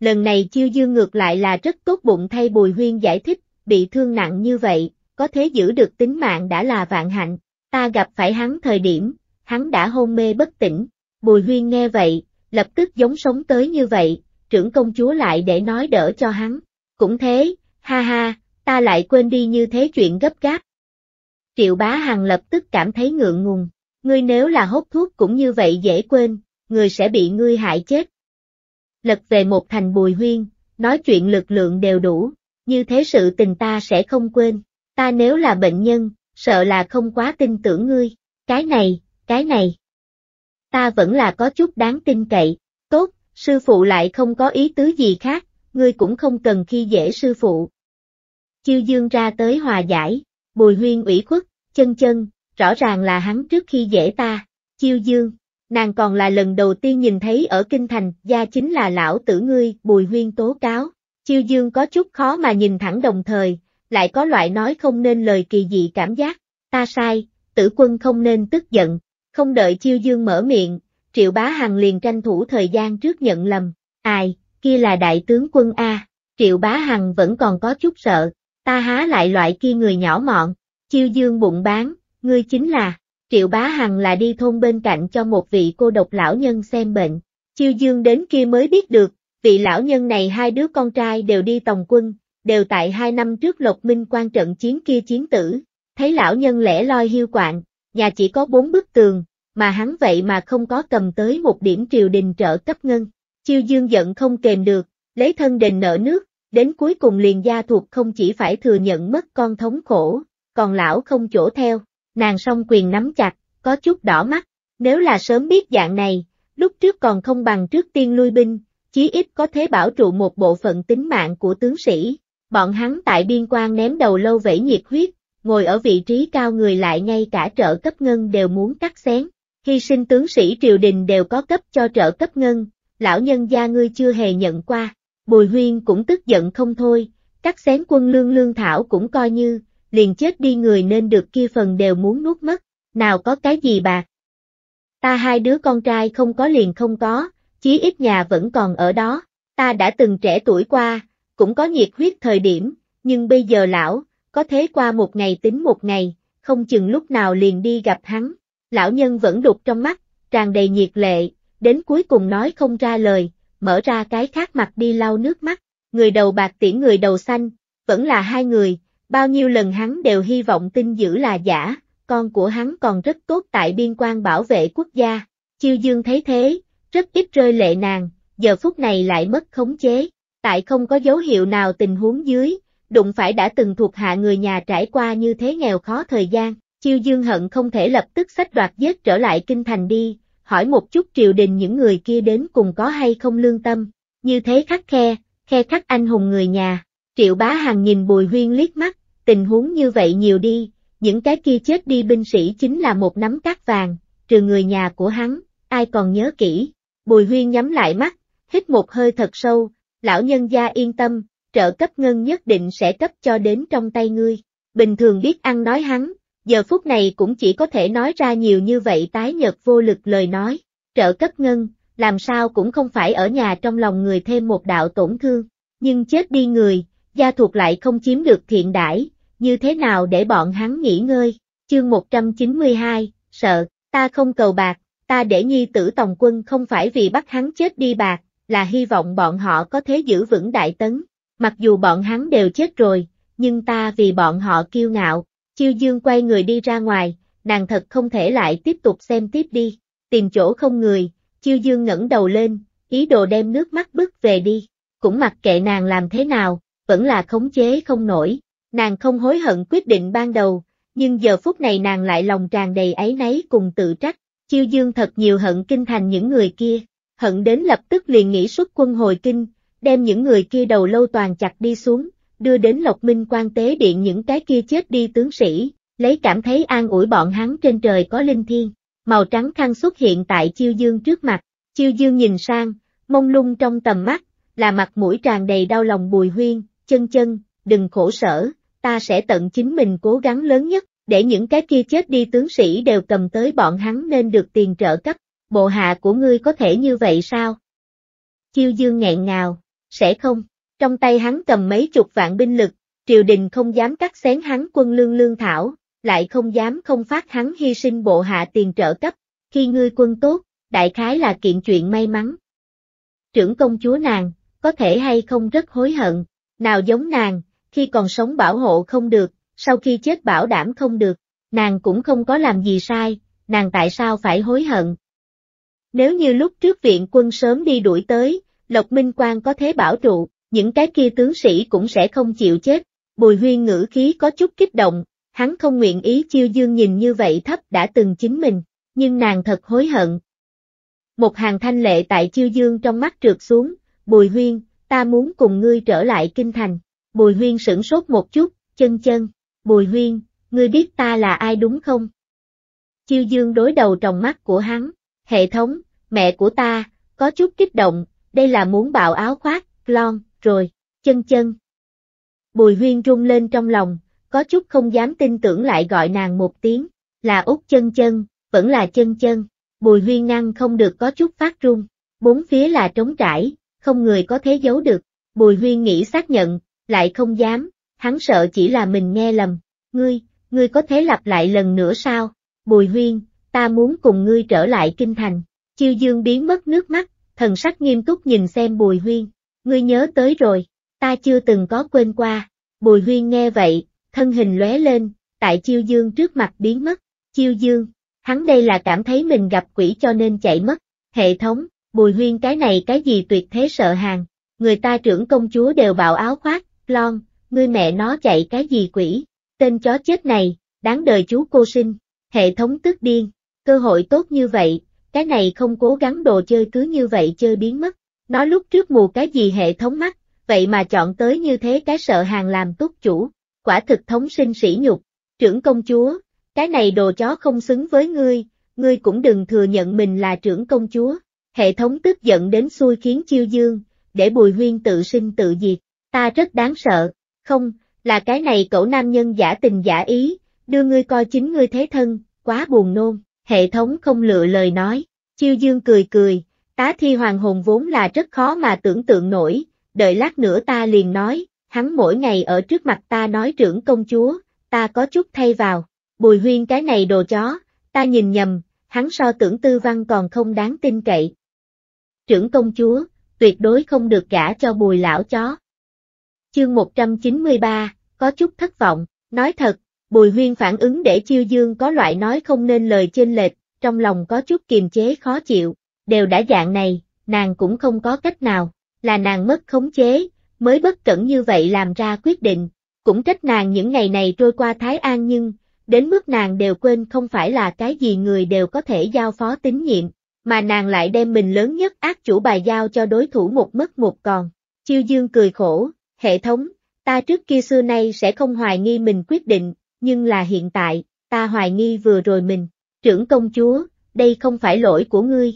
lần này chiêu dương ngược lại là rất tốt bụng thay Bùi Huyên giải thích, bị thương nặng như vậy, có thế giữ được tính mạng đã là vạn hạnh, ta gặp phải hắn thời điểm, hắn đã hôn mê bất tỉnh, Bùi Huyên nghe vậy, lập tức giống sống tới như vậy, trưởng công chúa lại để nói đỡ cho hắn, cũng thế, ha ha, ta lại quên đi như thế chuyện gấp gáp. Triệu bá hằng lập tức cảm thấy ngượng ngùng, ngươi nếu là hốt thuốc cũng như vậy dễ quên, người sẽ bị ngươi hại chết lật về một thành bùi huyên, nói chuyện lực lượng đều đủ, như thế sự tình ta sẽ không quên, ta nếu là bệnh nhân, sợ là không quá tin tưởng ngươi, cái này, cái này. Ta vẫn là có chút đáng tin cậy, tốt, sư phụ lại không có ý tứ gì khác, ngươi cũng không cần khi dễ sư phụ. Chiêu dương ra tới hòa giải, bùi huyên ủy khuất, chân chân, rõ ràng là hắn trước khi dễ ta, chiêu dương nàng còn là lần đầu tiên nhìn thấy ở Kinh Thành, gia chính là lão tử ngươi, Bùi Huyên tố cáo. Chiêu Dương có chút khó mà nhìn thẳng đồng thời, lại có loại nói không nên lời kỳ dị cảm giác. Ta sai, tử quân không nên tức giận. Không đợi Chiêu Dương mở miệng, Triệu Bá Hằng liền tranh thủ thời gian trước nhận lầm. Ai, kia là đại tướng quân A. Triệu Bá Hằng vẫn còn có chút sợ. Ta há lại loại kia người nhỏ mọn. Chiêu Dương bụng bán, ngươi chính là Triệu Bá Hằng là đi thôn bên cạnh cho một vị cô độc lão nhân xem bệnh. Chiêu Dương đến kia mới biết được, vị lão nhân này hai đứa con trai đều đi tòng quân, đều tại hai năm trước Lộc Minh quan trận chiến kia chiến tử. Thấy lão nhân lẻ loi hiu quạng, nhà chỉ có bốn bức tường, mà hắn vậy mà không có cầm tới một điểm triều đình trợ cấp ngân. Chiêu Dương giận không kềm được, lấy thân đền nợ nước, đến cuối cùng liền gia thuộc không chỉ phải thừa nhận mất con thống khổ, còn lão không chỗ theo nàng song quyền nắm chặt, có chút đỏ mắt, nếu là sớm biết dạng này, lúc trước còn không bằng trước tiên lui binh, chí ít có thế bảo trụ một bộ phận tính mạng của tướng sĩ. Bọn hắn tại biên quan ném đầu lâu vẫy nhiệt huyết, ngồi ở vị trí cao người lại ngay cả trợ cấp ngân đều muốn cắt xén. Hy sinh tướng sĩ triều đình đều có cấp cho trợ cấp ngân, lão nhân gia ngươi chưa hề nhận qua. Bùi huyên cũng tức giận không thôi, cắt xén quân lương lương thảo cũng coi như, liền chết đi người nên được kia phần đều muốn nuốt mất, nào có cái gì bạc. Ta hai đứa con trai không có liền không có, chí ít nhà vẫn còn ở đó, ta đã từng trẻ tuổi qua, cũng có nhiệt huyết thời điểm, nhưng bây giờ lão, có thế qua một ngày tính một ngày, không chừng lúc nào liền đi gặp hắn, lão nhân vẫn đục trong mắt, tràn đầy nhiệt lệ, đến cuối cùng nói không ra lời, mở ra cái khác mặt đi lau nước mắt, người đầu bạc tiễn người đầu xanh, vẫn là hai người, Bao nhiêu lần hắn đều hy vọng tin dữ là giả, con của hắn còn rất tốt tại biên quan bảo vệ quốc gia. Chiêu Dương thấy thế, rất ít rơi lệ nàng, giờ phút này lại mất khống chế, tại không có dấu hiệu nào tình huống dưới, đụng phải đã từng thuộc hạ người nhà trải qua như thế nghèo khó thời gian, Chiêu Dương hận không thể lập tức sách đoạt giết trở lại kinh thành đi, hỏi một chút triều đình những người kia đến cùng có hay không lương tâm, như thế khắc khe, khe khắc anh hùng người nhà. Triệu bá hàng nhìn Bùi Huyên liếc mắt, tình huống như vậy nhiều đi, những cái kia chết đi binh sĩ chính là một nắm cát vàng, trừ người nhà của hắn, ai còn nhớ kỹ. Bùi Huyên nhắm lại mắt, hít một hơi thật sâu, lão nhân gia yên tâm, trợ cấp ngân nhất định sẽ cấp cho đến trong tay ngươi. Bình thường biết ăn nói hắn, giờ phút này cũng chỉ có thể nói ra nhiều như vậy tái nhật vô lực lời nói. Trợ cấp ngân, làm sao cũng không phải ở nhà trong lòng người thêm một đạo tổn thương, nhưng chết đi người, gia thuộc lại không chiếm được thiện đãi, như thế nào để bọn hắn nghỉ ngơi? Chương 192, sợ, ta không cầu bạc, ta để nhi tử tòng quân không phải vì bắt hắn chết đi bạc, là hy vọng bọn họ có thế giữ vững đại tấn. Mặc dù bọn hắn đều chết rồi, nhưng ta vì bọn họ kiêu ngạo, chiêu dương quay người đi ra ngoài, nàng thật không thể lại tiếp tục xem tiếp đi, tìm chỗ không người, chiêu dương ngẩng đầu lên, ý đồ đem nước mắt bước về đi, cũng mặc kệ nàng làm thế nào, vẫn là khống chế không nổi. Nàng không hối hận quyết định ban đầu, nhưng giờ phút này nàng lại lòng tràn đầy ấy nấy cùng tự trách. Chiêu dương thật nhiều hận kinh thành những người kia, hận đến lập tức liền nghĩ xuất quân hồi kinh, đem những người kia đầu lâu toàn chặt đi xuống, đưa đến Lộc Minh quan tế điện những cái kia chết đi tướng sĩ, lấy cảm thấy an ủi bọn hắn trên trời có linh thiên. Màu trắng khăn xuất hiện tại Chiêu Dương trước mặt, Chiêu Dương nhìn sang, mông lung trong tầm mắt, là mặt mũi tràn đầy đau lòng Bùi Huyên, chân chân, đừng khổ sở, ta sẽ tận chính mình cố gắng lớn nhất, để những cái kia chết đi tướng sĩ đều cầm tới bọn hắn nên được tiền trợ cấp, bộ hạ của ngươi có thể như vậy sao? Chiêu dương nghẹn ngào, sẽ không, trong tay hắn cầm mấy chục vạn binh lực, triều đình không dám cắt xén hắn quân lương lương thảo, lại không dám không phát hắn hy sinh bộ hạ tiền trợ cấp, khi ngươi quân tốt, đại khái là kiện chuyện may mắn. Trưởng công chúa nàng, có thể hay không rất hối hận, nào giống nàng, khi còn sống bảo hộ không được, sau khi chết bảo đảm không được, nàng cũng không có làm gì sai, nàng tại sao phải hối hận. Nếu như lúc trước viện quân sớm đi đuổi tới, Lộc Minh Quang có thế bảo trụ, những cái kia tướng sĩ cũng sẽ không chịu chết. Bùi huyên ngữ khí có chút kích động, hắn không nguyện ý chiêu dương nhìn như vậy thấp đã từng chính mình, nhưng nàng thật hối hận. Một hàng thanh lệ tại chiêu dương trong mắt trượt xuống, bùi huyên, ta muốn cùng ngươi trở lại kinh thành. Bùi huyên sửng sốt một chút, chân chân, bùi huyên, ngươi biết ta là ai đúng không? Chiêu dương đối đầu trong mắt của hắn, hệ thống, mẹ của ta, có chút kích động, đây là muốn bạo áo khoác, lon, rồi, chân chân. Bùi huyên rung lên trong lòng, có chút không dám tin tưởng lại gọi nàng một tiếng, là út chân chân, vẫn là chân chân, bùi huyên ngăn không được có chút phát run, bốn phía là trống trải, không người có thế giấu được. Bùi huyên nghĩ xác nhận, lại không dám, hắn sợ chỉ là mình nghe lầm. Ngươi, ngươi có thể lặp lại lần nữa sao? Bùi huyên, ta muốn cùng ngươi trở lại kinh thành. Chiêu dương biến mất nước mắt, thần sắc nghiêm túc nhìn xem bùi huyên. Ngươi nhớ tới rồi, ta chưa từng có quên qua. Bùi huyên nghe vậy, thân hình lóe lên, tại chiêu dương trước mặt biến mất. Chiêu dương, hắn đây là cảm thấy mình gặp quỷ cho nên chạy mất. Hệ thống, Bùi Huyên cái này cái gì tuyệt thế sợ hàng, người ta trưởng công chúa đều bảo áo khoác, lon, ngươi mẹ nó chạy cái gì quỷ, tên chó chết này, đáng đời chú cô sinh, hệ thống tức điên, cơ hội tốt như vậy, cái này không cố gắng đồ chơi cứ như vậy chơi biến mất, nó lúc trước mù cái gì hệ thống mắt, vậy mà chọn tới như thế cái sợ hàng làm tốt chủ, quả thực thống sinh sỉ nhục, trưởng công chúa, cái này đồ chó không xứng với ngươi, ngươi cũng đừng thừa nhận mình là trưởng công chúa. Hệ thống tức giận đến xui khiến chiêu dương, để bùi huyên tự sinh tự diệt, ta rất đáng sợ, không, là cái này cậu nam nhân giả tình giả ý, đưa ngươi coi chính ngươi thế thân, quá buồn nôn, hệ thống không lựa lời nói, chiêu dương cười cười, tá thi hoàng hồn vốn là rất khó mà tưởng tượng nổi, đợi lát nữa ta liền nói, hắn mỗi ngày ở trước mặt ta nói trưởng công chúa, ta có chút thay vào, bùi huyên cái này đồ chó, ta nhìn nhầm, hắn so tưởng tư văn còn không đáng tin cậy, trưởng công chúa, tuyệt đối không được gả cho bùi lão chó. Chương 193, có chút thất vọng, nói thật, bùi huyên phản ứng để chiêu dương có loại nói không nên lời trên lệch, trong lòng có chút kiềm chế khó chịu, đều đã dạng này, nàng cũng không có cách nào, là nàng mất khống chế, mới bất cẩn như vậy làm ra quyết định, cũng trách nàng những ngày này trôi qua Thái An nhưng, đến mức nàng đều quên không phải là cái gì người đều có thể giao phó tín nhiệm, mà nàng lại đem mình lớn nhất ác chủ bài giao cho đối thủ một mất một còn. Chiêu Dương cười khổ, hệ thống, ta trước kia xưa nay sẽ không hoài nghi mình quyết định, nhưng là hiện tại, ta hoài nghi vừa rồi mình, trưởng công chúa, đây không phải lỗi của ngươi.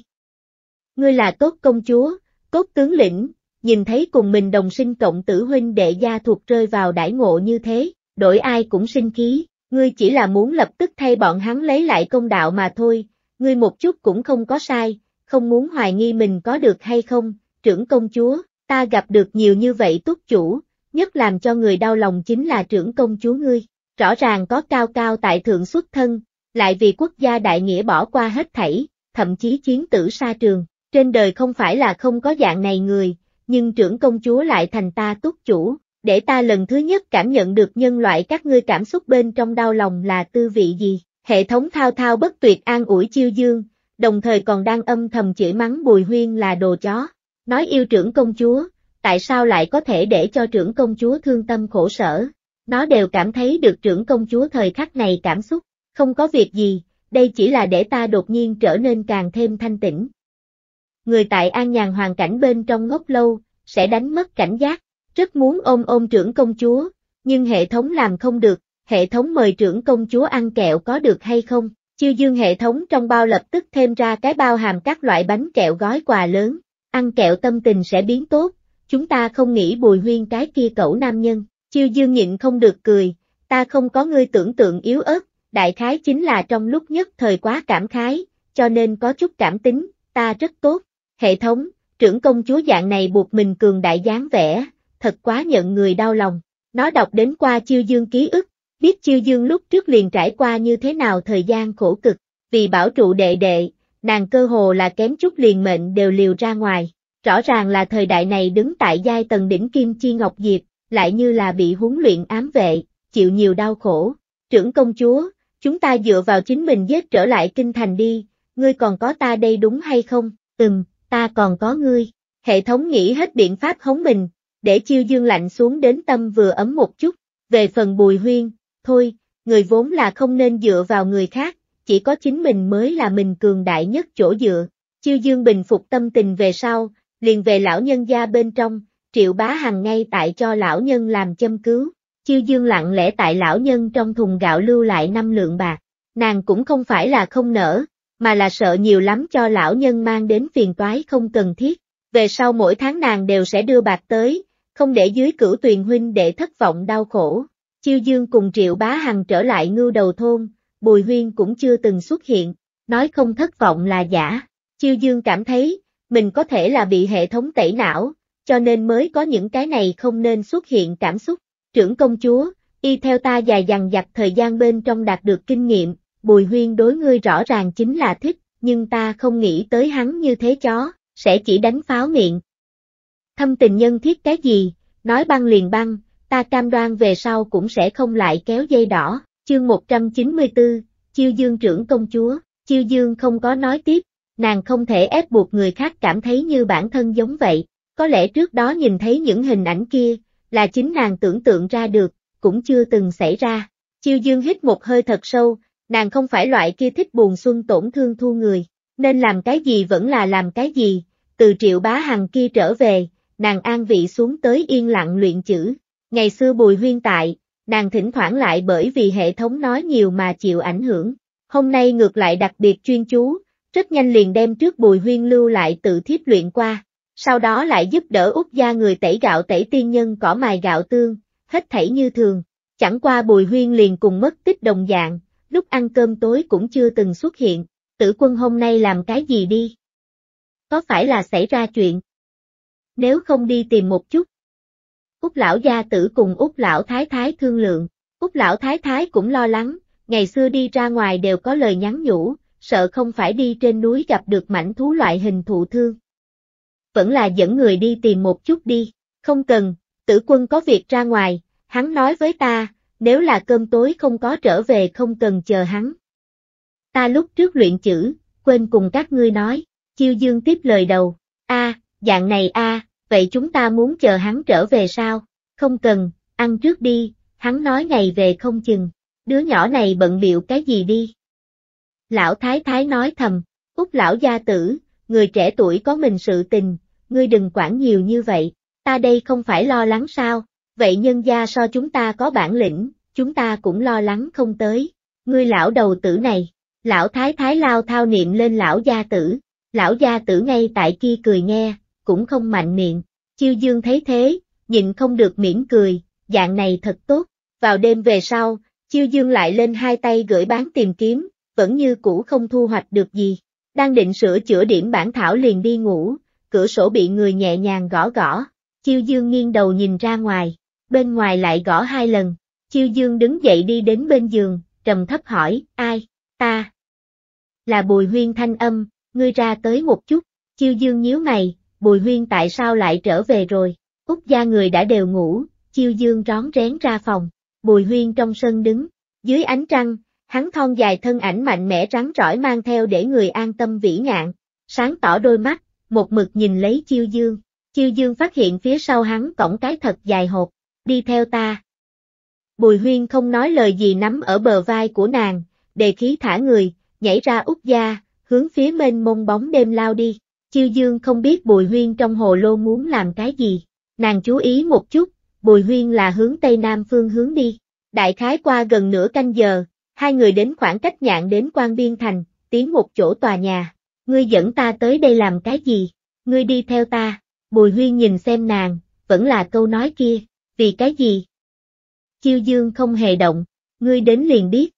Ngươi là tốt công chúa, tốt tướng lĩnh, nhìn thấy cùng mình đồng sinh cộng tử huynh đệ gia thuộc rơi vào đãi ngộ như thế, đổi ai cũng sinh khí, ngươi chỉ là muốn lập tức thay bọn hắn lấy lại công đạo mà thôi, Ngươi một chút cũng không có sai, không muốn hoài nghi mình có được hay không, trưởng công chúa, ta gặp được nhiều như vậy túc chủ, nhất làm cho người đau lòng chính là trưởng công chúa ngươi, rõ ràng có cao cao tại thượng xuất thân, lại vì quốc gia đại nghĩa bỏ qua hết thảy, thậm chí chiến tử xa trường, trên đời không phải là không có dạng này người, nhưng trưởng công chúa lại thành ta túc chủ, để ta lần thứ nhất cảm nhận được nhân loại các ngươi cảm xúc bên trong đau lòng là tư vị gì, hệ thống thao thao bất tuyệt an ủi chiêu dương, đồng thời còn đang âm thầm chửi mắng Bùi Huyên là đồ chó, nói yêu trưởng công chúa, tại sao lại có thể để cho trưởng công chúa thương tâm khổ sở, nó đều cảm thấy được trưởng công chúa thời khắc này cảm xúc, không có việc gì, đây chỉ là để ta đột nhiên trở nên càng thêm thanh tĩnh. Người tại an nhàn hoàn cảnh bên trong ngốc lâu, sẽ đánh mất cảnh giác, rất muốn ôm ôm trưởng công chúa, nhưng hệ thống làm không được, hệ thống mời trưởng công chúa ăn kẹo có được hay không? Chiêu dương hệ thống trong bao lập tức thêm ra cái bao hàm các loại bánh kẹo gói quà lớn, ăn kẹo tâm tình sẽ biến tốt, chúng ta không nghĩ bùi huyên cái kia cẩu nam nhân, chiêu dương nhịn không được cười, ta không có ngươi tưởng tượng yếu ớt, đại khái chính là trong lúc nhất thời quá cảm khái, cho nên có chút cảm tính, ta rất tốt, hệ thống, trưởng công chúa dạng này buộc mình cường đại dáng vẻ, thật quá nhận người đau lòng, nó đọc đến qua chiêu dương ký ức, biết chiêu dương lúc trước liền trải qua như thế nào thời gian khổ cực, vì bảo trụ đệ đệ, nàng cơ hồ là kém chút liền mệnh đều liều ra ngoài, rõ ràng là thời đại này đứng tại giai tầng đỉnh kim chi ngọc diệp, lại như là bị huấn luyện ám vệ, chịu nhiều đau khổ, trưởng công chúa, chúng ta dựa vào chính mình giết trở lại kinh thành đi, ngươi còn có ta đây đúng hay không, ừm, ta còn có ngươi, hệ thống nghĩ hết biện pháp hống mình, để chiêu dương lạnh xuống đến tâm vừa ấm một chút, về phần bùi huyên, thôi, người vốn là không nên dựa vào người khác, chỉ có chính mình mới là mình cường đại nhất chỗ dựa. Chiêu Dương bình phục tâm tình về sau, liền về lão nhân gia bên trong, triệu bá hằng ngay tại cho lão nhân làm châm cứu. Chiêu Dương lặng lẽ tại lão nhân trong thùng gạo lưu lại năm lượng bạc, nàng cũng không phải là không nở, mà là sợ nhiều lắm cho lão nhân mang đến phiền toái không cần thiết. Về sau mỗi tháng nàng đều sẽ đưa bạc tới, không để dưới cửu tuyền huynh để thất vọng đau khổ. Chiêu Dương cùng Triệu Bá Hằng trở lại ngưu đầu thôn, Bùi Huyên cũng chưa từng xuất hiện, nói không thất vọng là giả. Chiêu Dương cảm thấy, mình có thể là bị hệ thống tẩy não, cho nên mới có những cái này không nên xuất hiện cảm xúc. Trưởng công chúa, y theo ta dài dằng dặc thời gian bên trong đạt được kinh nghiệm, Bùi Huyên đối ngươi rõ ràng chính là thích, nhưng ta không nghĩ tới hắn như thế chó, sẽ chỉ đánh pháo miệng. Thâm tình nhân thiết cái gì, nói băng liền băng, ta cam đoan về sau cũng sẽ không lại kéo dây đỏ. Chương 194, Chiêu Dương trưởng công chúa, Chiêu Dương không có nói tiếp, nàng không thể ép buộc người khác cảm thấy như bản thân giống vậy, có lẽ trước đó nhìn thấy những hình ảnh kia, là chính nàng tưởng tượng ra được, cũng chưa từng xảy ra. Chiêu Dương hít một hơi thật sâu, nàng không phải loại kia thích buồn xuân tổn thương thu người, nên làm cái gì vẫn là làm cái gì, từ triệu bá hằng kia trở về, nàng an vị xuống tới yên lặng luyện chữ, Ngày xưa Bùi Huyên tại, nàng thỉnh thoảng lại bởi vì hệ thống nói nhiều mà chịu ảnh hưởng. Hôm nay ngược lại đặc biệt chuyên chú, rất nhanh liền đem trước Bùi Huyên lưu lại tự thiếp luyện qua, sau đó lại giúp đỡ Úc gia người tẩy gạo tẩy tiên nhân cỏ mài gạo tương, hết thảy như thường. Chẳng qua Bùi Huyên liền cùng mất tích đồng dạng, lúc ăn cơm tối cũng chưa từng xuất hiện, tử quân hôm nay làm cái gì đi? Có phải là xảy ra chuyện? Nếu không đi tìm một chút, Úc lão gia tử cùng Úc lão thái thái thương lượng, Úc lão thái thái cũng lo lắng, ngày xưa đi ra ngoài đều có lời nhắn nhủ, sợ không phải đi trên núi gặp được mảnh thú loại hình thụ thương. Vẫn là dẫn người đi tìm một chút đi, không cần, tử quân có việc ra ngoài, hắn nói với ta, nếu là cơm tối không có trở về không cần chờ hắn. Ta lúc trước luyện chữ, quên cùng các ngươi nói, chiêu dương tiếp lời đầu, a dạng này a vậy chúng ta muốn chờ hắn trở về sao? Không cần, ăn trước đi, hắn nói ngày về không chừng, đứa nhỏ này bận biệu cái gì đi. Lão Thái Thái nói thầm, út lão gia tử, người trẻ tuổi có mình sự tình, ngươi đừng quản nhiều như vậy, ta đây không phải lo lắng sao, vậy nhân gia so chúng ta có bản lĩnh, chúng ta cũng lo lắng không tới, ngươi lão đầu tử này, lão thái thái lao thao niệm lên lão gia tử, lão gia tử ngay tại kia cười nghe, cũng không mạnh miệng. Chiêu dương thấy thế, nhịn không được mỉm cười, dạng này thật tốt. Vào đêm về sau, chiêu dương lại lên hai tay gửi bán tìm kiếm, vẫn như cũ không thu hoạch được gì. Đang định sửa chữa điểm bản thảo liền đi ngủ, cửa sổ bị người nhẹ nhàng gõ gõ. Chiêu dương nghiêng đầu nhìn ra ngoài, bên ngoài lại gõ hai lần. Chiêu dương đứng dậy đi đến bên giường, trầm thấp hỏi, ai, ta. Là bùi huyên thanh âm, ngươi ra tới một chút, chiêu dương nhíu mày, Bùi Huyên tại sao lại trở về rồi? Úc gia người đã đều ngủ, Chiêu Dương rón rén ra phòng, Bùi Huyên trong sân đứng, dưới ánh trăng, hắn thon dài thân ảnh mạnh mẽ rắn rỏi mang theo để người an tâm vĩ ngạn, sáng tỏ đôi mắt, một mực nhìn lấy Chiêu Dương, Chiêu Dương phát hiện phía sau hắn cổng cái thật dài hộp, đi theo ta. Bùi Huyên không nói lời gì nắm ở bờ vai của nàng, đề khí thả người, nhảy ra Úc gia, hướng phía mênh mông bóng đêm lao đi. Chiêu Dương không biết Bùi Huyên trong hồ lô muốn làm cái gì, nàng chú ý một chút, Bùi Huyên là hướng Tây Nam phương hướng đi. Đại khái qua gần nửa canh giờ, hai người đến khoảng cách nhạn đến quan biên thành, tiến một chỗ tòa nhà. Ngươi dẫn ta tới đây làm cái gì? Ngươi đi theo ta. Bùi Huyên nhìn xem nàng, vẫn là câu nói kia, vì cái gì? Chiêu Dương không hề động, ngươi đến liền biết.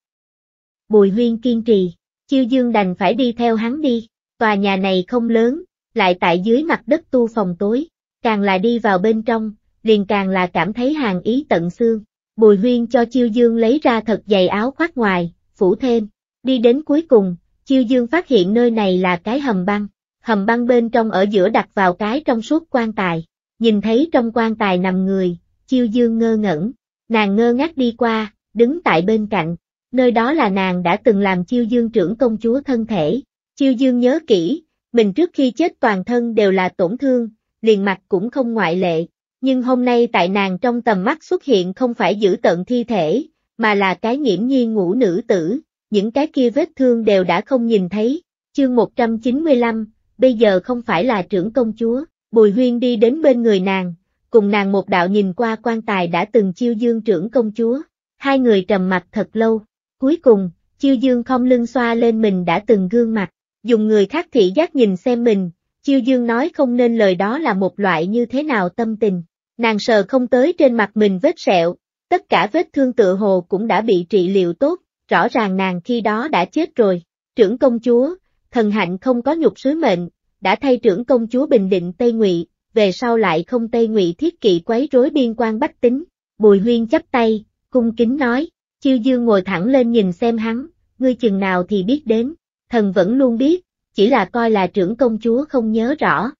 Bùi Huyên kiên trì, Chiêu Dương đành phải đi theo hắn đi. Tòa nhà này không lớn, lại tại dưới mặt đất tu phòng tối, càng là đi vào bên trong, liền càng là cảm thấy hàng ý tận xương. Bùi huyên cho Chiêu Dương lấy ra thật dày áo khoác ngoài, phủ thêm. Đi đến cuối cùng, Chiêu Dương phát hiện nơi này là cái hầm băng. Hầm băng bên trong ở giữa đặt vào cái trong suốt quan tài. Nhìn thấy trong quan tài nằm người, Chiêu Dương ngơ ngẩn. Nàng ngơ ngác đi qua, đứng tại bên cạnh. Nơi đó là nàng đã từng làm Chiêu Dương trưởng công chúa thân thể. Chiêu dương nhớ kỹ, mình trước khi chết toàn thân đều là tổn thương, liền mặt cũng không ngoại lệ, nhưng hôm nay tại nàng trong tầm mắt xuất hiện không phải giữ tận thi thể, mà là cái nhiễm nhiên ngũ nữ tử, những cái kia vết thương đều đã không nhìn thấy. Chương 195, bây giờ không phải là trưởng công chúa, Bùi Huyên đi đến bên người nàng, cùng nàng một đạo nhìn qua quan tài đã từng chiêu dương trưởng công chúa, hai người trầm mặt thật lâu, cuối cùng, chiêu dương không lưng xoa lên mình đã từng gương mặt, dùng người khác thị giác nhìn xem mình, chiêu dương nói không nên lời đó là một loại như thế nào tâm tình. Nàng sờ không tới trên mặt mình vết sẹo, tất cả vết thương tự hồ cũng đã bị trị liệu tốt, rõ ràng nàng khi đó đã chết rồi. Trưởng công chúa, thần hạnh không có nhục sứ mệnh, đã thay trưởng công chúa bình định Tây Ngụy, về sau lại không Tây Ngụy thiết kỵ quấy rối biên quan bách tính. Bùi Huyên chắp tay, cung kính nói, Chiêu Dương ngồi thẳng lên nhìn xem hắn, ngươi chừng nào thì biết đến thần vẫn luôn biết, chỉ là coi là trưởng công chúa không nhớ rõ.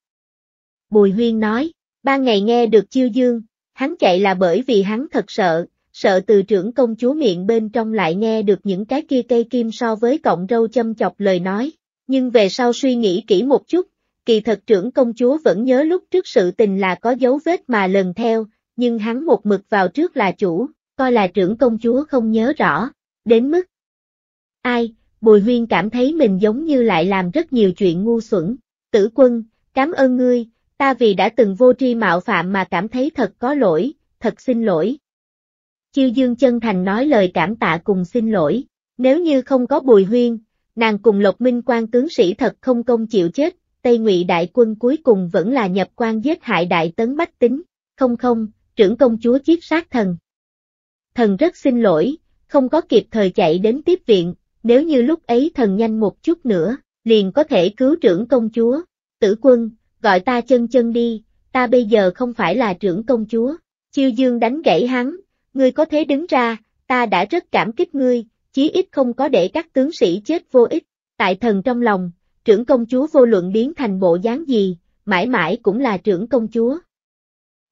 Bùi Huyên nói, ban ngày nghe được chiêu dương, hắn chạy là bởi vì hắn thật sợ, sợ từ trưởng công chúa miệng bên trong lại nghe được những cái kia cây kim so với cọng râu châm chọc lời nói, nhưng về sau suy nghĩ kỹ một chút, kỳ thật trưởng công chúa vẫn nhớ lúc trước sự tình là có dấu vết mà lần theo, nhưng hắn một mực vào trước là chủ, coi là trưởng công chúa không nhớ rõ, đến mức ai, Bùi Huyên cảm thấy mình giống như lại làm rất nhiều chuyện ngu xuẩn. Tử quân, cảm ơn ngươi, ta vì đã từng vô tri mạo phạm mà cảm thấy thật có lỗi, thật xin lỗi. Chiêu Dương chân thành nói lời cảm tạ cùng xin lỗi, nếu như không có Bùi Huyên, nàng cùng Lộc Minh quan tướng sĩ thật không công chịu chết, Tây Ngụy đại quân cuối cùng vẫn là nhập quan giết hại đại tấn bách tính, không không, trưởng công chúa chiết sát thần. Thần rất xin lỗi, không có kịp thời chạy đến tiếp viện, nếu như lúc ấy thần nhanh một chút nữa, liền có thể cứu trưởng công chúa. Tử quân, gọi ta chân chân đi, ta bây giờ không phải là trưởng công chúa. Chiêu dương đánh gãy hắn, ngươi có thế đứng ra, ta đã rất cảm kích ngươi, chí ít không có để các tướng sĩ chết vô ích. Tại thần trong lòng, trưởng công chúa vô luận biến thành bộ dáng gì, mãi mãi cũng là trưởng công chúa.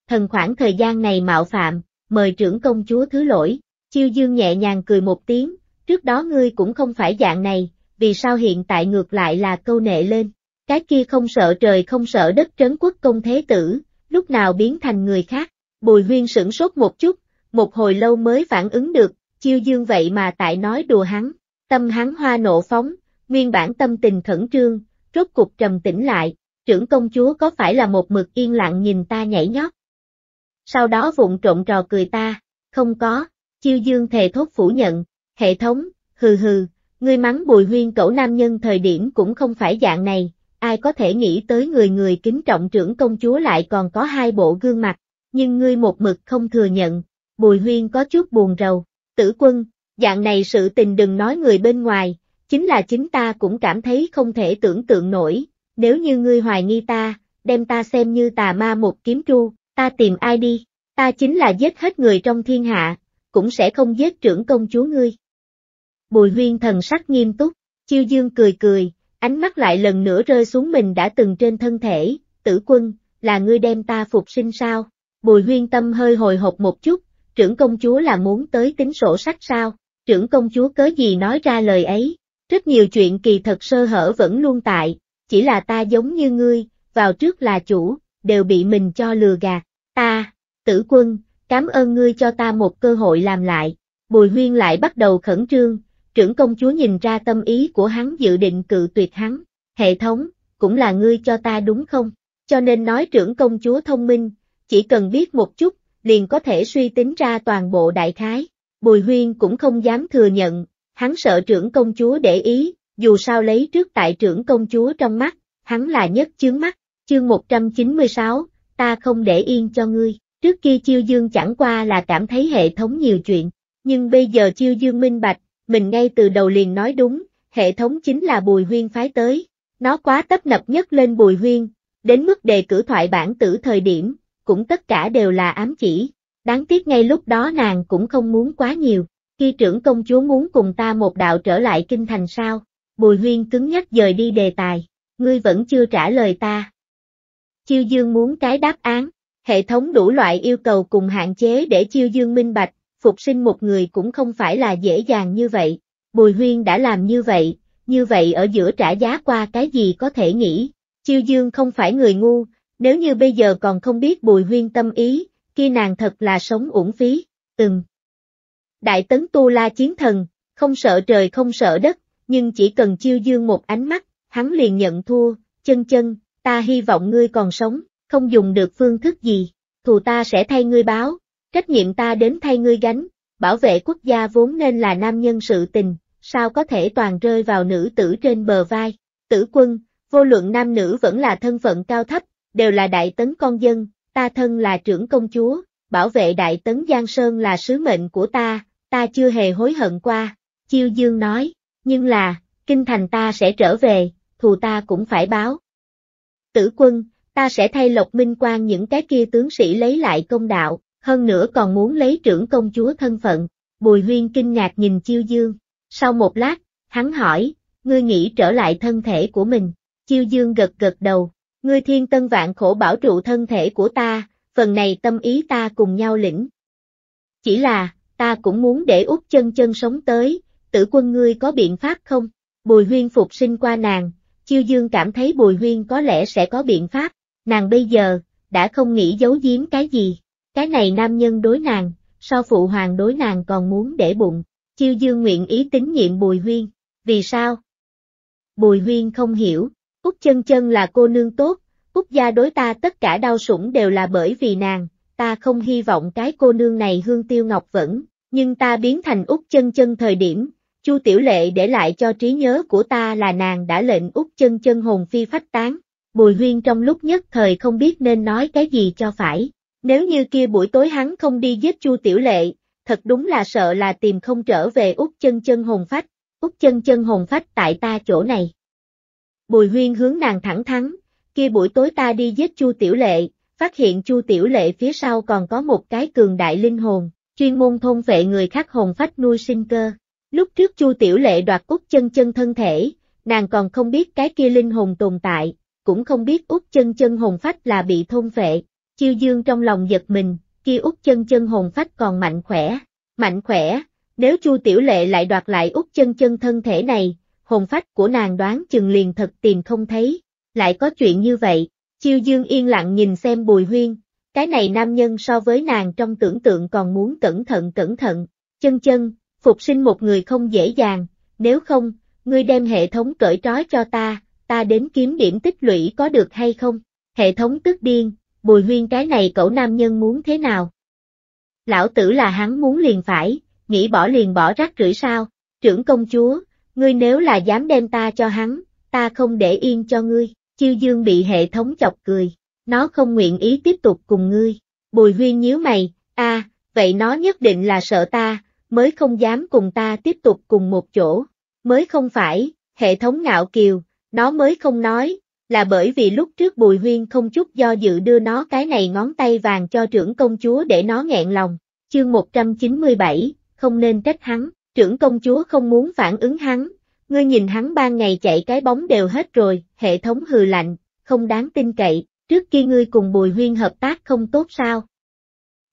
Thần khoảng thời gian này mạo phạm, mời trưởng công chúa thứ lỗi, chiêu dương nhẹ nhàng cười một tiếng, trước đó ngươi cũng không phải dạng này, vì sao hiện tại ngược lại là câu nệ lên, cái kia không sợ trời không sợ đất trấn quốc công thế tử, lúc nào biến thành người khác, bùi huyên sửng sốt một chút, một hồi lâu mới phản ứng được, chiêu dương vậy mà tại nói đùa hắn, tâm hắn hoa nộ phóng, nguyên bản tâm tình khẩn trương, rốt cục trầm tĩnh lại, trưởng công chúa có phải là một mực yên lặng nhìn ta nhảy nhót? Sau đó vụng trộn trò cười ta, không có, chiêu dương thề thốt phủ nhận, Hệ thống, hừ hừ, ngươi mắng bùi huyên cẩu nam nhân thời điểm cũng không phải dạng này, ai có thể nghĩ tới người người kính trọng trưởng công chúa lại còn có hai bộ gương mặt, nhưng ngươi một mực không thừa nhận, bùi huyên có chút buồn rầu, tử quân, dạng này sự tình đừng nói người bên ngoài, chính là chính ta cũng cảm thấy không thể tưởng tượng nổi, nếu như ngươi hoài nghi ta, đem ta xem như tà ma một kiếm tru, ta tìm ai đi, ta chính là giết hết người trong thiên hạ, cũng sẽ không giết trưởng công chúa ngươi. Bùi huyên thần sắc nghiêm túc, chiêu dương cười cười, ánh mắt lại lần nữa rơi xuống mình đã từng trên thân thể, tử quân, là ngươi đem ta phục sinh sao? Bùi huyên tâm hơi hồi hộp một chút, trưởng công chúa là muốn tới tính sổ sách sao? Trưởng công chúa cớ gì nói ra lời ấy? Rất nhiều chuyện kỳ thật sơ hở vẫn luôn tại, chỉ là ta giống như ngươi, vào trước là chủ, đều bị mình cho lừa gạt. Ta, tử quân, cảm ơn ngươi cho ta một cơ hội làm lại. Bùi huyên lại bắt đầu khẩn trương, trưởng công chúa nhìn ra tâm ý của hắn dự định cự tuyệt hắn, hệ thống, cũng là ngươi cho ta đúng không? Cho nên nói trưởng công chúa thông minh, chỉ cần biết một chút, liền có thể suy tính ra toàn bộ đại khái. Bùi huyên cũng không dám thừa nhận, hắn sợ trưởng công chúa để ý, dù sao lấy trước tại trưởng công chúa trong mắt, hắn là nhất chướng mắt, chương 196, ta không để yên cho ngươi. Trước kia Chiêu Dương chẳng qua là cảm thấy hệ thống nhiều chuyện, nhưng bây giờ Chiêu Dương minh bạch, mình ngay từ đầu liền nói đúng, hệ thống chính là Bùi Huyên phái tới. Nó quá tấp nập nhất lên Bùi Huyên, đến mức đề cử thoại bản tử thời điểm, cũng tất cả đều là ám chỉ. Đáng tiếc ngay lúc đó nàng cũng không muốn quá nhiều, khi trưởng công chúa muốn cùng ta một đạo trở lại kinh thành sao, Bùi Huyên cứng nhắc dời đi đề tài, ngươi vẫn chưa trả lời ta. Chiêu Dương muốn cái đáp án, hệ thống đủ loại yêu cầu cùng hạn chế để Chiêu Dương minh bạch, phục sinh một người cũng không phải là dễ dàng như vậy. Bùi huyên đã làm như vậy, như vậy ở giữa trả giá qua cái gì có thể nghĩ. Chiêu dương không phải người ngu, nếu như bây giờ còn không biết bùi huyên tâm ý, kia nàng thật là sống uổng phí, từng. Đại tấn tu la chiến thần, không sợ trời không sợ đất, nhưng chỉ cần chiêu dương một ánh mắt, hắn liền nhận thua, chân chân, ta hy vọng ngươi còn sống, không dùng được phương thức gì, thù ta sẽ thay ngươi báo, Trách nhiệm ta đến thay ngươi gánh, bảo vệ quốc gia vốn nên là nam nhân sự tình, sao có thể toàn rơi vào nữ tử trên bờ vai. Tử quân, vô luận nam nữ vẫn là thân phận cao thấp, đều là đại tấn con dân, ta thân là trưởng công chúa, bảo vệ đại tấn Giang Sơn là sứ mệnh của ta, ta chưa hề hối hận qua. Chiêu Dương nói, nhưng là, kinh thành ta sẽ trở về, thù ta cũng phải báo. Tử quân, ta sẽ thay Lộc Minh Quang những cái kia tướng sĩ lấy lại công đạo, hơn nữa còn muốn lấy trưởng công chúa thân phận. Bùi huyên kinh ngạc nhìn chiêu dương. Sau một lát, hắn hỏi, ngươi nghĩ trở lại thân thể của mình. Chiêu dương gật gật đầu, ngươi thiên tân vạn khổ bảo trụ thân thể của ta, phần này tâm ý ta cùng nhau lĩnh. Chỉ là, ta cũng muốn để út chân chân sống tới, tử quân ngươi có biện pháp không? Bùi huyên phục sinh qua nàng, chiêu dương cảm thấy bùi huyên có lẽ sẽ có biện pháp, nàng bây giờ, đã không nghĩ giấu giếm cái gì, cái này nam nhân đối nàng, so phụ hoàng đối nàng còn muốn để bụng, chiêu dương nguyện ý tín nhiệm Bùi Huyên, vì sao? Bùi Huyên không hiểu, Úc chân chân là cô nương tốt, Úc gia đối ta tất cả đau sủng đều là bởi vì nàng, ta không hy vọng cái cô nương này hương tiêu ngọc vẫn, nhưng ta biến thành Úc chân chân thời điểm, Chu Tiểu Lệ để lại cho trí nhớ của ta là nàng đã lệnh Úc chân chân hồn phi phách tán, Bùi Huyên trong lúc nhất thời không biết nên nói cái gì cho phải, nếu như kia buổi tối hắn không đi giết Chu Tiểu Lệ, thật đúng là sợ là tìm không trở về út chân chân hồn phách, út chân chân hồn phách tại ta chỗ này. Bùi huyên hướng nàng thẳng thắn, kia buổi tối ta đi giết Chu Tiểu Lệ, phát hiện Chu Tiểu Lệ phía sau còn có một cái cường đại linh hồn, chuyên môn thôn vệ người khác hồn phách nuôi sinh cơ. Lúc trước Chu Tiểu Lệ đoạt út chân chân thân thể, nàng còn không biết cái kia linh hồn tồn tại, cũng không biết út chân chân hồn phách là bị thôn vệ. Chiêu dương trong lòng giật mình, kia út chân chân hồn phách còn mạnh khỏe, mạnh khỏe, nếu Chu Tiểu Lệ lại đoạt lại út chân chân thân thể này, hồn phách của nàng đoán chừng liền thật tìm không thấy, lại có chuyện như vậy, Chiêu Dương yên lặng nhìn xem Bùi Huyên, cái này nam nhân so với nàng trong tưởng tượng còn muốn cẩn thận cẩn thận, chân chân, phục sinh một người không dễ dàng, nếu không, ngươi đem hệ thống cởi trói cho ta, ta đến kiếm điểm tích lũy có được hay không, hệ thống tức điên, Bùi Huyên cái này cậu nam nhân muốn thế nào? Lão tử là hắn muốn liền phải, nghĩ bỏ liền bỏ rác rưởi sao? Trưởng công chúa, ngươi nếu là dám đem ta cho hắn, ta không để yên cho ngươi. Chiêu Dương bị hệ thống chọc cười, nó không nguyện ý tiếp tục cùng ngươi. Bùi Huyên nhíu mày, a, vậy nó nhất định là sợ ta, mới không dám cùng ta tiếp tục cùng một chỗ. Mới không phải, hệ thống ngạo kiều, nó mới không nói, là bởi vì lúc trước Bùi Huyên không chút do dự đưa nó cái này ngón tay vàng cho trưởng công chúa để nó nghẹn lòng. Chương 197, không nên trách hắn, trưởng công chúa không muốn phản ứng hắn, ngươi nhìn hắn ba ngày chạy cái bóng đều hết rồi, hệ thống hừ lạnh, không đáng tin cậy, trước kia ngươi cùng Bùi Huyên hợp tác không tốt sao?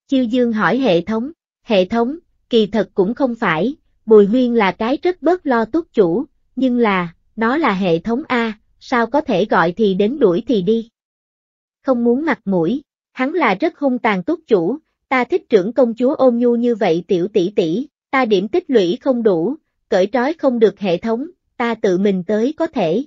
Chiêu Dương hỏi hệ thống, hệ thống, kỳ thật cũng không phải, Bùi Huyên là cái rất bớt lo túc chủ, nhưng là, nó là hệ thống A, sao có thể gọi thì đến đuổi thì đi. Không muốn mặt mũi, hắn là rất hung tàn túc chủ, ta thích trưởng công chúa ôm nhu như vậy tiểu tỷ tỷ, ta điểm tích lũy không đủ, cởi trói không được hệ thống, ta tự mình tới có thể.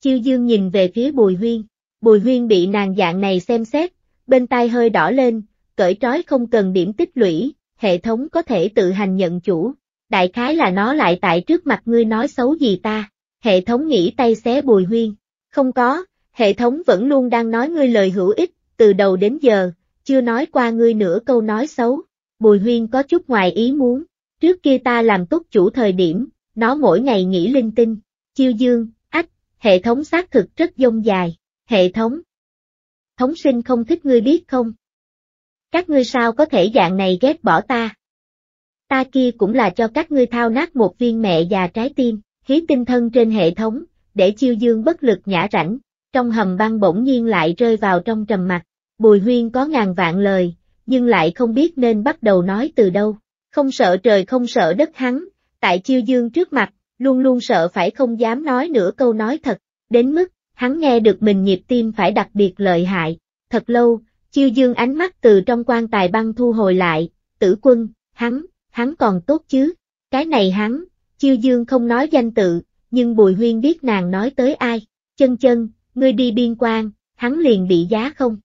Chiêu dương nhìn về phía bùi huyên, bùi huyên bị nàng dạng này xem xét, bên tai hơi đỏ lên, cởi trói không cần điểm tích lũy, hệ thống có thể tự hành nhận chủ, đại khái là nó lại tại trước mặt ngươi nói xấu gì ta hệ thống nghĩ tay xé bùi huyên. Không có, hệ thống vẫn luôn đang nói ngươi lời hữu ích, từ đầu đến giờ, chưa nói qua ngươi nửa câu nói xấu. Bùi huyên có chút ngoài ý muốn, trước kia ta làm tốt chủ thời điểm, nó mỗi ngày nghĩ linh tinh, chiêu dương, ách, hệ thống xác thực rất dông dài, hệ thống. Thống sinh không thích ngươi biết không? Các ngươi sao có thể dạng này ghét bỏ ta? Ta kia cũng là cho các ngươi thao nát một viên mẹ già trái tim hí tinh thân trên hệ thống, để chiêu dương bất lực nhã rảnh, trong hầm băng bỗng nhiên lại rơi vào trong trầm mặt, bùi huyên có ngàn vạn lời, nhưng lại không biết nên bắt đầu nói từ đâu, không sợ trời không sợ đất hắn, tại chiêu dương trước mặt, luôn luôn sợ phải không dám nói nửa câu nói thật, đến mức, hắn nghe được mình nhịp tim phải đặc biệt lợi hại, thật lâu, chiêu dương ánh mắt từ trong quan tài băng thu hồi lại, tử quân, hắn, hắn còn tốt chứ, cái này hắn, Chiêu Dương không nói danh tự, nhưng Bùi Huyên biết nàng nói tới ai. Chân chân, ngươi đi biên quan, hắn liền bị giá không?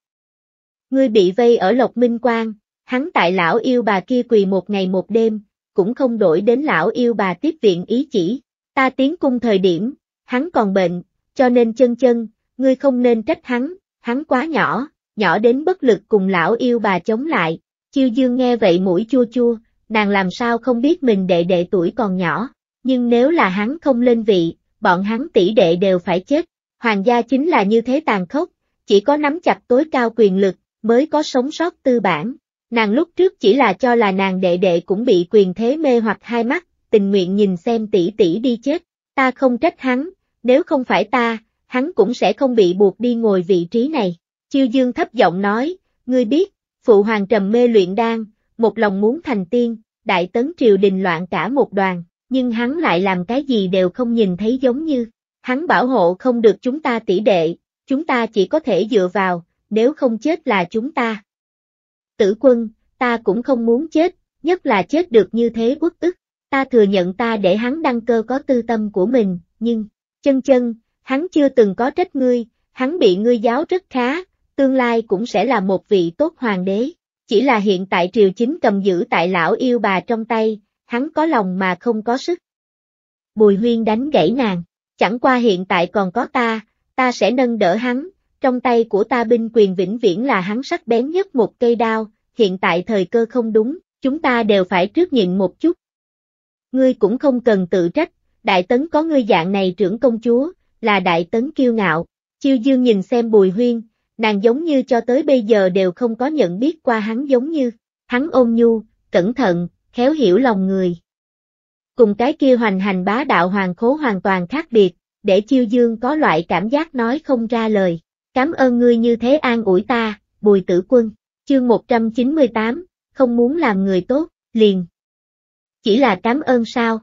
Ngươi bị vây ở Lộc Minh Quan, hắn tại lão yêu bà kia quỳ một ngày một đêm, cũng không đổi đến lão yêu bà tiếp viện ý chỉ. Ta tiến cung thời điểm, hắn còn bệnh, cho nên chân chân, ngươi không nên trách hắn, hắn quá nhỏ, nhỏ đến bất lực cùng lão yêu bà chống lại. Chiêu Dương nghe vậy mũi chua chua, nàng làm sao không biết mình đệ đệ tuổi còn nhỏ, nhưng nếu là hắn không lên vị, bọn hắn tỷ đệ đều phải chết. Hoàng gia chính là như thế tàn khốc, chỉ có nắm chặt tối cao quyền lực, mới có sống sót tư bản. Nàng lúc trước chỉ là cho là nàng đệ đệ cũng bị quyền thế mê hoặc hai mắt, tình nguyện nhìn xem tỷ tỷ đi chết. Ta không trách hắn, nếu không phải ta, hắn cũng sẽ không bị buộc đi ngồi vị trí này. Chiêu Dương thấp giọng nói, ngươi biết, phụ hoàng trầm mê luyện đan, một lòng muốn thành tiên, đại tấn triều đình loạn cả một đoàn, nhưng hắn lại làm cái gì đều không nhìn thấy giống như. Hắn bảo hộ không được chúng ta tỷ đệ, chúng ta chỉ có thể dựa vào, nếu không chết là chúng ta. Tử quân, ta cũng không muốn chết, nhất là chết được như thế quốc ức. Ta thừa nhận ta để hắn đăng cơ có tư tâm của mình, nhưng, chân chân, hắn chưa từng có trách ngươi, hắn bị ngươi giáo rất khá, tương lai cũng sẽ là một vị tốt hoàng đế. Chỉ là hiện tại triều chính cầm giữ tại lão yêu bà trong tay, hắn có lòng mà không có sức. Bùi huyên đánh gãy nàng, chẳng qua hiện tại còn có ta, ta sẽ nâng đỡ hắn, trong tay của ta binh quyền vĩnh viễn là hắn sắc bén nhất một cây đao, hiện tại thời cơ không đúng, chúng ta đều phải trước nhịn một chút. Ngươi cũng không cần tự trách, đại tấn có ngươi dạng này trưởng công chúa, là đại tấn kiêu ngạo, chiêu dương nhìn xem bùi huyên, nàng giống như cho tới bây giờ đều không có nhận biết qua hắn giống như, hắn ôm nhu, cẩn thận, khéo hiểu lòng người. Cùng cái kia hoành hành bá đạo hoàng khố hoàn toàn khác biệt, để chiêu dương có loại cảm giác nói không ra lời. Cảm ơn ngươi như thế an ủi ta, bùi tử quân, chương 198, không muốn làm người tốt, liền. Chỉ là cảm ơn sao?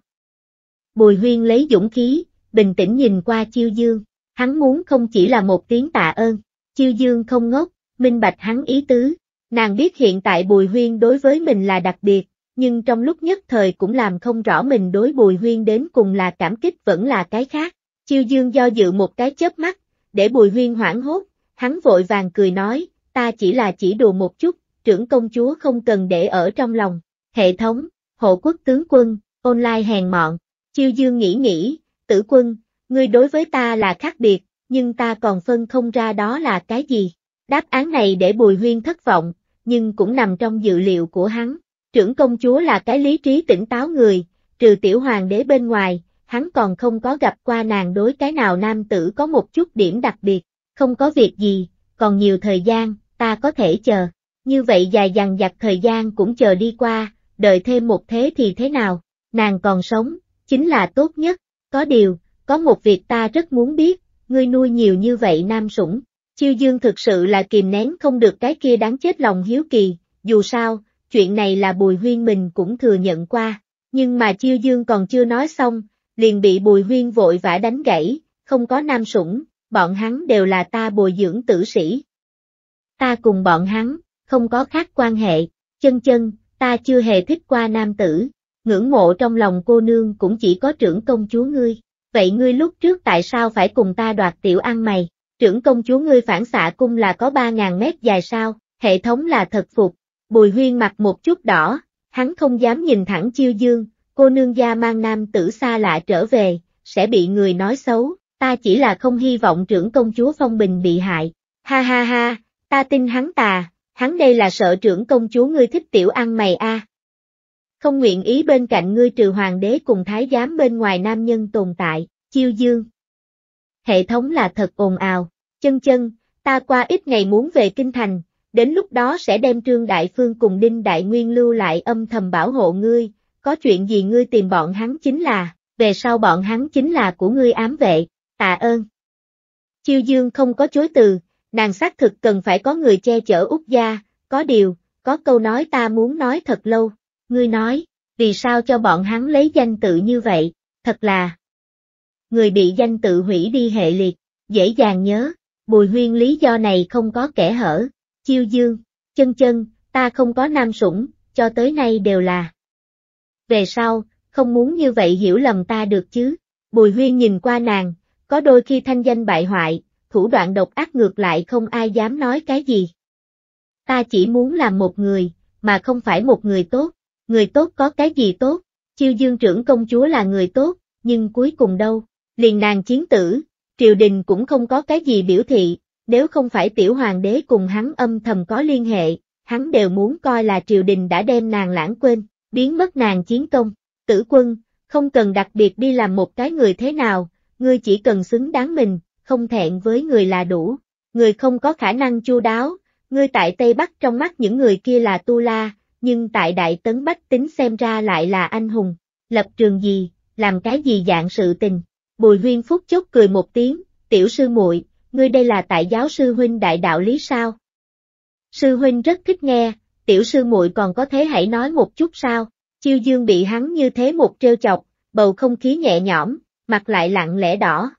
Bùi huyên lấy dũng khí, bình tĩnh nhìn qua chiêu dương, hắn muốn không chỉ là một tiếng tạ ơn, chiêu dương không ngốc, minh bạch hắn ý tứ, nàng biết hiện tại bùi huyên đối với mình là đặc biệt, nhưng trong lúc nhất thời cũng làm không rõ mình đối Bùi Huyên đến cùng là cảm kích vẫn là cái khác. Chiêu Dương do dự một cái chớp mắt, để Bùi Huyên hoảng hốt, hắn vội vàng cười nói, ta chỉ là chỉ đùa một chút, trưởng công chúa không cần để ở trong lòng. Hệ thống, hộ quốc tướng quân, online hèn mọn, Chiêu Dương nghĩ nghĩ, tử quân, ngươi đối với ta là khác biệt, nhưng ta còn phân không ra đó là cái gì. Đáp án này để Bùi Huyên thất vọng, nhưng cũng nằm trong dự liệu của hắn. Trưởng công chúa là cái lý trí tỉnh táo người, trừ tiểu hoàng đế bên ngoài, hắn còn không có gặp qua nàng đối cái nào nam tử có một chút điểm đặc biệt, không có việc gì, còn nhiều thời gian, ta có thể chờ. Như vậy dài dằng dặc thời gian cũng chờ đi qua, đợi thêm một thế thì thế nào, nàng còn sống, chính là tốt nhất, có điều, có một việc ta rất muốn biết, ngươi nuôi nhiều như vậy nam sủng, chiêu dương thực sự là kìm nén không được cái kia đáng chết lòng hiếu kỳ, dù sao, chuyện này là Bùi Huyên mình cũng thừa nhận qua, nhưng mà Chiêu Dương còn chưa nói xong, liền bị Bùi Huyên vội vã đánh gãy, không có nam sủng, bọn hắn đều là ta bồi dưỡng tử sĩ. Ta cùng bọn hắn, không có khác quan hệ, chân chân, ta chưa hề thích qua nam tử, ngưỡng mộ trong lòng cô nương cũng chỉ có trưởng công chúa ngươi, vậy ngươi lúc trước tại sao phải cùng ta đoạt tiểu ăn mày, trưởng công chúa ngươi phản xạ cung là có 3.000 mét dài sao, hệ thống là thật phục, Bùi huyên mặt một chút đỏ, hắn không dám nhìn thẳng chiêu dương, cô nương gia mang nam tử xa lạ trở về, sẽ bị người nói xấu, ta chỉ là không hy vọng trưởng công chúa Phong Bình bị hại. Ha ha ha, ta tin hắn tà, hắn đây là sợ trưởng công chúa ngươi thích tiểu ăn mày a. Không nguyện ý bên cạnh ngươi trừ hoàng đế cùng thái giám bên ngoài nam nhân tồn tại, chiêu dương. Hệ thống là thật ồn ào, chân chân, ta qua ít ngày muốn về kinh thành, đến lúc đó sẽ đem Trương Đại Phương cùng Đinh Đại Nguyên lưu lại âm thầm bảo hộ ngươi, có chuyện gì ngươi tìm bọn hắn chính là, về sau bọn hắn chính là của ngươi ám vệ, tạ ơn. Chiêu Dương không có chối từ, nàng xác thực cần phải có người che chở Úc gia, có điều, có câu nói ta muốn nói thật lâu, ngươi nói, vì sao cho bọn hắn lấy danh tự như vậy, thật là. Người bị danh tự hủy đi hệ liệt, dễ dàng nhớ, Bùi Huyên lý do này không có kẻ hở, Chiêu dương, chân chân, ta không có nam sủng, cho tới nay đều là. Về sau, không muốn như vậy hiểu lầm ta được chứ. Bùi huyên nhìn qua nàng, có đôi khi thanh danh bại hoại, thủ đoạn độc ác ngược lại không ai dám nói cái gì. Ta chỉ muốn làm một người, mà không phải một người tốt. Người tốt có cái gì tốt? Chiêu dương trưởng công chúa là người tốt, nhưng cuối cùng đâu? Liền nàng chiến tử, triều đình cũng không có cái gì biểu thị, nếu không phải tiểu hoàng đế cùng hắn âm thầm có liên hệ, hắn đều muốn coi là triều đình đã đem nàng lãng quên, biến mất nàng chiến công. Tử quân, không cần đặc biệt đi làm một cái người thế nào, ngươi chỉ cần xứng đáng mình, không thẹn với người là đủ. Người không có khả năng chu đáo, ngươi tại Tây Bắc trong mắt những người kia là tu la, nhưng tại Đại Tấn Bách tính xem ra lại là anh hùng, lập trường gì, làm cái gì dạng sự tình. Bùi Huyên Phúc chốc cười một tiếng, tiểu sư muội, ngươi đây là tại giáo sư huynh đại đạo lý sao? Sư huynh rất thích nghe, tiểu sư muội còn có thế hãy nói một chút sao? Chiêu dương bị hắn như thế một trêu chọc, bầu không khí nhẹ nhõm, mặt lại lặng lẽ đỏ.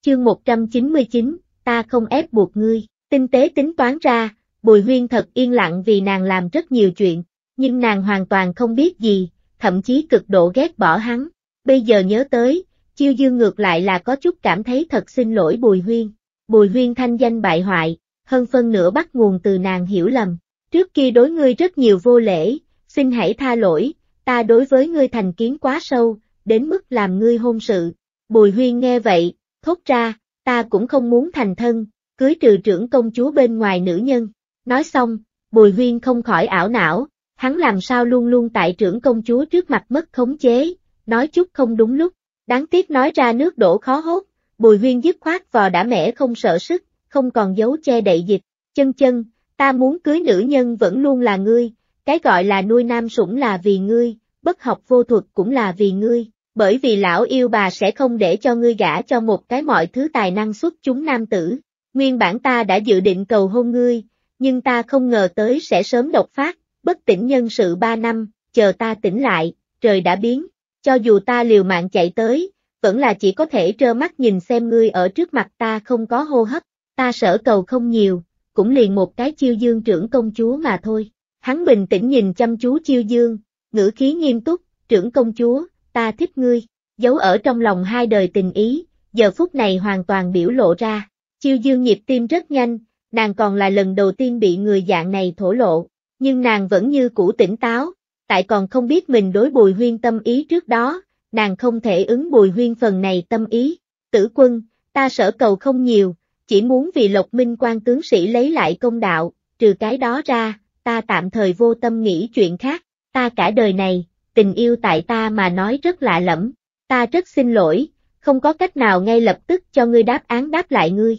Chương 199, ta không ép buộc ngươi, tinh tế tính toán ra, Bùi Huyên thật yên lặng vì nàng làm rất nhiều chuyện, nhưng nàng hoàn toàn không biết gì, thậm chí cực độ ghét bỏ hắn. Bây giờ nhớ tới, Chiêu dương ngược lại là có chút cảm thấy thật xin lỗi Bùi Huyên. Bùi Huyên thanh danh bại hoại, hơn phân nửa bắt nguồn từ nàng hiểu lầm. Trước kia đối ngươi rất nhiều vô lễ, xin hãy tha lỗi, ta đối với ngươi thành kiến quá sâu, đến mức làm ngươi hôn sự. Bùi Huyên nghe vậy, thốt ra, ta cũng không muốn thành thân, cưới trừ trưởng công chúa bên ngoài nữ nhân. Nói xong, Bùi Huyên không khỏi ảo não, hắn làm sao luôn luôn tại trưởng công chúa trước mặt mất khống chế, nói chút không đúng lúc, Đáng tiếc nói ra nước đổ khó hốt, bùi huyên dứt khoát vò đã mẻ không sợ sức, không còn giấu che đậy dịch, chân chân, ta muốn cưới nữ nhân vẫn luôn là ngươi, cái gọi là nuôi nam sủng là vì ngươi, bất học vô thuật cũng là vì ngươi, bởi vì lão yêu bà sẽ không để cho ngươi gả cho một cái mọi thứ tài năng xuất chúng nam tử. Nguyên bản ta đã dự định cầu hôn ngươi, nhưng ta không ngờ tới sẽ sớm độc phát, bất tỉnh nhân sự ba năm, chờ ta tỉnh lại, trời đã biến, cho dù ta liều mạng chạy tới, vẫn là chỉ có thể trơ mắt nhìn xem ngươi ở trước mặt ta không có hô hấp, ta sở cầu không nhiều, cũng liền một cái chiêu dương trưởng công chúa mà thôi. Hắn bình tĩnh nhìn chăm chú chiêu dương, ngữ khí nghiêm túc, trưởng công chúa, ta thích ngươi, giấu ở trong lòng hai đời tình ý, giờ phút này hoàn toàn biểu lộ ra, chiêu dương nhịp tim rất nhanh, nàng còn là lần đầu tiên bị người dạng này thổ lộ, nhưng nàng vẫn như cũ tỉnh táo, tại còn không biết mình đối bùi huyên tâm ý trước đó, nàng không thể ứng bùi huyên phần này tâm ý. Tử quân, ta sở cầu không nhiều, chỉ muốn vì lộc minh quan tướng sĩ lấy lại công đạo, trừ cái đó ra, ta tạm thời vô tâm nghĩ chuyện khác, ta cả đời này, tình yêu tại ta mà nói rất lạ lẫm, ta rất xin lỗi, không có cách nào ngay lập tức cho ngươi đáp án đáp lại ngươi.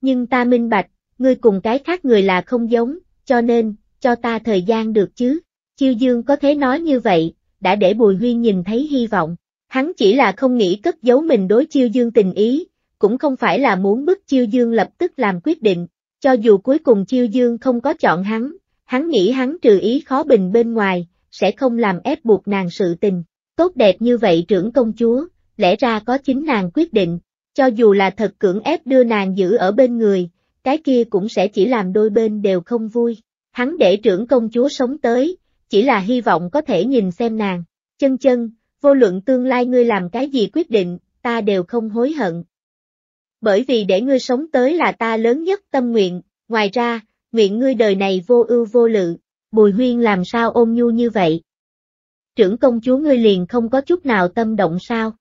Nhưng ta minh bạch, ngươi cùng cái khác người là không giống, cho nên, cho ta thời gian được chứ. Chiêu Dương có thể nói như vậy, đã để Bùi Huyên nhìn thấy hy vọng. Hắn chỉ là không nghĩ cất giấu mình đối Chiêu Dương tình ý, cũng không phải là muốn bức Chiêu Dương lập tức làm quyết định, cho dù cuối cùng Chiêu Dương không có chọn hắn, hắn nghĩ hắn trừ ý khó bình bên ngoài, sẽ không làm ép buộc nàng sự tình. Tốt đẹp như vậy trưởng công chúa, lẽ ra có chính nàng quyết định, cho dù là thật cưỡng ép đưa nàng giữ ở bên người, cái kia cũng sẽ chỉ làm đôi bên đều không vui. Hắn để trưởng công chúa sống tới, chỉ là hy vọng có thể nhìn xem nàng. Chân chân, vô luận tương lai ngươi làm cái gì quyết định, ta đều không hối hận. Bởi vì để ngươi sống tới là ta lớn nhất tâm nguyện, ngoài ra, nguyện ngươi đời này vô ưu vô lự, Bùi Huyên làm sao ôm nhu như vậy? Trưởng công chúa ngươi liền không có chút nào tâm động sao?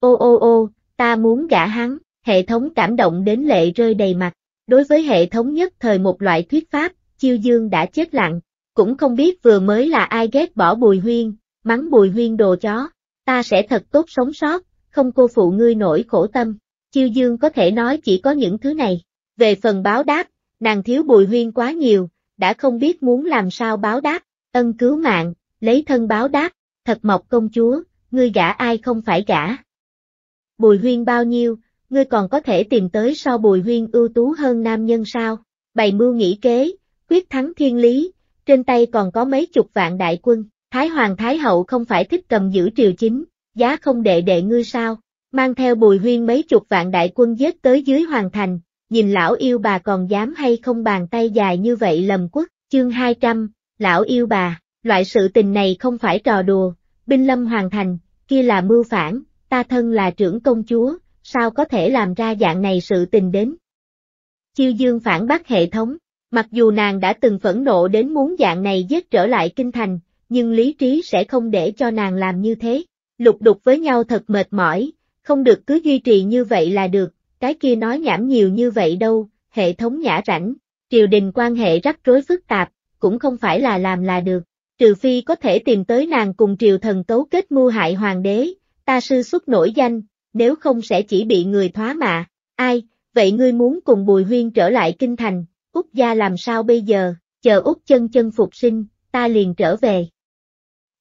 Ô ô ô, ta muốn gả hắn, hệ thống cảm động đến lệ rơi đầy mặt, đối với hệ thống nhất thời một loại thuyết pháp, chiêu dương đã chết lặng, cũng không biết vừa mới là ai ghét bỏ Bùi Huyên, mắng Bùi Huyên đồ chó, ta sẽ thật tốt sống sót, không cô phụ ngươi nổi khổ tâm, chiêu dương có thể nói chỉ có những thứ này. Về phần báo đáp, nàng thiếu Bùi Huyên quá nhiều, đã không biết muốn làm sao báo đáp, ân cứu mạng, lấy thân báo đáp, thật mộc công chúa, ngươi gả ai không phải gả. Bùi Huyên bao nhiêu, ngươi còn có thể tìm tới so Bùi Huyên ưu tú hơn nam nhân sao, bày mưu nghĩ kế, quyết thắng thiên lý, trên tay còn có mấy chục vạn đại quân, Thái Hoàng Thái Hậu không phải thích cầm giữ triều chính, giá không đệ đệ ngươi sao, mang theo bùi huyên mấy chục vạn đại quân giết tới dưới hoàng thành, nhìn lão yêu bà còn dám hay không bàn tay dài như vậy lầm quốc, chương 200, lão yêu bà, loại sự tình này không phải trò đùa, binh lâm hoàng thành, kia là mưu phản, ta thân là trưởng công chúa, sao có thể làm ra dạng này sự tình đến. Chiêu dương phản bác hệ thống, Mặc dù nàng đã từng phẫn nộ đến muốn dạng này giết trở lại kinh thành, nhưng lý trí sẽ không để cho nàng làm như thế. Lục đục với nhau thật mệt mỏi, không được cứ duy trì như vậy là được, cái kia nói nhảm nhiều như vậy đâu, hệ thống nhã rảnh, triều đình quan hệ rắc rối phức tạp, cũng không phải là làm là được, trừ phi có thể tìm tới nàng cùng triều thần cấu kết mưu hại hoàng đế, ta sư xuất nổi danh, nếu không sẽ chỉ bị người thoá mạ, ai, vậy ngươi muốn cùng Bùi Huyên trở lại kinh thành, Út gia làm sao bây giờ, chờ Út chân chân phục sinh, ta liền trở về.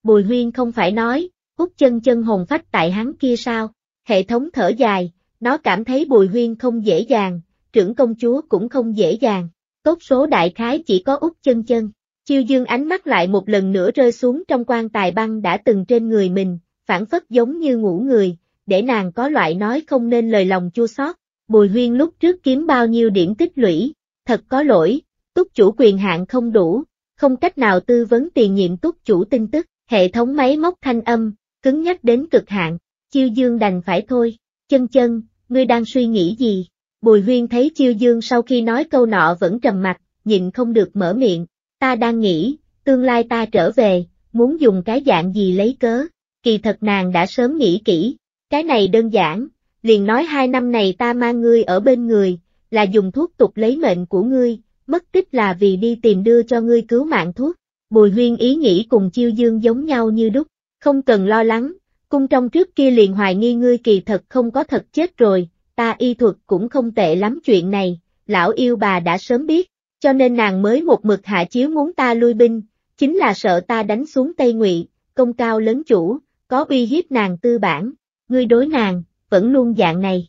Bùi huyên không phải nói, Út chân chân hồn phách tại hắn kia sao, hệ thống thở dài, nó cảm thấy bùi huyên không dễ dàng, trưởng công chúa cũng không dễ dàng, tốt số đại khái chỉ có Út chân chân. Chiêu dương ánh mắt lại một lần nữa rơi xuống trong quan tài băng đã từng trên người mình, phản phất giống như ngủ người, để nàng có loại nói không nên lời lòng chua xót. Bùi huyên lúc trước kiếm bao nhiêu điểm tích lũy, thật có lỗi, túc chủ quyền hạn không đủ, không cách nào tư vấn tiền nhiệm túc chủ tin tức, hệ thống máy móc thanh âm, cứng nhắc đến cực hạn, chiêu dương đành phải thôi, chân chân, ngươi đang suy nghĩ gì? Bùi huyên thấy chiêu dương sau khi nói câu nọ vẫn trầm mặt, nhìn không được mở miệng, ta đang nghĩ, tương lai ta trở về, muốn dùng cái dạng gì lấy cớ, kỳ thật nàng đã sớm nghĩ kỹ, cái này đơn giản, liền nói hai năm này ta mang ngươi ở bên người, là dùng thuốc tục lấy mệnh của ngươi, mất tích là vì đi tìm đưa cho ngươi cứu mạng thuốc. Bùi huyên ý nghĩ cùng chiêu dương giống nhau như đúc, không cần lo lắng, cung trong trước kia liền hoài nghi ngươi kỳ thật không có thật chết rồi, ta y thuật cũng không tệ lắm chuyện này, lão yêu bà đã sớm biết, cho nên nàng mới một mực hạ chiếu muốn ta lui binh, chính là sợ ta đánh xuống Tây Ngụy, công cao lớn chủ, có uy hiếp nàng tư bản, ngươi đối nàng, vẫn luôn dạng này.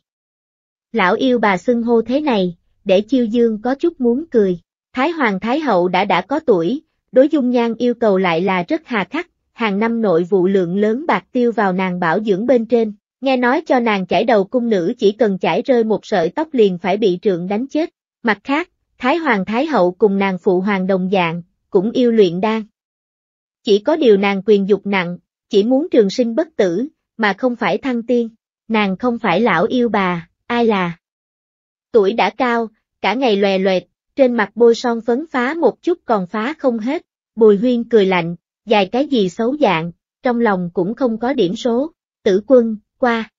Lão yêu bà xưng hô thế này, để chiêu dương có chút muốn cười. Thái Hoàng Thái Hậu đã đã có tuổi, đối dung nhan yêu cầu lại là rất hà khắc, hàng năm nội vụ lượng lớn bạc tiêu vào nàng bảo dưỡng bên trên, nghe nói cho nàng chảy đầu cung nữ chỉ cần chảy rơi một sợi tóc liền phải bị trượng đánh chết. Mặt khác, Thái Hoàng Thái Hậu cùng nàng phụ hoàng đồng dạng, cũng yêu luyện đan. Chỉ có điều nàng quyền dục nặng, chỉ muốn trường sinh bất tử, mà không phải thăng tiên, nàng không phải lão yêu bà, ai là. Tuổi đã cao, cả ngày lòe loẹt, trên mặt bôi son phấn phá một chút còn phá không hết, bùi huyên cười lạnh, dài cái gì xấu dạng, trong lòng cũng không có điểm số, tử quân, qua.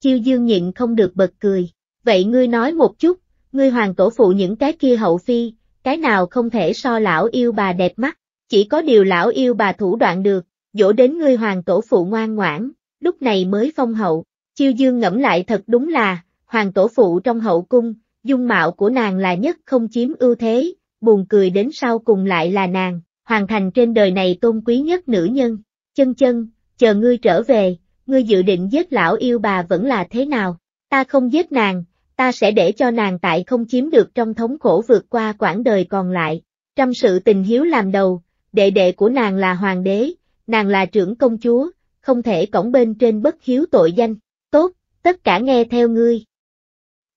Chiêu dương nhịn không được bật cười, vậy ngươi nói một chút, ngươi hoàng tổ phụ những cái kia hậu phi, cái nào không thể so lão yêu bà đẹp mắt, chỉ có điều lão yêu bà thủ đoạn được, dỗ đến ngươi hoàng tổ phụ ngoan ngoãn, lúc này mới phong hậu, Chiêu dương ngẫm lại thật đúng là, hoàng tổ phụ trong hậu cung, dung mạo của nàng là nhất không chiếm ưu thế, buồn cười đến sau cùng lại là nàng, hoàn thành trên đời này tôn quý nhất nữ nhân. Chân chân, chờ ngươi trở về, ngươi dự định giết lão yêu bà vẫn là thế nào? Ta không giết nàng, ta sẽ để cho nàng tại không chiếm được trong thống khổ vượt qua quãng đời còn lại. Trong sự tình hiếu làm đầu, đệ đệ của nàng là hoàng đế, nàng là trưởng công chúa, không thể cổng bên trên bất hiếu tội danh. Tốt, tất cả nghe theo ngươi.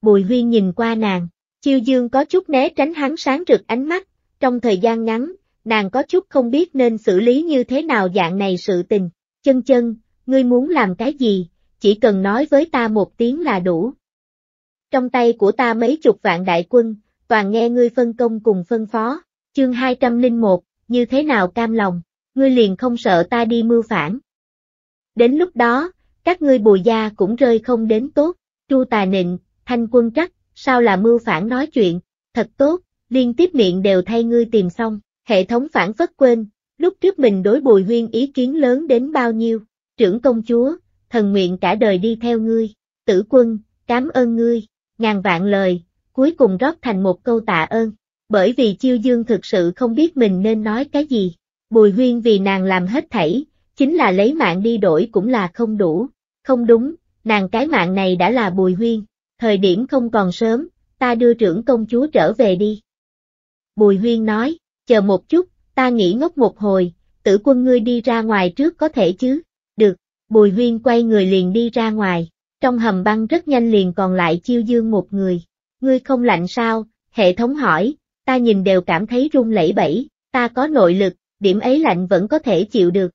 Bùi huyên nhìn qua nàng, chiêu dương có chút né tránh hắn sáng rực ánh mắt, trong thời gian ngắn, nàng có chút không biết nên xử lý như thế nào dạng này sự tình. Chân chân, ngươi muốn làm cái gì, chỉ cần nói với ta một tiếng là đủ. Trong tay của ta mấy chục vạn đại quân, toàn nghe ngươi phân công cùng phân phó, chương 201, như thế nào cam lòng, ngươi liền không sợ ta đi mưu phản. Đến lúc đó, các ngươi bùi gia cũng rơi không đến tốt, chu tà nịnh, thanh quân trắc, sao là mưu phản nói chuyện, thật tốt, liên tiếp miệng đều thay ngươi tìm xong, hệ thống phản phất quên, lúc trước mình đối bùi huyên ý kiến lớn đến bao nhiêu, trưởng công chúa, thần nguyện cả đời đi theo ngươi, tử quân, cám ơn ngươi, ngàn vạn lời, cuối cùng rót thành một câu tạ ơn, bởi vì chiêu dương thực sự không biết mình nên nói cái gì, bùi huyên vì nàng làm hết thảy, chính là lấy mạng đi đổi cũng là không đủ, không đúng, nàng cái mạng này đã là bùi huyên, thời điểm không còn sớm, ta đưa trưởng công chúa trở về đi. Bùi huyên nói, chờ một chút, ta nghỉ ngốc một hồi, tử quân ngươi đi ra ngoài trước có thể chứ, được, bùi huyên quay người liền đi ra ngoài, trong hầm băng rất nhanh liền còn lại chiêu dương một người, ngươi không lạnh sao, hệ thống hỏi, ta nhìn đều cảm thấy run lẩy bẩy, ta có nội lực, điểm ấy lạnh vẫn có thể chịu được.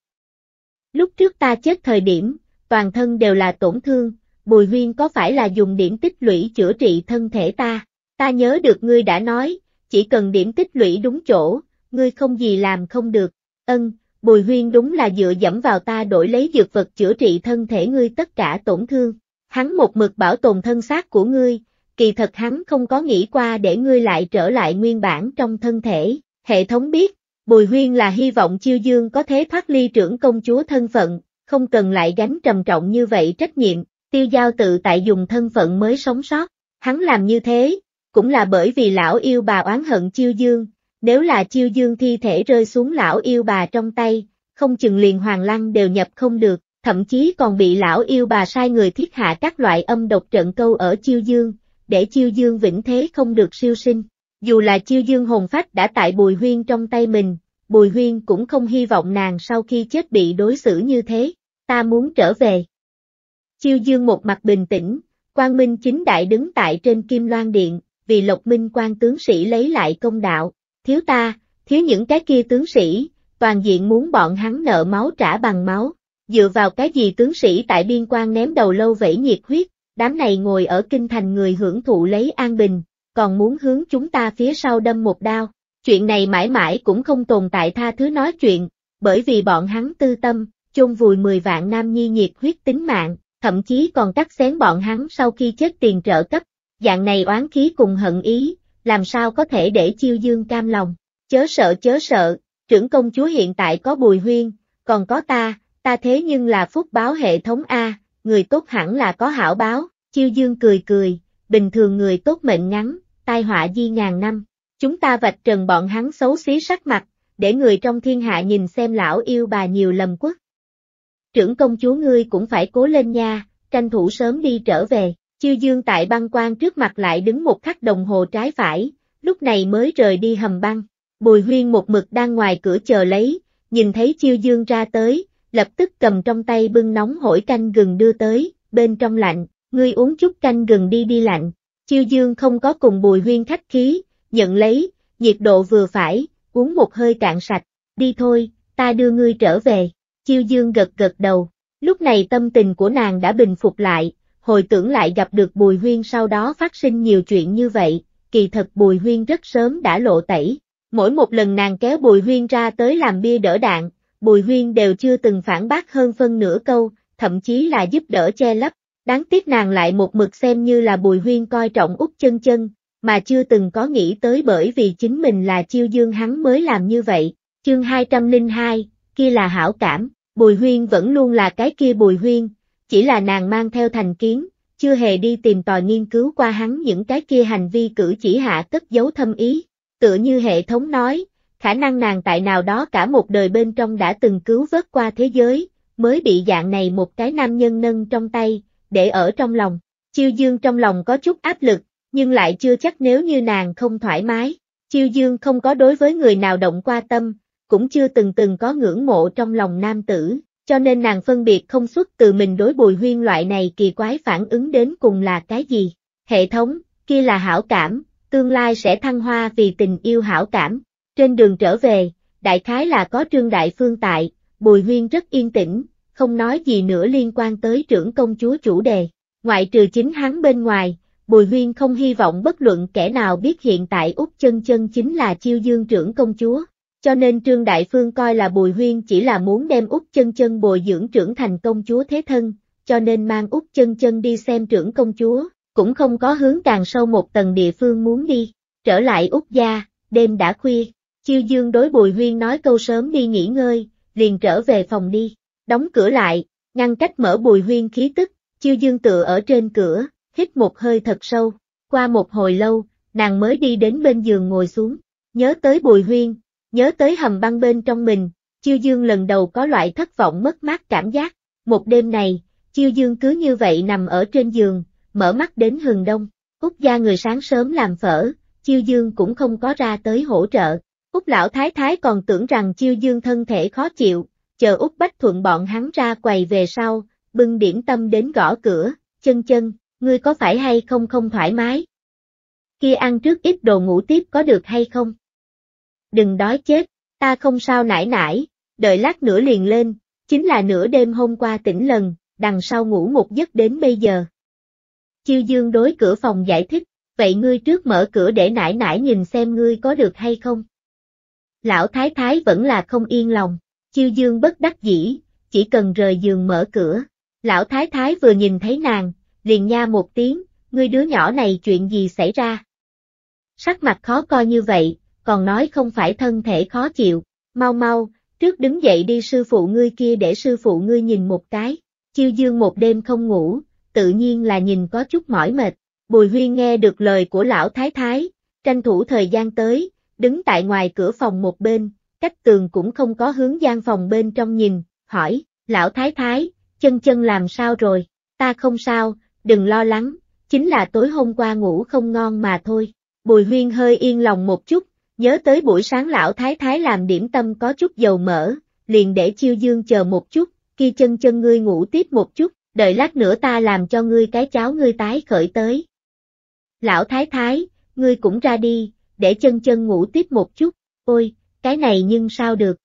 Lúc trước ta chết thời điểm, toàn thân đều là tổn thương, Bùi Huyên có phải là dùng điểm tích lũy chữa trị thân thể ta? Ta nhớ được ngươi đã nói, chỉ cần điểm tích lũy đúng chỗ, ngươi không gì làm không được. Ân, Bùi Huyên đúng là dựa dẫm vào ta đổi lấy dược vật chữa trị thân thể ngươi tất cả tổn thương. Hắn một mực bảo tồn thân xác của ngươi, kỳ thật hắn không có nghĩ qua để ngươi lại trở lại nguyên bản trong thân thể. Hệ thống biết, Bùi Huyên là hy vọng Chiêu Dương có thế thoát ly trưởng công chúa thân phận, không cần lại gánh trầm trọng như vậy trách nhiệm, tiêu giao tự tại dùng thân phận mới sống sót. Hắn làm như thế, cũng là bởi vì lão yêu bà oán hận chiêu dương, nếu là chiêu dương thi thể rơi xuống lão yêu bà trong tay, không chừng liền hoàng lăng đều nhập không được, thậm chí còn bị lão yêu bà sai người thiết hạ các loại âm độc trận câu ở chiêu dương, để chiêu dương vĩnh thế không được siêu sinh. Dù là chiêu dương hồn phách đã tại bùi huyên trong tay mình, Bùi Huyên cũng không hy vọng nàng sau khi chết bị đối xử như thế, ta muốn trở về. Chiêu Dương một mặt bình tĩnh, Quang Minh chính đại đứng tại trên Kim Loan Điện, vì Lộc Minh quan tướng sĩ lấy lại công đạo, thiếu ta, thiếu những cái kia tướng sĩ, toàn diện muốn bọn hắn nợ máu trả bằng máu, dựa vào cái gì tướng sĩ tại biên quan ném đầu lâu vẫy nhiệt huyết, đám này ngồi ở kinh thành người hưởng thụ lấy an bình, còn muốn hướng chúng ta phía sau đâm một đao, chuyện này mãi mãi cũng không tồn tại tha thứ nói chuyện, bởi vì bọn hắn tư tâm, chôn vùi 10 vạn nam nhi nhiệt huyết tính mạng, thậm chí còn cắt xén bọn hắn sau khi chết tiền trợ cấp, dạng này oán khí cùng hận ý, làm sao có thể để chiêu dương cam lòng, chớ sợ chớ sợ, trưởng công chúa hiện tại có bùi huyên, còn có ta, ta thế nhưng là phúc báo hệ thống A, người tốt hẳn là có hảo báo, chiêu dương cười cười, bình thường người tốt mệnh ngắn, tai họa di ngàn năm. Chúng ta vạch trần bọn hắn xấu xí sắc mặt, để người trong thiên hạ nhìn xem lão yêu bà nhiều lầm quốc Trưởng công chúa ngươi cũng phải cố lên nha, tranh thủ sớm đi trở về, chiêu dương tại băng quan trước mặt lại đứng một khắc đồng hồ trái phải, lúc này mới rời đi hầm băng. Bùi huyên một mực đang ngoài cửa chờ lấy, nhìn thấy chiêu dương ra tới, lập tức cầm trong tay bưng nóng hổi canh gừng đưa tới, bên trong lạnh, ngươi uống chút canh gừng đi đi lạnh. Chiêu dương không có cùng bùi huyên khách khí, nhận lấy, nhiệt độ vừa phải, uống một hơi cạn sạch, đi thôi, ta đưa ngươi trở về. Chiêu Dương gật gật đầu, lúc này tâm tình của nàng đã bình phục lại, hồi tưởng lại gặp được Bùi Huyên sau đó phát sinh nhiều chuyện như vậy, kỳ thật Bùi Huyên rất sớm đã lộ tẩy. Mỗi một lần nàng kéo Bùi Huyên ra tới làm bia đỡ đạn, Bùi Huyên đều chưa từng phản bác hơn phân nửa câu, thậm chí là giúp đỡ che lấp. Đáng tiếc nàng lại một mực xem như là Bùi Huyên coi trọng út chân chân, mà chưa từng có nghĩ tới bởi vì chính mình là chiêu dương hắn mới làm như vậy. Chương 202, kia là hảo cảm, Bùi Huyên vẫn luôn là cái kia Bùi Huyên, chỉ là nàng mang theo thành kiến, chưa hề đi tìm tòi nghiên cứu qua hắn những cái kia hành vi cử chỉ hạ tất dấu thâm ý. Tựa như hệ thống nói, khả năng nàng tại nào đó cả một đời bên trong đã từng cứu vớt qua thế giới, mới bị dạng này một cái nam nhân nâng trong tay, để ở trong lòng. Chiêu Dương trong lòng có chút áp lực, nhưng lại chưa chắc nếu như nàng không thoải mái, chiêu dương không có đối với người nào động qua tâm, cũng chưa từng từng có ngưỡng mộ trong lòng nam tử, cho nên nàng phân biệt không xuất từ mình đối bùi huyên loại này kỳ quái phản ứng đến cùng là cái gì. Hệ thống, kia là hảo cảm, tương lai sẽ thăng hoa vì tình yêu hảo cảm. Trên đường trở về, đại khái là có trương đại phương tại, bùi huyên rất yên tĩnh, không nói gì nữa liên quan tới trưởng công chúa chủ đề. Ngoại trừ chính hắn bên ngoài, Bùi Huyên không hy vọng bất luận kẻ nào biết hiện tại Úc Chân Chân chính là chiêu dương trưởng công chúa. Cho nên Trương Đại Phương coi là Bùi Huyên chỉ là muốn đem Úc Chân Chân bồi dưỡng trưởng thành công chúa thế thân, cho nên mang Úc Chân Chân đi xem trưởng công chúa, cũng không có hướng càng sâu một tầng địa phương muốn đi. Trở lại Úc gia, đêm đã khuya, Chiêu Dương đối Bùi Huyên nói câu sớm đi nghỉ ngơi, liền trở về phòng đi, đóng cửa lại, ngăn cách mở Bùi Huyên khí tức, Chiêu Dương tựa ở trên cửa, hít một hơi thật sâu, qua một hồi lâu, nàng mới đi đến bên giường ngồi xuống, nhớ tới bùi huyên, nhớ tới hầm băng bên trong mình, chiêu dương lần đầu có loại thất vọng mất mát cảm giác, một đêm này, chiêu dương cứ như vậy nằm ở trên giường, mở mắt đến hừng đông, út gia người sáng sớm làm phở, chiêu dương cũng không có ra tới hỗ trợ, út lão thái thái còn tưởng rằng chiêu dương thân thể khó chịu, chờ út bách thuận bọn hắn ra quầy về sau, bưng điểm tâm đến gõ cửa, chân chân, ngươi có phải hay không không thoải mái? Kia ăn trước ít đồ ngủ tiếp có được hay không? Đừng đói chết, ta không sao nải nải, đợi lát nữa liền lên, chính là nửa đêm hôm qua tỉnh lần, đằng sau ngủ một giấc đến bây giờ. Chiêu Dương đối cửa phòng giải thích, vậy ngươi trước mở cửa để nải nải nhìn xem ngươi có được hay không? Lão Thái Thái vẫn là không yên lòng, Chiêu Dương bất đắc dĩ, chỉ cần rời giường mở cửa. Lão Thái Thái vừa nhìn thấy nàng, liền nha một tiếng, ngươi đứa nhỏ này chuyện gì xảy ra? Sắc mặt khó coi như vậy, còn nói không phải thân thể khó chịu, mau mau, trước đứng dậy đi sư phụ ngươi kia để sư phụ ngươi nhìn một cái, chiêu dương một đêm không ngủ, tự nhiên là nhìn có chút mỏi mệt, bùi huyên nghe được lời của lão thái thái, tranh thủ thời gian tới, đứng tại ngoài cửa phòng một bên, cách tường cũng không có hướng gian phòng bên trong nhìn, hỏi, lão thái thái, chân chân làm sao rồi, ta không sao, đừng lo lắng, chính là tối hôm qua ngủ không ngon mà thôi. Bùi huyên hơi yên lòng một chút, nhớ tới buổi sáng lão thái thái làm điểm tâm có chút dầu mỡ, liền để chiêu dương chờ một chút, khi chân chân ngươi ngủ tiếp một chút, đợi lát nữa ta làm cho ngươi cái cháo ngươi tái khởi tới. Lão thái thái, ngươi cũng ra đi, để chân chân ngủ tiếp một chút, ôi, cái này nhưng sao được.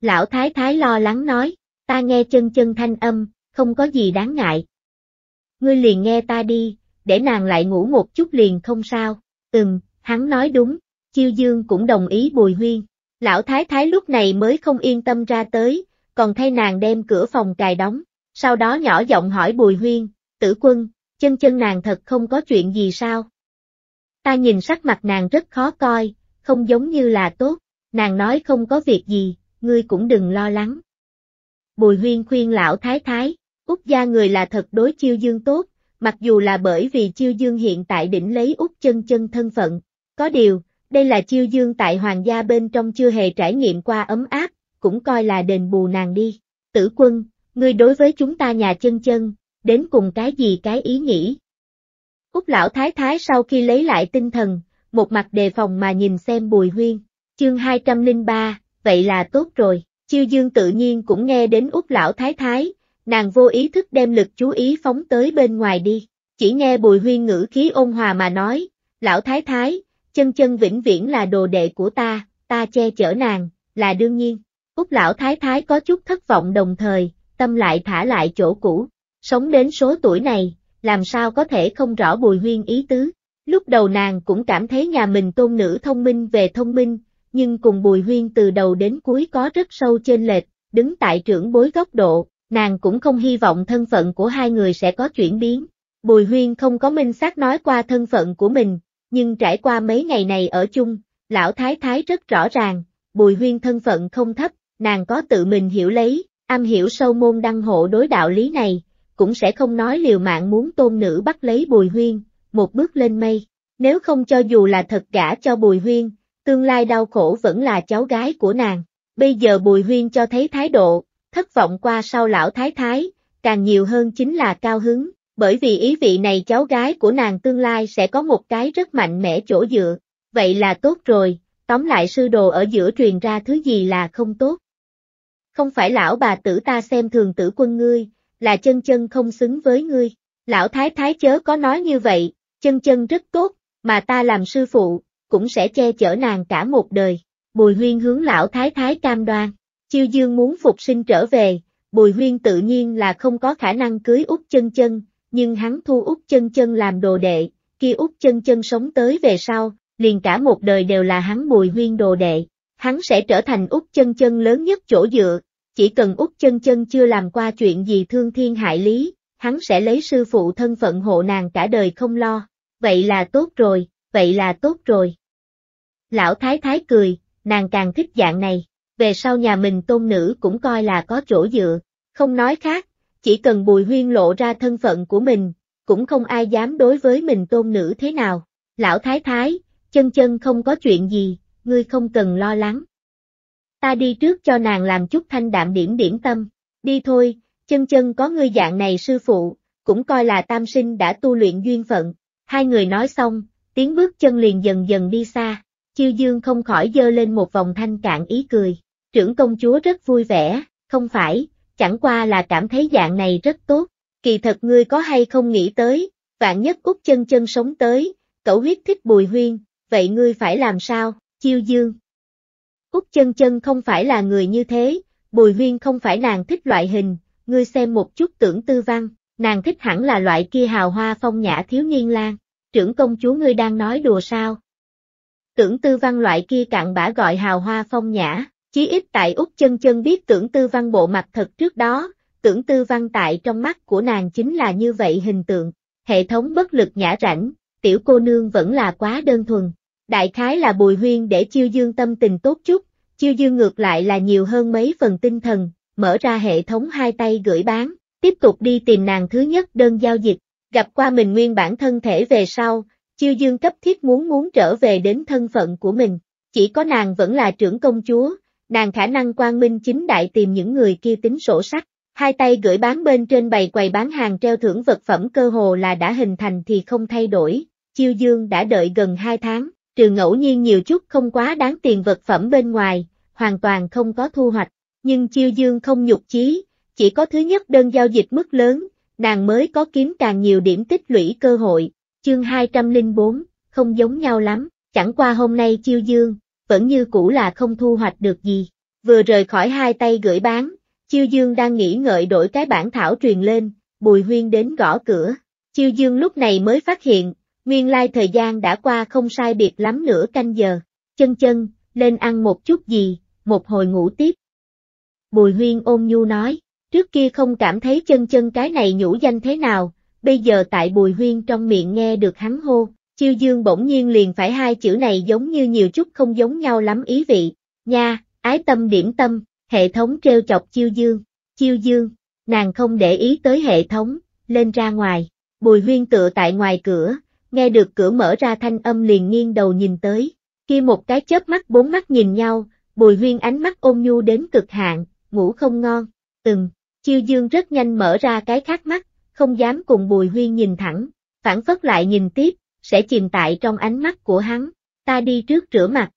Lão thái thái lo lắng nói, ta nghe chân chân thanh âm, không có gì đáng ngại, ngươi liền nghe ta đi, để nàng lại ngủ một chút liền không sao, ừm, hắn nói đúng, chiêu dương cũng đồng ý bùi huyên, lão thái thái lúc này mới không yên tâm ra tới, còn thay nàng đem cửa phòng cài đóng, sau đó nhỏ giọng hỏi bùi huyên, tử quân, chân chân nàng thật không có chuyện gì sao? Ta nhìn sắc mặt nàng rất khó coi, không giống như là tốt, nàng nói không có việc gì, ngươi cũng đừng lo lắng. Bùi huyên khuyên lão thái thái, Úc gia người là thật đối chiêu dương tốt, mặc dù là bởi vì chiêu dương hiện tại đỉnh lấy Úc chân chân thân phận. Có điều, đây là chiêu dương tại hoàng gia bên trong chưa hề trải nghiệm qua ấm áp, cũng coi là đền bù nàng đi. Tử quân, ngươi đối với chúng ta nhà chân chân, đến cùng cái gì cái ý nghĩ. Úc lão thái thái sau khi lấy lại tinh thần, một mặt đề phòng mà nhìn xem bùi huyên, chương 203, vậy là tốt rồi, chiêu dương tự nhiên cũng nghe đến Úc lão thái thái, nàng vô ý thức đem lực chú ý phóng tới bên ngoài đi, chỉ nghe bùi huyên ngữ khí ôn hòa mà nói, lão thái thái, chân chân vĩnh viễn là đồ đệ của ta, ta che chở nàng, là đương nhiên, út lão thái thái có chút thất vọng đồng thời, tâm lại thả lại chỗ cũ, sống đến số tuổi này, làm sao có thể không rõ bùi huyên ý tứ, lúc đầu nàng cũng cảm thấy nhà mình tôn nữ thông minh về thông minh, nhưng cùng bùi huyên từ đầu đến cuối có rất sâu trên lệch, đứng tại trưởng bối góc độ, nàng cũng không hy vọng thân phận của hai người sẽ có chuyển biến. Bùi Huyên không có minh xác nói qua thân phận của mình, nhưng trải qua mấy ngày này ở chung, lão thái thái rất rõ ràng, Bùi Huyên thân phận không thấp, nàng có tự mình hiểu lấy, am hiểu sâu môn đăng hộ đối đạo lý này, cũng sẽ không nói liều mạng muốn tôn nữ bắt lấy Bùi Huyên, một bước lên mây. Nếu không cho dù là thật gả cho Bùi Huyên, tương lai đau khổ vẫn là cháu gái của nàng. Bây giờ Bùi Huyên cho thấy thái độ, Thất vọng qua sau lão thái thái, càng nhiều hơn chính là cao hứng, bởi vì ý vị này cháu gái của nàng tương lai sẽ có một cái rất mạnh mẽ chỗ dựa. Vậy là tốt rồi, tóm lại sư đồ ở giữa truyền ra thứ gì là không tốt. Không phải lão bà tử ta xem thường tử quân ngươi, là chân chân không xứng với ngươi. Lão thái thái chớ có nói như vậy, chân chân rất tốt, mà ta làm sư phụ, cũng sẽ che chở nàng cả một đời. Bùi huyên hướng lão thái thái cam đoan. Chiêu Dương muốn phục sinh trở về, Bùi Huyên tự nhiên là không có khả năng cưới Út Chân Chân, nhưng hắn thu Út Chân Chân làm đồ đệ, khi Út Chân Chân sống tới về sau, liền cả một đời đều là hắn Bùi Huyên đồ đệ, hắn sẽ trở thành Út Chân Chân lớn nhất chỗ dựa, chỉ cần Út Chân Chân chưa làm qua chuyện gì thương thiên hại lý, hắn sẽ lấy sư phụ thân phận hộ nàng cả đời không lo, vậy là tốt rồi, vậy là tốt rồi. Lão Thái Thái cười, nàng càng thích dạng này về sau nhà mình tôn nữ cũng coi là có chỗ dựa. Không nói khác, chỉ cần Bùi Huyên lộ ra thân phận của mình, cũng không ai dám đối với mình tôn nữ thế nào. Lão Thái Thái, chân chân không có chuyện gì, ngươi không cần lo lắng. Ta đi trước cho nàng làm chút thanh đạm điểm điểm tâm, đi thôi, chân chân có ngươi dạng này sư phụ, cũng coi là tam sinh đã tu luyện duyên phận. Hai người nói xong, tiếng bước chân liền dần dần đi xa, chiêu dương không khỏi dơ lên một vòng thanh cạn ý cười. Trưởng công chúa rất vui vẻ, không phải, chẳng qua là cảm thấy dạng này rất tốt. Kỳ thật ngươi có hay không nghĩ tới, vạn nhất út chân chân sống tới, cậu huyết thích bùi huyên, vậy ngươi phải làm sao, chiêu dương. Út chân chân không phải là người như thế, bùi huyên không phải nàng thích loại hình, ngươi xem một chút tưởng tư văn, nàng thích hẳn là loại kia hào hoa phong nhã thiếu niên lang, trưởng công chúa ngươi đang nói đùa sao. Tưởng tư văn loại kia cạn bã gọi hào hoa phong nhã, Chí ít tại Úc chân chân biết tưởng tư văn bộ mặt thật trước đó, tưởng tư văn tại trong mắt của nàng chính là như vậy hình tượng, hệ thống bất lực nhã rảnh, tiểu cô nương vẫn là quá đơn thuần. Đại khái là bùi huyên để chiêu dương tâm tình tốt chút, chiêu dương ngược lại là nhiều hơn mấy phần tinh thần, mở ra hệ thống hai tay gửi bán, tiếp tục đi tìm nàng thứ nhất đơn giao dịch, gặp qua mình nguyên bản thân thể về sau, chiêu dương cấp thiết muốn muốn trở về đến thân phận của mình, chỉ có nàng vẫn là trưởng công chúa, nàng khả năng quang minh chính đại tìm những người kia tính sổ sách, hai tay gửi bán bên trên bày quầy bán hàng treo thưởng vật phẩm cơ hồ là đã hình thành thì không thay đổi, chiêu dương đã đợi gần 2 tháng, trừ ngẫu nhiên nhiều chút không quá đáng tiền vật phẩm bên ngoài, hoàn toàn không có thu hoạch, nhưng chiêu dương không nhục chí, chỉ có thứ nhất đơn giao dịch mức lớn, nàng mới có kiếm càng nhiều điểm tích lũy cơ hội, chương 204, không giống nhau lắm, chẳng qua hôm nay chiêu dương, vẫn như cũ là không thu hoạch được gì. Vừa rời khỏi hai tay gửi bán, Chiêu Dương đang nghĩ ngợi đổi cái bản thảo truyền lên, Bùi Huyên đến gõ cửa. Chiêu Dương lúc này mới phát hiện, nguyên lai thời gian đã qua không sai biệt lắm nửa canh giờ. Chân chân, lên ăn một chút gì, một hồi ngủ tiếp. Bùi Huyên ôm nhu nói, trước kia không cảm thấy chân chân cái này nhũ danh thế nào, bây giờ tại Bùi Huyên trong miệng nghe được hắn hô, Chiêu Dương bỗng nhiên liền phải hai chữ này giống như nhiều chút không giống nhau lắm ý vị. Nha, ái tâm điểm tâm, hệ thống treo chọc Chiêu Dương. Chiêu Dương, nàng không để ý tới hệ thống, lên ra ngoài. Bùi huyên tựa tại ngoài cửa, nghe được cửa mở ra thanh âm liền nghiêng đầu nhìn tới. kia một cái chớp mắt bốn mắt nhìn nhau, bùi huyên ánh mắt ôn nhu đến cực hạn, ngủ không ngon. Từng, Chiêu Dương rất nhanh mở ra cái khác mắt, không dám cùng bùi huyên nhìn thẳng, phản phất lại nhìn tiếp, sẽ chìm tại trong ánh mắt của hắn, ta đi trước rửa mặt.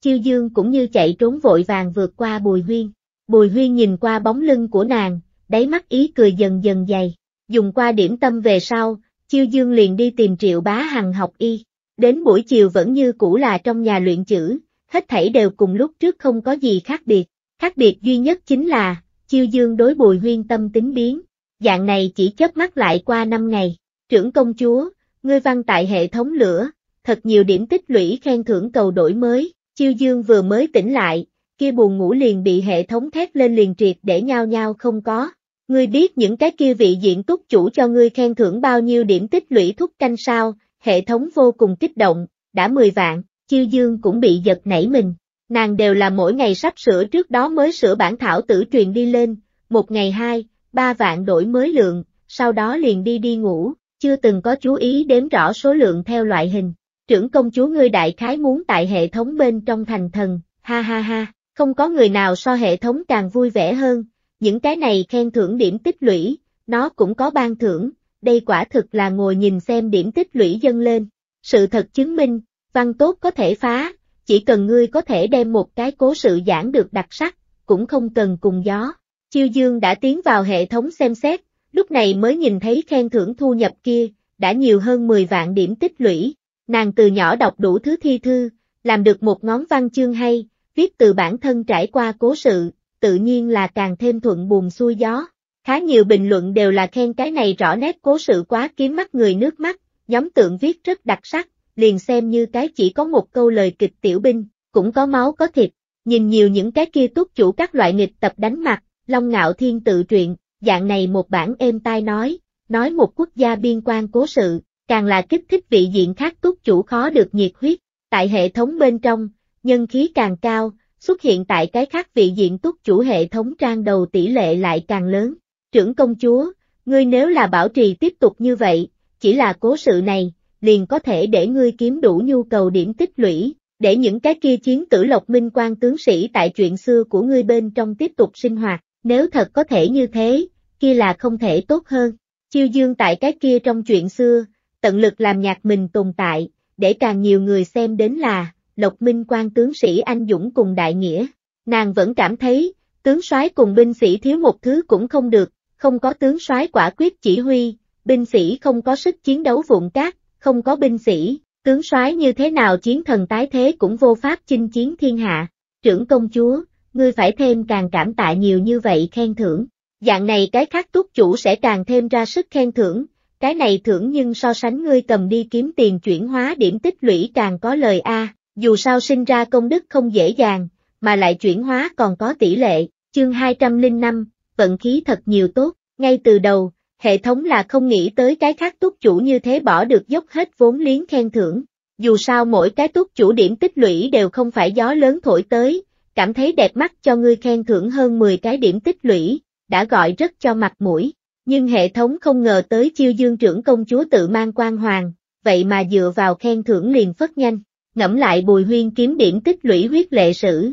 Chiêu dương cũng như chạy trốn vội vàng vượt qua bùi huyên, bùi huyên nhìn qua bóng lưng của nàng, đáy mắt ý cười dần dần dày, dùng qua điểm tâm về sau, chiêu dương liền đi tìm triệu bá hằng học y, đến buổi chiều vẫn như cũ là trong nhà luyện chữ, hết thảy đều cùng lúc trước không có gì khác biệt, khác biệt duy nhất chính là, chiêu dương đối bùi huyên tâm tính biến, dạng này chỉ chớp mắt lại qua năm ngày, trưởng công chúa, Ngươi văn tại hệ thống lửa, thật nhiều điểm tích lũy khen thưởng cầu đổi mới, chiêu dương vừa mới tỉnh lại, kia buồn ngủ liền bị hệ thống thét lên liền triệt để nhao nhao không có. Ngươi biết những cái kia vị diện túc chủ cho ngươi khen thưởng bao nhiêu điểm tích lũy thúc canh sao, hệ thống vô cùng kích động, đã 10 vạn, chiêu dương cũng bị giật nảy mình. Nàng đều là mỗi ngày sắp sửa trước đó mới sửa bản thảo tử truyền đi lên, một ngày hai, ba vạn đổi mới lượng, sau đó liền đi đi ngủ, chưa từng có chú ý đếm rõ số lượng theo loại hình. Trưởng công chúa ngươi đại khái muốn tại hệ thống bên trong thành thần, ha ha ha, không có người nào so hệ thống càng vui vẻ hơn, những cái này khen thưởng điểm tích lũy, nó cũng có ban thưởng, đây quả thực là ngồi nhìn xem điểm tích lũy dâng lên. Sự thật chứng minh, văn tốt có thể phá, chỉ cần ngươi có thể đem một cái cố sự giảng được đặc sắc, cũng không cần cùng gió. Chiêu Dương đã tiến vào hệ thống xem xét, lúc này mới nhìn thấy khen thưởng thu nhập kia, đã nhiều hơn 10 vạn điểm tích lũy. Nàng từ nhỏ đọc đủ thứ thi thư, làm được một ngón văn chương hay, viết từ bản thân trải qua cố sự, tự nhiên là càng thêm thuận buồm xuôi gió. Khá nhiều bình luận đều là khen cái này rõ nét cố sự quá kiếm mắt người nước mắt, nhóm tượng viết rất đặc sắc, liền xem như cái chỉ có một câu lời kịch tiểu binh, cũng có máu có thịt, nhìn nhiều những cái kia túc chủ các loại nghịch tập đánh mặt, long ngạo thiên tự truyện, dạng này một bản êm tai nói, nói một quốc gia biên quan cố sự, càng là kích thích vị diện khác túc chủ khó được nhiệt huyết, tại hệ thống bên trong, nhân khí càng cao, xuất hiện tại cái khác vị diện túc chủ hệ thống trang đầu tỷ lệ lại càng lớn. Trưởng công chúa, ngươi nếu là bảo trì tiếp tục như vậy, chỉ là cố sự này, liền có thể để ngươi kiếm đủ nhu cầu điểm tích lũy, để những cái kia chiến tử lộc minh quan tướng sĩ tại chuyện xưa của ngươi bên trong tiếp tục sinh hoạt. Nếu thật có thể như thế, kia là không thể tốt hơn. Chiêu dương tại cái kia trong chuyện xưa, tận lực làm nhạc mình tồn tại, để càng nhiều người xem đến là, Lộc Minh quan tướng sĩ anh dũng cùng đại nghĩa. Nàng vẫn cảm thấy, tướng soái cùng binh sĩ thiếu một thứ cũng không được, không có tướng soái quả quyết chỉ huy, binh sĩ không có sức chiến đấu vụn cát, không có binh sĩ, tướng soái như thế nào chiến thần tái thế cũng vô pháp chinh chiến thiên hạ. Trưởng công chúa, ngươi phải thêm càng cảm tạ nhiều như vậy khen thưởng. Dạng này cái khác túc chủ sẽ càng thêm ra sức khen thưởng, cái này thưởng nhưng so sánh ngươi cầm đi kiếm tiền chuyển hóa điểm tích lũy càng có lời a, dù sao sinh ra công đức không dễ dàng, mà lại chuyển hóa còn có tỷ lệ, chương 205, vận khí thật nhiều tốt, ngay từ đầu, hệ thống là không nghĩ tới cái khác túc chủ như thế bỏ được dốc hết vốn liếng khen thưởng. Dù sao mỗi cái túc chủ điểm tích lũy đều không phải gió lớn thổi tới, cảm thấy đẹp mắt cho ngươi khen thưởng hơn 10 cái điểm tích lũy, đã gọi rất cho mặt mũi. Nhưng hệ thống không ngờ tới chiêu dương trưởng công chúa tự mang quan hoàng, vậy mà dựa vào khen thưởng liền phất nhanh, ngẫm lại bùi huyên kiếm điểm tích lũy huyết lệ sử.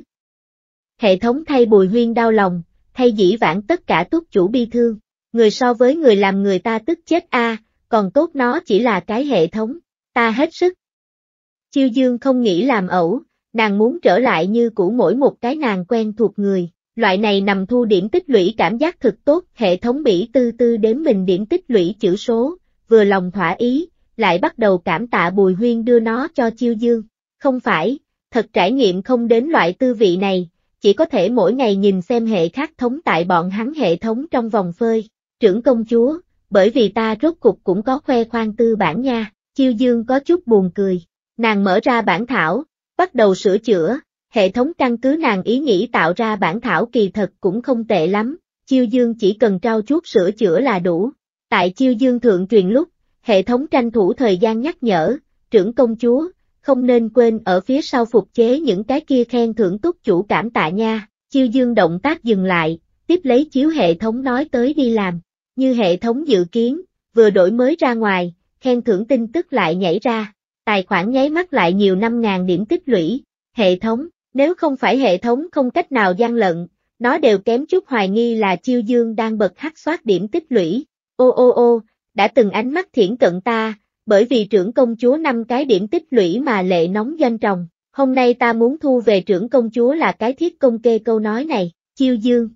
Hệ thống thay bùi huyên đau lòng, thay dĩ vãng tất cả túc chủ bi thương, người so với người làm người ta tức chết a, còn tốt nó chỉ là cái hệ thống, ta hết sức. Chiêu dương không nghĩ làm ẩu, nàng muốn trở lại như cũ mỗi một cái nàng quen thuộc người. Loại này nằm thu điểm tích lũy cảm giác thực tốt, hệ thống bỉ tư tư đếm mình điểm tích lũy chữ số, vừa lòng thỏa ý, lại bắt đầu cảm tạ Bùi Huyên đưa nó cho Chiêu Dương. Không phải, thật trải nghiệm không đến loại tư vị này, chỉ có thể mỗi ngày nhìn xem hệ khác thống tại bọn hắn hệ thống trong vòng phơi. Trưởng công chúa, bởi vì ta rốt cục cũng có khoe khoang tư bản nha, Chiêu Dương có chút buồn cười. Nàng mở ra bản thảo, bắt đầu sửa chữa, hệ thống căn cứ nàng ý nghĩ tạo ra bản thảo kỳ thật cũng không tệ lắm, Chiêu Dương chỉ cần trao chút sửa chữa là đủ. Tại Chiêu Dương thượng truyền lúc, hệ thống tranh thủ thời gian nhắc nhở, trưởng công chúa, không nên quên ở phía sau phục chế những cái kia khen thưởng túc chủ cảm tạ nha, Chiêu Dương động tác dừng lại, tiếp lấy chiếu hệ thống nói tới đi làm, như hệ thống dự kiến, vừa đổi mới ra ngoài, khen thưởng tin tức lại nhảy ra, tài khoản nháy mắt lại nhiều 5.000 điểm tích lũy. Hệ thống, nếu không phải hệ thống không cách nào gian lận, nó đều kém chút hoài nghi là Chiêu Dương đang bật hắc soát điểm tích lũy. Ô ô ô, đã từng ánh mắt thiển cận ta, bởi vì trưởng công chúa năm cái điểm tích lũy mà lệ nóng danh tròng. Hôm nay ta muốn thu về trưởng công chúa là cái thiết công kê câu nói này, Chiêu Dương.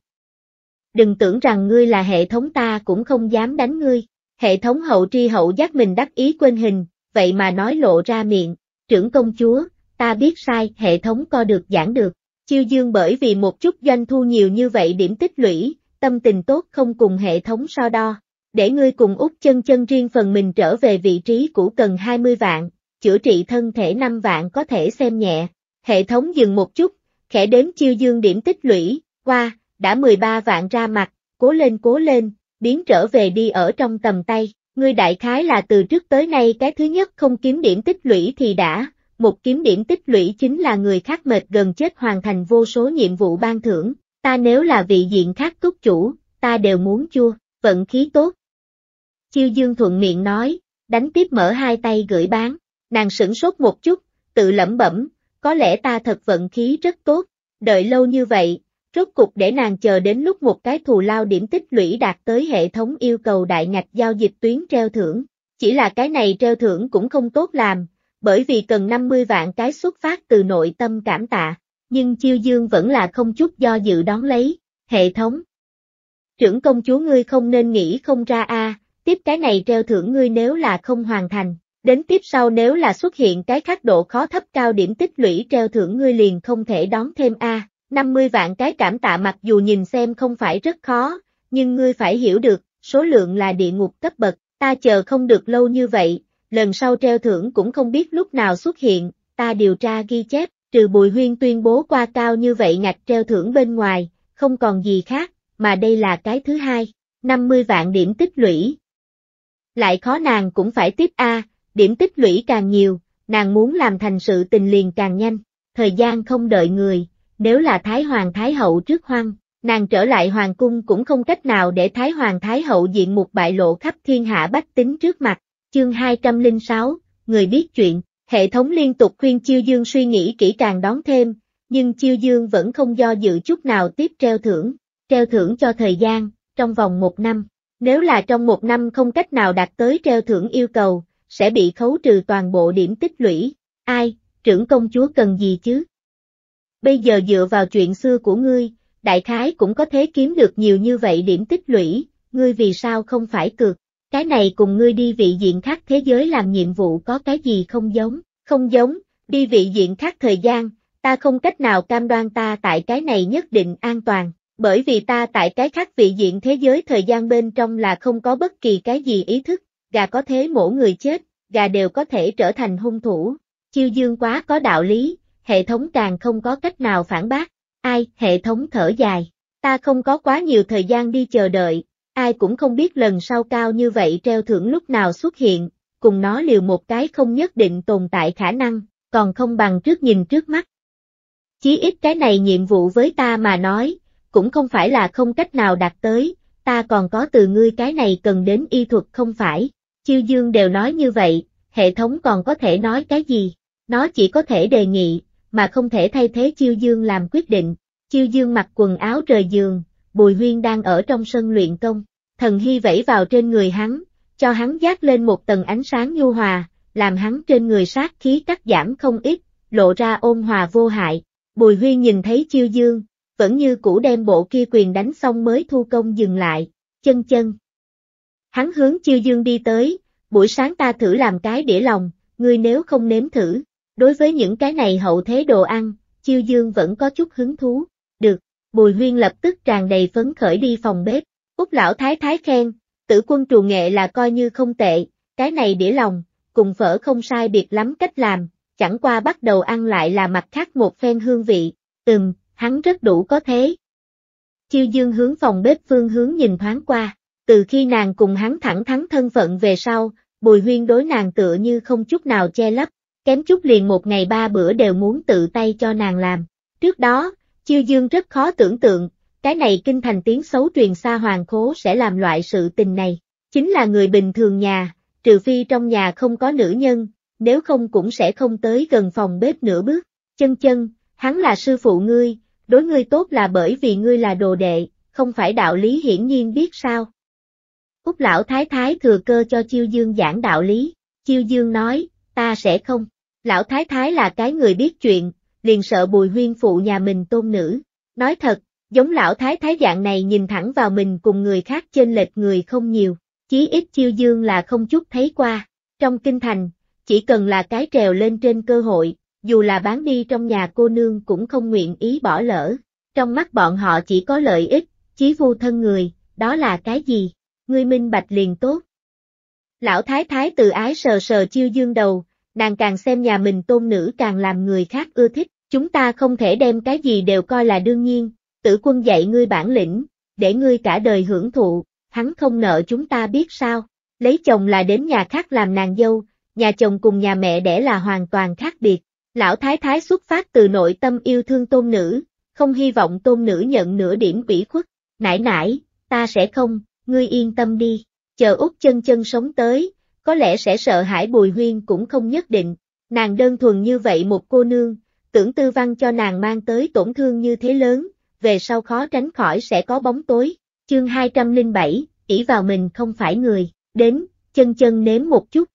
Đừng tưởng rằng ngươi là hệ thống ta cũng không dám đánh ngươi. Hệ thống hậu tri hậu giác mình đắc ý quên hình, vậy mà nói lộ ra miệng, trưởng công chúa, ta biết sai, hệ thống co được giảng được. Chiêu dương bởi vì một chút doanh thu nhiều như vậy điểm tích lũy, tâm tình tốt không cùng hệ thống so đo. Để ngươi cùng út chân chân riêng phần mình trở về vị trí cũ cần 20 vạn, chữa trị thân thể 5 vạn có thể xem nhẹ. Hệ thống dừng một chút, khẽ đếm chiêu dương điểm tích lũy, qua, đã 13 vạn ra mặt, cố lên cố lên, biến trở về đi ở trong tầm tay. Ngươi đại khái là từ trước tới nay cái thứ nhất không kiếm điểm tích lũy thì đã, một kiếm điểm tích lũy chính là người khác mệt gần chết hoàn thành vô số nhiệm vụ ban thưởng, ta nếu là vị diện khác túc chủ, ta đều muốn chua, vận khí tốt. Chiêu Dương thuận miệng nói, đánh tiếp mở hai tay gửi bán, nàng sửng sốt một chút, tự lẩm bẩm, có lẽ ta thật vận khí rất tốt, đợi lâu như vậy, Rốt cục để nàng chờ đến lúc một cái thù lao điểm tích lũy đạt tới hệ thống yêu cầu đại ngạch giao dịch tuyến treo thưởng. Chỉ là cái này treo thưởng cũng không tốt làm, bởi vì cần 50 vạn cái xuất phát từ nội tâm cảm tạ, nhưng Chiêu Dương vẫn là không chút do dự đón lấy, hệ thống. Trưởng công chúa ngươi không nên nghĩ không ra a, à, tiếp cái này treo thưởng ngươi nếu là không hoàn thành, đến tiếp sau nếu là xuất hiện cái khắc độ khó thấp cao điểm tích lũy treo thưởng ngươi liền không thể đón thêm a. À. 50 vạn cái cảm tạ mặc dù nhìn xem không phải rất khó, nhưng ngươi phải hiểu được, số lượng là địa ngục cấp bậc, ta chờ không được lâu như vậy, lần sau treo thưởng cũng không biết lúc nào xuất hiện, ta điều tra ghi chép, trừ Bùi Huyên tuyên bố qua cao như vậy ngạch treo thưởng bên ngoài, không còn gì khác, mà đây là cái thứ hai, 50 vạn điểm tích lũy. Lại khó nàng cũng phải tiếp A, điểm tích lũy càng nhiều, nàng muốn làm thành sự tình liền càng nhanh, thời gian không đợi người, nếu là Thái Hoàng Thái Hậu trước hoang, nàng trở lại Hoàng Cung cũng không cách nào để Thái Hoàng Thái Hậu diện một bại lộ khắp thiên hạ bách tính trước mặt. Chương 206, Người biết chuyện, hệ thống liên tục khuyên Chiêu Dương suy nghĩ kỹ càng đón thêm, nhưng Chiêu Dương vẫn không do dự chút nào tiếp treo thưởng, treo thưởng cho thời gian, trong vòng một năm. Nếu là trong một năm không cách nào đạt tới treo thưởng yêu cầu, sẽ bị khấu trừ toàn bộ điểm tích lũy. Ai, trưởng công chúa cần gì chứ? bây giờ dựa vào chuyện xưa của ngươi, đại khái cũng có thể kiếm được nhiều như vậy điểm tích lũy, ngươi vì sao không phải cược, cái này cùng ngươi đi vị diện khác thế giới làm nhiệm vụ có cái gì không giống, không giống, đi vị diện khác thời gian, ta không cách nào cam đoan ta tại cái này nhất định an toàn, bởi vì ta tại cái khác vị diện thế giới thời gian bên trong là không có bất kỳ cái gì ý thức, gà có thế mỗi người chết, gà đều có thể trở thành hung thủ, chiêu dương quá có đạo lý, hệ thống càng không có cách nào phản bác. Ai, hệ thống thở dài, ta không có quá nhiều thời gian đi chờ đợi, ai cũng không biết lần sau cao như vậy treo thưởng lúc nào xuất hiện, cùng nó liều một cái không nhất định tồn tại khả năng, còn không bằng trước nhìn trước mắt. Chí ít cái này nhiệm vụ với ta mà nói, cũng không phải là không cách nào đạt tới, ta còn có từ ngươi cái này cần đến y thuật không phải, chiêu dương đều nói như vậy, hệ thống còn có thể nói cái gì, nó chỉ có thể đề nghị, mà không thể thay thế Chiêu Dương làm quyết định. Chiêu Dương mặc quần áo rời giường, Bùi Huyên đang ở trong sân luyện công. Thần Hy vẫy vào trên người hắn, cho hắn giác lên một tầng ánh sáng nhu hòa, làm hắn trên người sát khí cắt giảm không ít, lộ ra ôn hòa vô hại. Bùi Huyên nhìn thấy Chiêu Dương, vẫn như cũ đem bộ kia quyền đánh xong mới thu công dừng lại, chân chân. Hắn hướng Chiêu Dương đi tới, buổi sáng ta thử làm cái đĩa lòng, ngươi nếu không nếm thử, Đối với những cái này hậu thế đồ ăn, Chiêu Dương vẫn có chút hứng thú. Được, Bùi Huyên lập tức tràn đầy phấn khởi đi phòng bếp. Úc lão thái thái khen, tử quân trù nghệ là coi như không tệ, cái này đĩa lòng, cùng phở không sai biệt lắm cách làm, chẳng qua bắt đầu ăn lại là mặt khác một phen hương vị, ừm, hắn rất đủ có thế. Chiêu Dương hướng phòng bếp phương hướng nhìn thoáng qua, từ khi nàng cùng hắn thẳng thắn thân phận về sau, Bùi Huyên đối nàng tựa như không chút nào che lấp, kém chút liền một ngày ba bữa đều muốn tự tay cho nàng làm. Trước đó, Chiêu Dương rất khó tưởng tượng, cái này kinh thành tiếng xấu truyền xa hoàng khố sẽ làm loại sự tình này. Chính là người bình thường nhà, trừ phi trong nhà không có nữ nhân, nếu không cũng sẽ không tới gần phòng bếp nửa bước. Chân chân, hắn là sư phụ ngươi, đối ngươi tốt là bởi vì ngươi là đồ đệ, không phải đạo lý hiển nhiên biết sao. Úc lão thái thái thừa cơ cho Chiêu Dương giảng đạo lý, Chiêu Dương nói, ta sẽ không. Lão Thái Thái là cái người biết chuyện, liền sợ bùi huyên phụ nhà mình tôn nữ. Nói thật, giống lão Thái Thái dạng này nhìn thẳng vào mình cùng người khác trên lệch người không nhiều, chí ít chiêu dương là không chút thấy qua. Trong kinh thành, chỉ cần là cái trèo lên trên cơ hội, dù là bán đi trong nhà cô nương cũng không nguyện ý bỏ lỡ. Trong mắt bọn họ chỉ có lợi ích, chí vu thân người, đó là cái gì? Ngươi minh bạch liền tốt. Lão thái thái từ ái sờ sờ chiêu dương đầu, nàng càng xem nhà mình tôn nữ càng làm người khác ưa thích, chúng ta không thể đem cái gì đều coi là đương nhiên, tử quân dạy ngươi bản lĩnh, để ngươi cả đời hưởng thụ, hắn không nợ chúng ta biết sao, lấy chồng là đến nhà khác làm nàng dâu, nhà chồng cùng nhà mẹ đẻ là hoàn toàn khác biệt, lão thái thái xuất phát từ nội tâm yêu thương tôn nữ, không hy vọng tôn nữ nhận nửa điểm ủy khuất, nãi nãi, ta sẽ không, ngươi yên tâm đi, chờ út chân chân sống tới, có lẽ sẽ sợ hãi Bùi Huyên cũng không nhất định, nàng đơn thuần như vậy một cô nương, tưởng tư văn cho nàng mang tới tổn thương như thế lớn, về sau khó tránh khỏi sẽ có bóng tối. Chương 207, ỷ vào mình không phải người, đến, chân chân nếm một chút.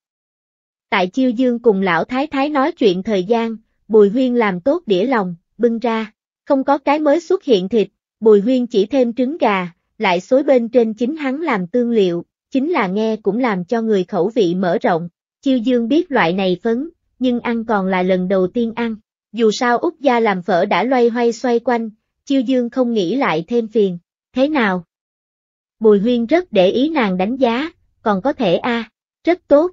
Tại Chiêu Dương cùng lão thái thái nói chuyện thời gian, Bùi Huyên làm tốt đĩa lòng, bưng ra, không có cái mới xuất hiện thịt, Bùi Huyên chỉ thêm trứng gà, lại xối bên trên chính hắn làm tương liệu, chính là nghe cũng làm cho người khẩu vị mở rộng. Chiêu Dương biết loại này phấn, nhưng ăn còn là lần đầu tiên ăn. Dù sao Úc Gia làm phở đã loay hoay xoay quanh, Chiêu Dương không nghĩ lại thêm phiền. Thế nào? Bùi Huyên rất để ý nàng đánh giá, còn có thể a, rất tốt.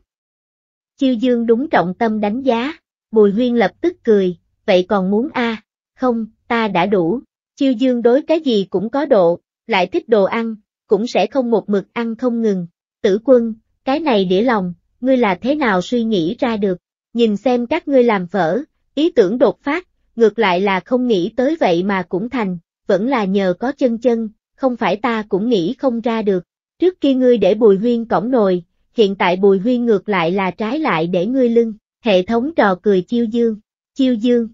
Chiêu Dương đúng trọng tâm đánh giá, Bùi Huyên lập tức cười, vậy còn muốn a? Không, ta đã đủ. Chiêu Dương đối cái gì cũng có độ, lại thích đồ ăn, cũng sẽ không một mực ăn không ngừng. Tử quân, cái này đĩa lòng, ngươi là thế nào suy nghĩ ra được, nhìn xem các ngươi làm vỡ, ý tưởng đột phát, ngược lại là không nghĩ tới vậy mà cũng thành, vẫn là nhờ có chân chân, không phải ta cũng nghĩ không ra được. Trước kia ngươi để bùi huyên cổng nồi, hiện tại bùi huyên ngược lại là trái lại để ngươi lưng, hệ thống trò cười chiêu dương, chiêu dương.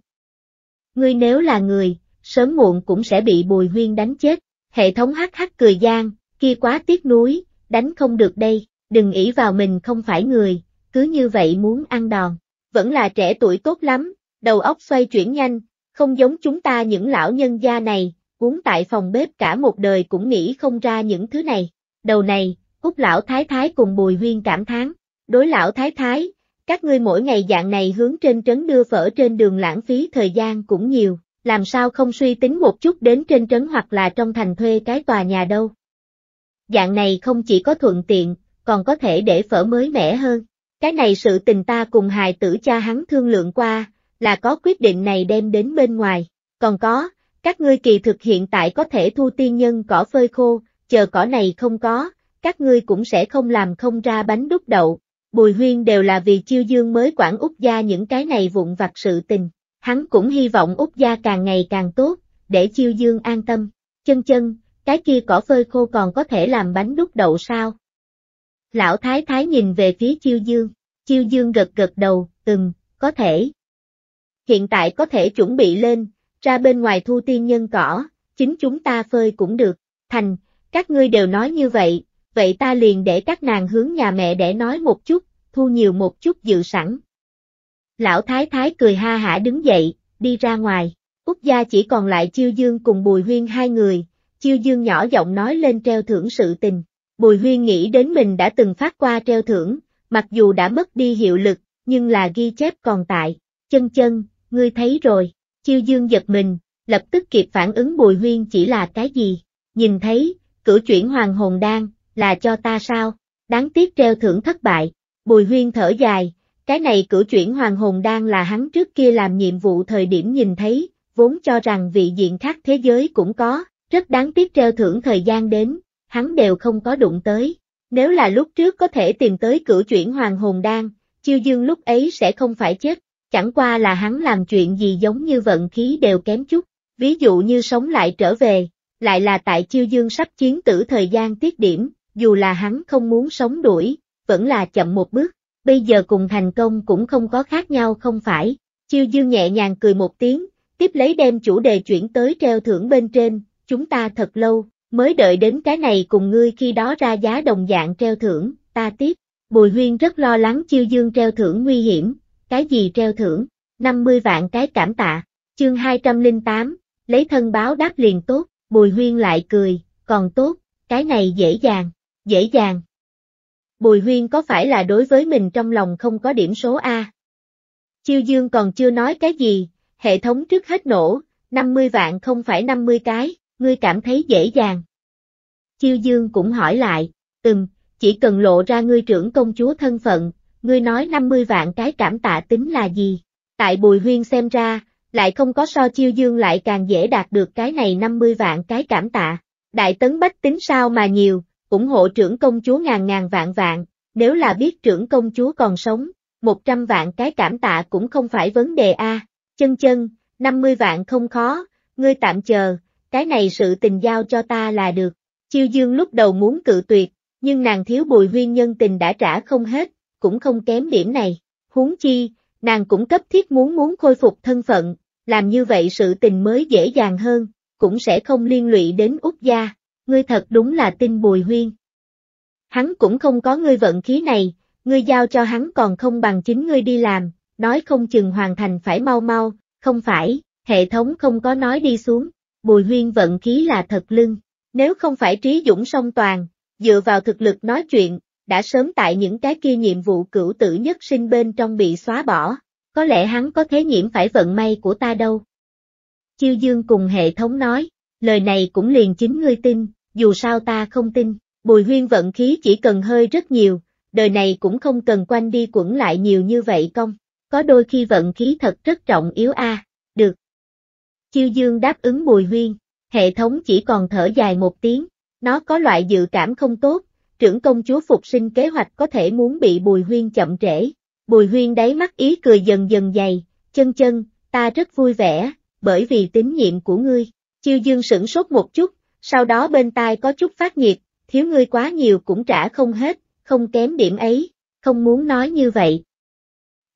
Ngươi nếu là người, sớm muộn cũng sẽ bị bùi huyên đánh chết, hệ thống hắc hắc cười gian, kia quá tiếc nuối, đánh không được đây, đừng nghĩ vào mình không phải người, cứ như vậy muốn ăn đòn. Vẫn là trẻ tuổi tốt lắm, đầu óc xoay chuyển nhanh, không giống chúng ta những lão nhân gia này, cuốn tại phòng bếp cả một đời cũng nghĩ không ra những thứ này. Đầu này, Úc lão thái thái cùng Bùi Huyên cảm thán, đối lão thái thái, các ngươi mỗi ngày dạng này hướng trên trấn đưa phở trên đường lãng phí thời gian cũng nhiều, làm sao không suy tính một chút đến trên trấn hoặc là trong thành thuê cái tòa nhà đâu. Dạng này không chỉ có thuận tiện, còn có thể để phở mới mẻ hơn. Cái này sự tình ta cùng hài tử cha hắn thương lượng qua, là có quyết định này đem đến bên ngoài. Còn có, các ngươi kỳ thực hiện tại có thể thu tiên nhân cỏ phơi khô, chờ cỏ này không có, các ngươi cũng sẽ không làm không ra bánh đúc đậu. Bùi huyên đều là vì chiêu dương mới quản Úc gia những cái này vụn vặt sự tình. Hắn cũng hy vọng Úc gia càng ngày càng tốt, để chiêu dương an tâm. Chân chân, cái kia cỏ phơi khô còn có thể làm bánh đúc đậu sao? Lão Thái Thái nhìn về phía Chiêu Dương, Chiêu Dương gật gật đầu, ừm, có thể. Hiện tại có thể chuẩn bị lên, ra bên ngoài thu tiên nhân cỏ, chính chúng ta phơi cũng được, thành, các ngươi đều nói như vậy, vậy ta liền để các nàng hướng nhà mẹ để nói một chút, thu nhiều một chút dự sẵn. Lão Thái Thái cười ha hả đứng dậy, đi ra ngoài, Úc gia chỉ còn lại Chiêu Dương cùng Bùi Huyên hai người, Chiêu Dương nhỏ giọng nói lên treo thưởng sự tình. Bùi Huyên nghĩ đến mình đã từng phát qua treo thưởng, mặc dù đã mất đi hiệu lực, nhưng là ghi chép còn tại. Chân chân, ngươi thấy rồi, Chiêu Dương giật mình, lập tức kịp phản ứng Bùi Huyên chỉ là cái gì. Nhìn thấy, cử chuyển hoàng hồn đan, là cho ta sao? Đáng tiếc treo thưởng thất bại. Bùi Huyên thở dài, cái này cử chuyển hoàng hồn đan là hắn trước kia làm nhiệm vụ thời điểm nhìn thấy, vốn cho rằng vị diện khác thế giới cũng có, rất đáng tiếc treo thưởng thời gian đến, hắn đều không có đụng tới. Nếu là lúc trước có thể tìm tới cửu chuyển hoàng hồn đan, chiêu dương lúc ấy sẽ không phải chết, chẳng qua là hắn làm chuyện gì giống như vận khí đều kém chút, ví dụ như sống lại trở về, lại là tại chiêu dương sắp chiến tử thời gian tiết điểm, dù là hắn không muốn sống đuổi, vẫn là chậm một bước, bây giờ cùng thành công cũng không có khác nhau không phải, chiêu dương nhẹ nhàng cười một tiếng, tiếp lấy đem chủ đề chuyển tới treo thưởng bên trên, chúng ta thật lâu, mới đợi đến cái này cùng ngươi khi đó ra giá đồng dạng treo thưởng, ta tiếp Bùi Huyên rất lo lắng Chiêu Dương treo thưởng nguy hiểm, cái gì treo thưởng, 50 vạn cái cảm tạ, chương 208, lấy thân báo đáp liền tốt, Bùi Huyên lại cười, còn tốt, cái này dễ dàng, dễ dàng. Bùi Huyên có phải là đối với mình trong lòng không có điểm số A? Chiêu Dương còn chưa nói cái gì, hệ thống trước hết nổ, 50 vạn không phải 50 cái ngươi cảm thấy dễ dàng. Chiêu Dương cũng hỏi lại, ừm, chỉ cần lộ ra ngươi trưởng công chúa thân phận, ngươi nói 50 vạn cái cảm tạ tính là gì? Tại Bùi Huyên xem ra, lại không có so Chiêu Dương lại càng dễ đạt được cái này 50 vạn cái cảm tạ. Đại tấn bách tính sao mà nhiều, ủng hộ trưởng công chúa ngàn ngàn vạn vạn, nếu là biết trưởng công chúa còn sống, 100 vạn cái cảm tạ cũng không phải vấn đề a. À. Chân chân, 50 vạn không khó, ngươi tạm chờ, cái này sự tình giao cho ta là được. Chiêu dương lúc đầu muốn cự tuyệt, nhưng nàng thiếu bùi huyên nhân tình đã trả không hết, cũng không kém điểm này. Huống chi, nàng cũng cấp thiết muốn muốn khôi phục thân phận, làm như vậy sự tình mới dễ dàng hơn, cũng sẽ không liên lụy đến Úc gia. Ngươi thật đúng là tin bùi huyên. Hắn cũng không có ngươi vận khí này, ngươi giao cho hắn còn không bằng chính ngươi đi làm, nói không chừng hoàn thành phải mau mau, không phải, hệ thống không có nói đi xuống, Bùi Huyên vận khí là thật lưng, nếu không phải trí dũng song toàn, dựa vào thực lực nói chuyện, đã sớm tại những cái kia nhiệm vụ cửu tử nhất sinh bên trong bị xóa bỏ, có lẽ hắn có thế nhiễm phải vận may của ta đâu. Chiêu Dương cùng hệ thống nói, lời này cũng liền chính ngươi tin, dù sao ta không tin, bùi huyên vận khí chỉ cần hơi rất nhiều, đời này cũng không cần quanh đi quẩn lại nhiều như vậy công, có đôi khi vận khí thật rất trọng yếu a. À. Chiêu Dương đáp ứng Bùi Huyên, hệ thống chỉ còn thở dài một tiếng, nó có loại dự cảm không tốt, trưởng công chúa phục sinh kế hoạch có thể muốn bị Bùi Huyên chậm trễ. Bùi Huyên đáy mắt ý cười dần dần dày, chân chân, ta rất vui vẻ, bởi vì tín nhiệm của ngươi. Chiêu Dương sửng sốt một chút, sau đó bên tai có chút phát nhiệt, thiếu ngươi quá nhiều cũng trả không hết, không kém điểm ấy, không muốn nói như vậy.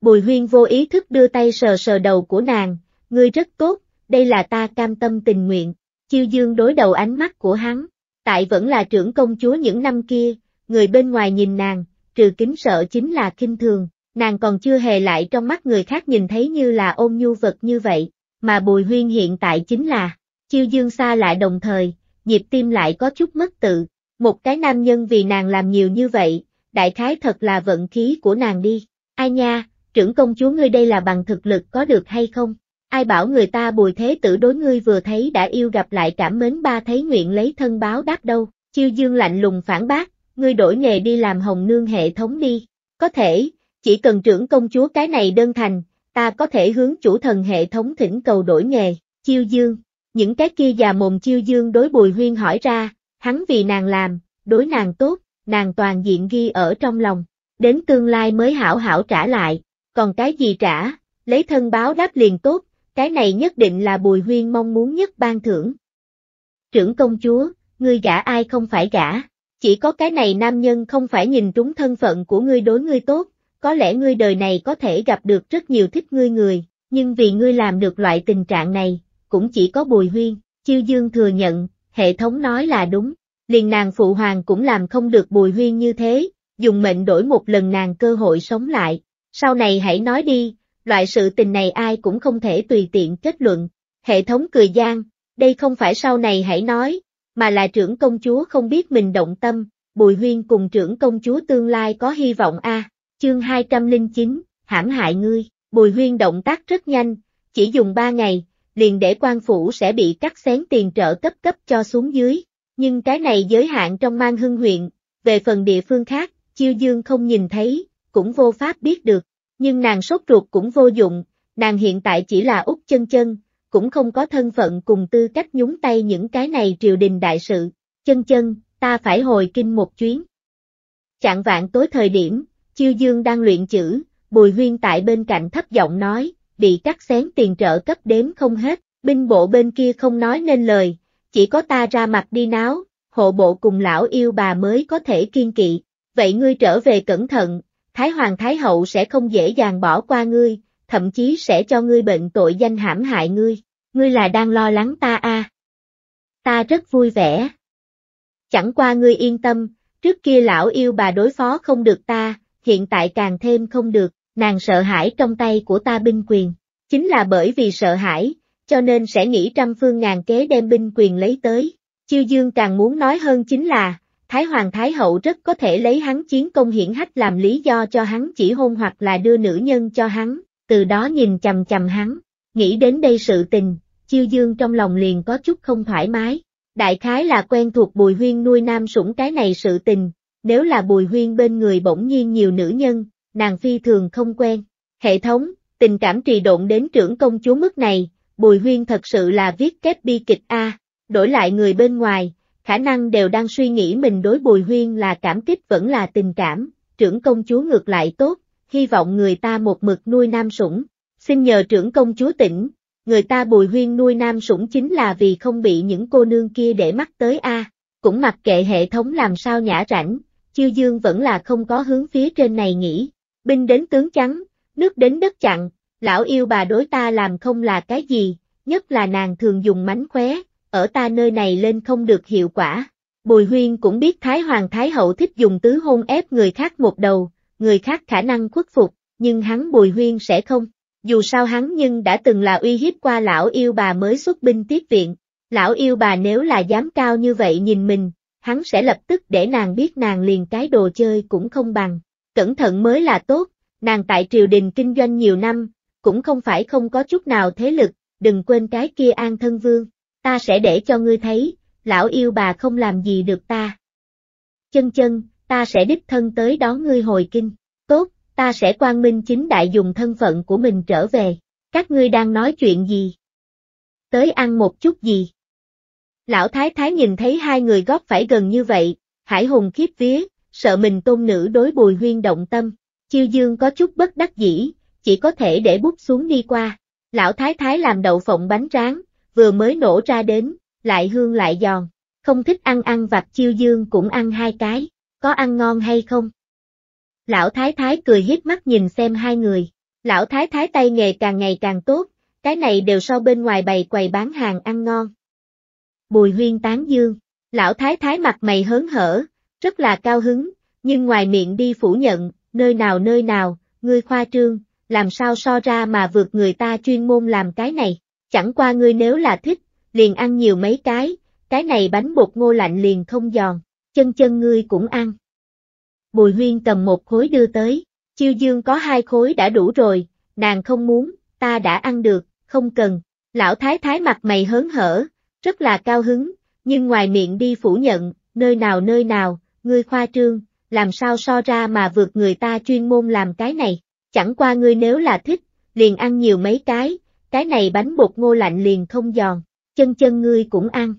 Bùi Huyên vô ý thức đưa tay sờ sờ đầu của nàng, ngươi rất tốt, đây là ta cam tâm tình nguyện. Chiêu dương đối đầu ánh mắt của hắn, tại vẫn là trưởng công chúa những năm kia, người bên ngoài nhìn nàng, trừ kính sợ chính là kinh thường, nàng còn chưa hề lại trong mắt người khác nhìn thấy như là ôm nhu vật như vậy, mà bùi huyên hiện tại chính là, chiêu dương xa lại đồng thời, nhịp tim lại có chút mất tự, một cái nam nhân vì nàng làm nhiều như vậy, đại khái thật là vận khí của nàng đi, ai nha, trưởng công chúa ngươi đây là bằng thực lực có được hay không? Ai bảo người ta bùi thế tử đối ngươi vừa thấy đã yêu gặp lại cảm mến ba thấy nguyện lấy thân báo đáp đâu, chiêu dương lạnh lùng phản bác, ngươi đổi nghề đi làm hồng nương hệ thống đi, có thể, chỉ cần trưởng công chúa cái này đơn thành, ta có thể hướng chủ thần hệ thống thỉnh cầu đổi nghề, chiêu dương, những cái kia già mồm chiêu dương đối bùi huyên hỏi ra, hắn vì nàng làm, đối nàng tốt, nàng toàn diện ghi ở trong lòng, đến tương lai mới hảo hảo trả lại, còn cái gì trả, lấy thân báo đáp liền tốt, cái này nhất định là Bùi Huyên mong muốn nhất ban thưởng. Trưởng công chúa, ngươi gả ai không phải gả, chỉ có cái này nam nhân không phải nhìn trúng thân phận của ngươi đối ngươi tốt, có lẽ ngươi đời này có thể gặp được rất nhiều thích ngươi người, nhưng vì ngươi làm được loại tình trạng này, cũng chỉ có Bùi Huyên, Chiêu Dương thừa nhận, hệ thống nói là đúng, liền nàng phụ hoàng cũng làm không được Bùi Huyên như thế, dùng mệnh đổi một lần nàng cơ hội sống lại, sau này hãy nói đi, loại sự tình này ai cũng không thể tùy tiện kết luận. Hệ thống cười gian, đây không phải sau này hãy nói, mà là trưởng công chúa không biết mình động tâm, Bùi Huyên cùng trưởng công chúa tương lai có hy vọng a. À. Chương 209, hãm hại ngươi, Bùi Huyên động tác rất nhanh, chỉ dùng 3 ngày, liền để quan phủ sẽ bị cắt xén tiền trợ cấp cấp cho xuống dưới, nhưng cái này giới hạn trong mang hưng huyện, về phần địa phương khác, Chiêu Dương không nhìn thấy, cũng vô pháp biết được, nhưng nàng sốt ruột cũng vô dụng, nàng hiện tại chỉ là út chân chân, cũng không có thân phận cùng tư cách nhúng tay những cái này triều đình đại sự. Chân chân, ta phải hồi kinh một chuyến. Chạng vạn tối thời điểm, Chiêu Dương đang luyện chữ, Bùi Huyên tại bên cạnh thấp giọng nói, bị cắt xén tiền trợ cấp đếm không hết, binh bộ bên kia không nói nên lời, chỉ có ta ra mặt đi náo, hộ bộ cùng lão yêu bà mới có thể kiên kỵ, vậy ngươi trở về cẩn thận, Thái Hoàng Thái Hậu sẽ không dễ dàng bỏ qua ngươi, thậm chí sẽ cho ngươi bệnh tội danh hãm hại ngươi, ngươi là đang lo lắng ta à. Ta rất vui vẻ. Chẳng qua ngươi yên tâm, trước kia lão yêu bà đối phó không được ta, hiện tại càng thêm không được, nàng sợ hãi trong tay của ta binh quyền, chính là bởi vì sợ hãi, cho nên sẽ nghĩ trăm phương ngàn kế đem binh quyền lấy tới. Chiêu Dương càng muốn nói hơn chính là, Thái Hoàng Thái Hậu rất có thể lấy hắn chiến công hiển hách làm lý do cho hắn chỉ hôn hoặc là đưa nữ nhân cho hắn, từ đó nhìn chầm chầm hắn, nghĩ đến đây sự tình, chiêu dương trong lòng liền có chút không thoải mái. Đại khái là quen thuộc Bùi Huyên nuôi nam sủng cái này sự tình, nếu là Bùi Huyên bên người bỗng nhiên nhiều nữ nhân, nàng phi thường không quen. Hệ thống, tình cảm trì độn đến trưởng công chúa mức này, Bùi Huyên thật sự là viết kép bi kịch A, đổi lại người bên ngoài, khả năng đều đang suy nghĩ mình đối Bùi Huyên là cảm kích vẫn là tình cảm, trưởng công chúa ngược lại tốt, hy vọng người ta một mực nuôi nam sủng, xin nhờ trưởng công chúa tỉnh, người ta Bùi Huyên nuôi nam sủng chính là vì không bị những cô nương kia để mắt tới a. cũng mặc kệ hệ thống làm sao nhã rảnh, Chiêu Dương vẫn là không có hướng phía trên này nghĩ, binh đến tướng trắng, nước đến đất chặn, lão yêu bà đối ta làm không là cái gì, nhất là nàng thường dùng mánh khóe, ở ta nơi này lên không được hiệu quả. Bùi Huyên cũng biết Thái Hoàng Thái Hậu thích dùng tứ hôn ép người khác một đầu, người khác khả năng khuất phục, nhưng hắn Bùi Huyên sẽ không. Dù sao hắn nhưng đã từng là uy hiếp qua lão yêu bà mới xuất binh tiếp viện, lão yêu bà nếu là dám cao như vậy nhìn mình, hắn sẽ lập tức để nàng biết nàng liền cái đồ chơi cũng không bằng. Cẩn thận mới là tốt, nàng tại triều đình kinh doanh nhiều năm, cũng không phải không có chút nào thế lực, đừng quên cái kia an thân vương. Ta sẽ để cho ngươi thấy, lão yêu bà không làm gì được ta. Chân chân, ta sẽ đích thân tới đón ngươi hồi kinh. Tốt, ta sẽ quang minh chính đại dùng thân phận của mình trở về. Các ngươi đang nói chuyện gì? Tới ăn một chút gì? Lão Thái Thái nhìn thấy hai người góp phải gần như vậy, hải hùng khiếp vía, sợ mình tôn nữ đối bùi huyên động tâm. Chiêu dương có chút bất đắc dĩ, chỉ có thể để bút xuống đi qua. Lão Thái Thái làm đậu phộng bánh rán, vừa mới nổ ra đến, lại hương lại giòn, không thích ăn ăn vặt chiêu dương cũng ăn hai cái, có ăn ngon hay không? Lão thái thái cười hiếp mắt nhìn xem hai người, lão thái thái tay nghề càng ngày càng tốt, cái này đều so bên ngoài bày quầy bán hàng ăn ngon. Bùi huyên tán dương, lão thái thái mặt mày hớn hở, rất là cao hứng, nhưng ngoài miệng đi phủ nhận, nơi nào nơi nào, ngươi khoa trương, làm sao so ra mà vượt người ta chuyên môn làm cái này chẳng qua ngươi nếu là thích, liền ăn nhiều mấy cái, cái này bánh bột ngô lạnh liền không giòn, chân chân ngươi cũng ăn. Bùi huyên cầm một khối đưa tới, chiêu dương có hai khối đã đủ rồi, nàng không muốn, ta đã ăn được, không cần, lão thái thái mặt mày hớn hở, rất là cao hứng, nhưng ngoài miệng đi phủ nhận, nơi nào nơi nào, ngươi khoa trương, làm sao so ra mà vượt người ta chuyên môn làm cái này, chẳng qua ngươi nếu là thích, liền ăn nhiều mấy cái, cái này bánh bột ngô lạnh liền không giòn, chân chân ngươi cũng ăn.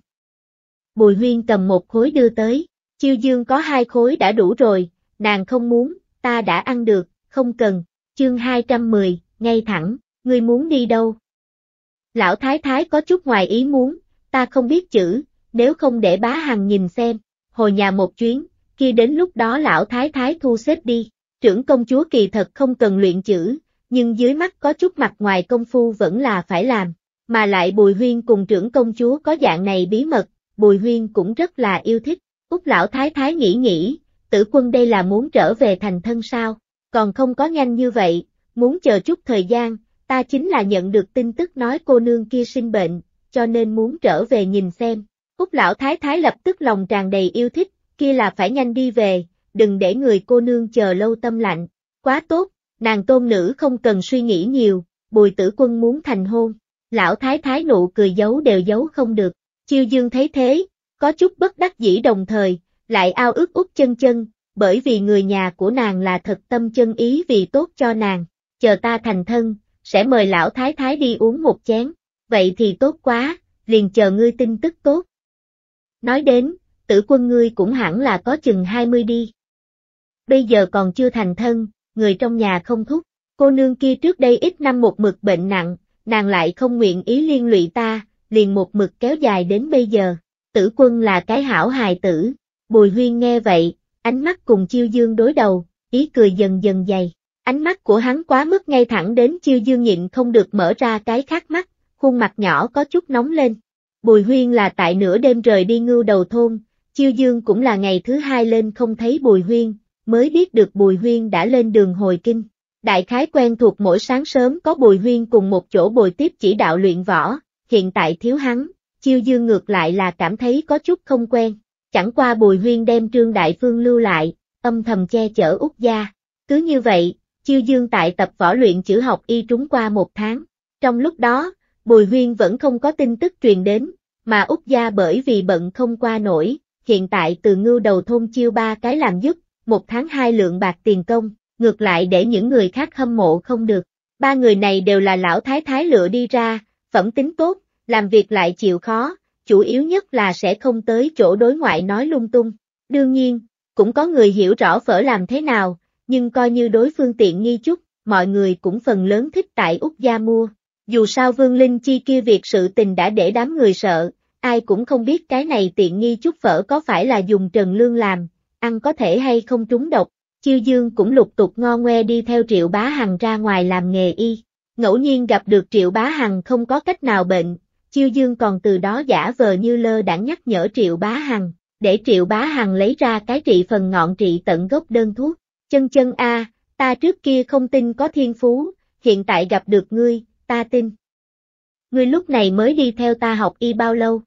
Bùi huyên cầm một khối đưa tới, chiêu dương có hai khối đã đủ rồi, nàng không muốn, ta đã ăn được, không cần, chương 210, ngay thẳng, ngươi muốn đi đâu? Lão thái thái có chút ngoài ý muốn, ta không biết chữ, nếu không để bá hằng nhìn xem, hồi nhà một chuyến, khi đến lúc đó lão thái thái thu xếp đi, trưởng công chúa kỳ thật không cần luyện chữ, nhưng dưới mắt có chút mặt ngoài công phu vẫn là phải làm, mà lại Bùi Huyên cùng trưởng công chúa có dạng này bí mật, Bùi Huyên cũng rất là yêu thích, Úc Lão Thái Thái nghĩ nghĩ, tử quân đây là muốn trở về thành thân sao, còn không có nhanh như vậy, muốn chờ chút thời gian, ta chính là nhận được tin tức nói cô nương kia sinh bệnh, cho nên muốn trở về nhìn xem, Úc Lão Thái Thái lập tức lòng tràn đầy yêu thích, kia là phải nhanh đi về, đừng để người cô nương chờ lâu tâm lạnh, quá tốt, Nàng tôn nữ không cần suy nghĩ nhiều, bùi tử quân muốn thành hôn, lão thái thái nụ cười giấu đều giấu không được, chiêu dương thấy thế, có chút bất đắc dĩ đồng thời, lại ao ước út chân chân, bởi vì người nhà của nàng là thật tâm chân ý vì tốt cho nàng, chờ ta thành thân, sẽ mời lão thái thái đi uống một chén, vậy thì tốt quá, liền chờ ngươi tin tức tốt. Nói đến, tử quân ngươi cũng hẳn là có chừng 20 đi. Bây giờ còn chưa thành thân, người trong nhà không thúc, cô nương kia trước đây ít năm một mực bệnh nặng, nàng lại không nguyện ý liên lụy ta, liền một mực kéo dài đến bây giờ, tử quân là cái hảo hài tử, bùi huyên nghe vậy, ánh mắt cùng chiêu dương đối đầu, ý cười dần dần dày, ánh mắt của hắn quá mức ngay thẳng đến chiêu dương nhịn không được mở ra cái khác mắt, khuôn mặt nhỏ có chút nóng lên. Bùi huyên là tại nửa đêm rời đi ngưu đầu thôn, chiêu dương cũng là ngày thứ hai lên không thấy bùi huyên, mới biết được Bùi Huyên đã lên đường hồi kinh. Đại khái quen thuộc mỗi sáng sớm có Bùi Huyên cùng một chỗ bồi tiếp chỉ đạo luyện võ, hiện tại thiếu hắn, Chiêu Dương ngược lại là cảm thấy có chút không quen. Chẳng qua Bùi Huyên đem Trương Đại Phương lưu lại, âm thầm che chở Úc Gia. Cứ như vậy, Chiêu Dương tại tập võ luyện chữ học y trúng qua một tháng. Trong lúc đó, Bùi Huyên vẫn không có tin tức truyền đến, mà Úc Gia bởi vì bận không qua nổi, hiện tại từ ngưu đầu thôn chiêu ba cái làm giúp, một tháng hai lượng bạc tiền công, ngược lại để những người khác hâm mộ không được. Ba người này đều là lão thái thái lựa đi ra, phẩm tính tốt, làm việc lại chịu khó, chủ yếu nhất là sẽ không tới chỗ đối ngoại nói lung tung. Đương nhiên, cũng có người hiểu rõ phở làm thế nào, nhưng coi như đối phương tiện nghi chút, mọi người cũng phần lớn thích tại Úc Gia mua. Dù sao Vương Linh Chi kia việc sự tình đã để đám người sợ, ai cũng không biết cái này tiện nghi chút phở có phải là dùng Trần Lương làm, ăn có thể hay không trúng độc, Chiêu Dương cũng lục tục ngo ngoe đi theo Triệu Bá Hằng ra ngoài làm nghề y. Ngẫu nhiên gặp được Triệu Bá Hằng không có cách nào bệnh, Chiêu Dương còn từ đó giả vờ như lơ đãng nhắc nhở Triệu Bá Hằng, để Triệu Bá Hằng lấy ra cái trị phần ngọn trị tận gốc đơn thuốc. Chân chân a, ta trước kia không tin có thiên phú, hiện tại gặp được ngươi, ta tin. Ngươi lúc này mới đi theo ta học y bao lâu?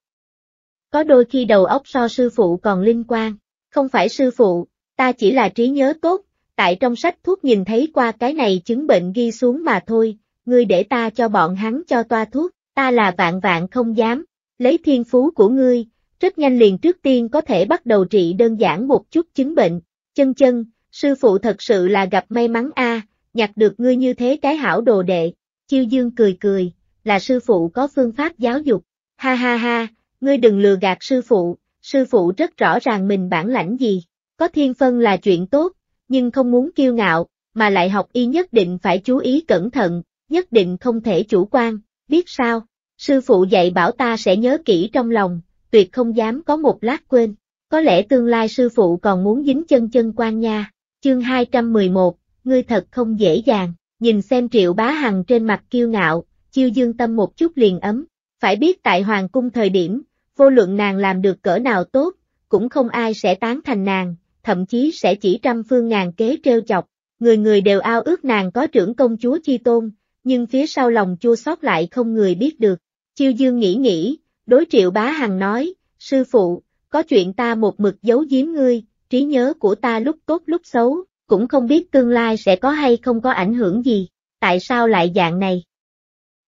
Có đôi khi đầu óc so sư phụ còn linh quang không phải sư phụ, ta chỉ là trí nhớ tốt, tại trong sách thuốc nhìn thấy qua cái này chứng bệnh ghi xuống mà thôi, ngươi để ta cho bọn hắn cho toa thuốc, ta là vạn vạn không dám, lấy thiên phú của ngươi, rất nhanh liền trước tiên có thể bắt đầu trị đơn giản một chút chứng bệnh, chân chân, sư phụ thật sự là gặp may mắn a, nhặt được ngươi như thế cái hảo đồ đệ, chiêu dương cười cười, là sư phụ có phương pháp giáo dục, ha ha ha, ngươi đừng lừa gạt sư phụ, sư phụ rất rõ ràng mình bản lãnh gì, có thiên phân là chuyện tốt, nhưng không muốn kiêu ngạo, mà lại học y nhất định phải chú ý cẩn thận, nhất định không thể chủ quan, biết sao, sư phụ dạy bảo ta sẽ nhớ kỹ trong lòng, tuyệt không dám có một lát quên, có lẽ tương lai sư phụ còn muốn dính chân chân quan nha, chương 211, ngươi thật không dễ dàng, nhìn xem triệu bá hằng trên mặt kiêu ngạo, chiêu dương tâm một chút liền ấm, phải biết tại hoàng cung thời điểm, vô luận nàng làm được cỡ nào tốt, cũng không ai sẽ tán thành nàng, thậm chí sẽ chỉ trăm phương ngàn kế trêu chọc, người người đều ao ước nàng có trưởng công chúa chi tôn, nhưng phía sau lòng chua xót lại không người biết được. Chiêu Dương nghĩ nghĩ, đối triệu bá hằng nói, sư phụ, có chuyện ta một mực giấu giếm ngươi, trí nhớ của ta lúc tốt lúc xấu, cũng không biết tương lai sẽ có hay không có ảnh hưởng gì, tại sao lại dạng này?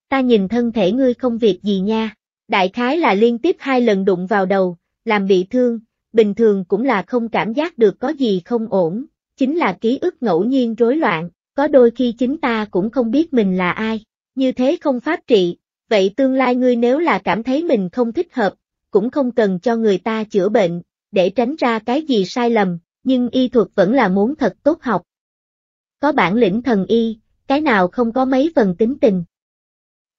Ta nhìn thân thể ngươi không việc gì nha. Đại khái là liên tiếp hai lần đụng vào đầu, làm bị thương, bình thường cũng là không cảm giác được có gì không ổn, chính là ký ức ngẫu nhiên rối loạn, có đôi khi chính ta cũng không biết mình là ai, như thế không pháp trị, vậy tương lai ngươi nếu là cảm thấy mình không thích hợp, cũng không cần cho người ta chữa bệnh, để tránh ra cái gì sai lầm, nhưng y thuật vẫn là muốn thật tốt học. Có bản lĩnh thần y, cái nào không có mấy phần tính tình.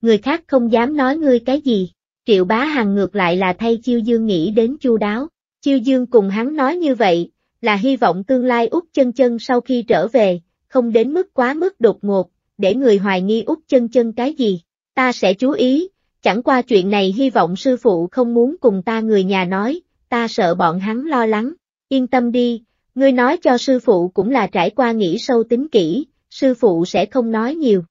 Người khác không dám nói ngươi cái gì. Triệu Bá Hằng ngược lại là thay Chiêu Dương nghĩ đến chu đáo. Chiêu Dương cùng hắn nói như vậy, là hy vọng tương lai Úc Chân Chân sau khi trở về, không đến mức quá mức đột ngột, để người hoài nghi Úc Chân Chân cái gì. Ta sẽ chú ý, chẳng qua chuyện này hy vọng sư phụ không muốn cùng ta người nhà nói, ta sợ bọn hắn lo lắng. Yên tâm đi, ngươi nói cho sư phụ cũng là trải qua nghĩ sâu tính kỹ, sư phụ sẽ không nói nhiều.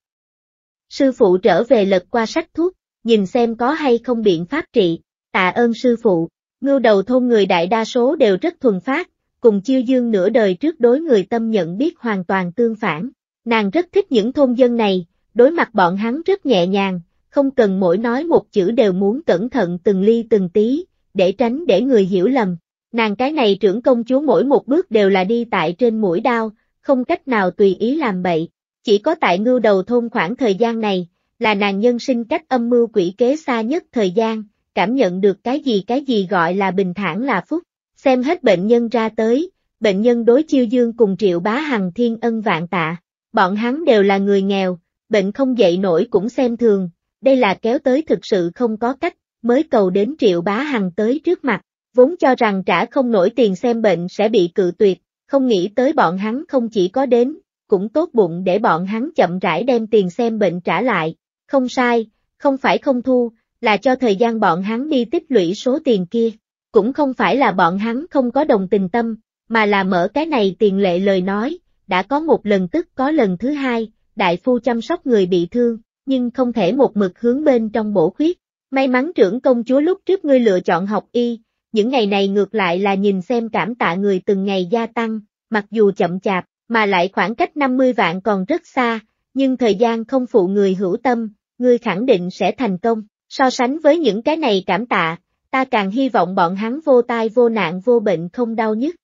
Sư phụ trở về lật qua sách thuốc, nhìn xem có hay không biện pháp trị, tạ ơn sư phụ, ngưu đầu thôn người đại đa số đều rất thuần phát, cùng chiêu dương nửa đời trước đối người tâm nhận biết hoàn toàn tương phản, nàng rất thích những thôn dân này, đối mặt bọn hắn rất nhẹ nhàng, không cần mỗi nói một chữ đều muốn cẩn thận từng ly từng tí, để tránh để người hiểu lầm. Nàng cái này trưởng công chúa mỗi một bước đều là đi tại trên mũi đao, không cách nào tùy ý làm bậy. Chỉ có tại ngưu đầu thôn khoảng thời gian này, là nàng nhân sinh cách âm mưu quỷ kế xa nhất thời gian, cảm nhận được cái gì cái gì gọi là bình thản là phúc. Xem hết bệnh nhân ra tới, bệnh nhân đối chiêu dương cùng triệu bá hằng thiên ân vạn tạ. Bọn hắn đều là người nghèo, bệnh không dậy nổi cũng xem thường, đây là kéo tới thực sự không có cách, mới cầu đến triệu bá hằng tới trước mặt, vốn cho rằng trả không nổi tiền xem bệnh sẽ bị cự tuyệt, không nghĩ tới bọn hắn không chỉ có đến, cũng tốt bụng để bọn hắn chậm rãi đem tiền xem bệnh trả lại, không sai, không phải không thu, là cho thời gian bọn hắn đi tích lũy số tiền kia. Cũng không phải là bọn hắn không có đồng tình tâm, mà là mở cái này tiền lệ lời nói, đã có một lần tức có lần thứ hai, đại phu chăm sóc người bị thương, nhưng không thể một mực hướng bên trong bổ khuyết. May mắn trưởng công chúa lúc trước ngươi lựa chọn học y, những ngày này ngược lại là nhìn xem cảm tạ người từng ngày gia tăng, mặc dù chậm chạp, mà lại khoảng cách 50 vạn còn rất xa, nhưng thời gian không phụ người hữu tâm, ngươi khẳng định sẽ thành công. So sánh với những cái này cảm tạ, ta càng hy vọng bọn hắn vô tai vô nạn vô bệnh không đau nhất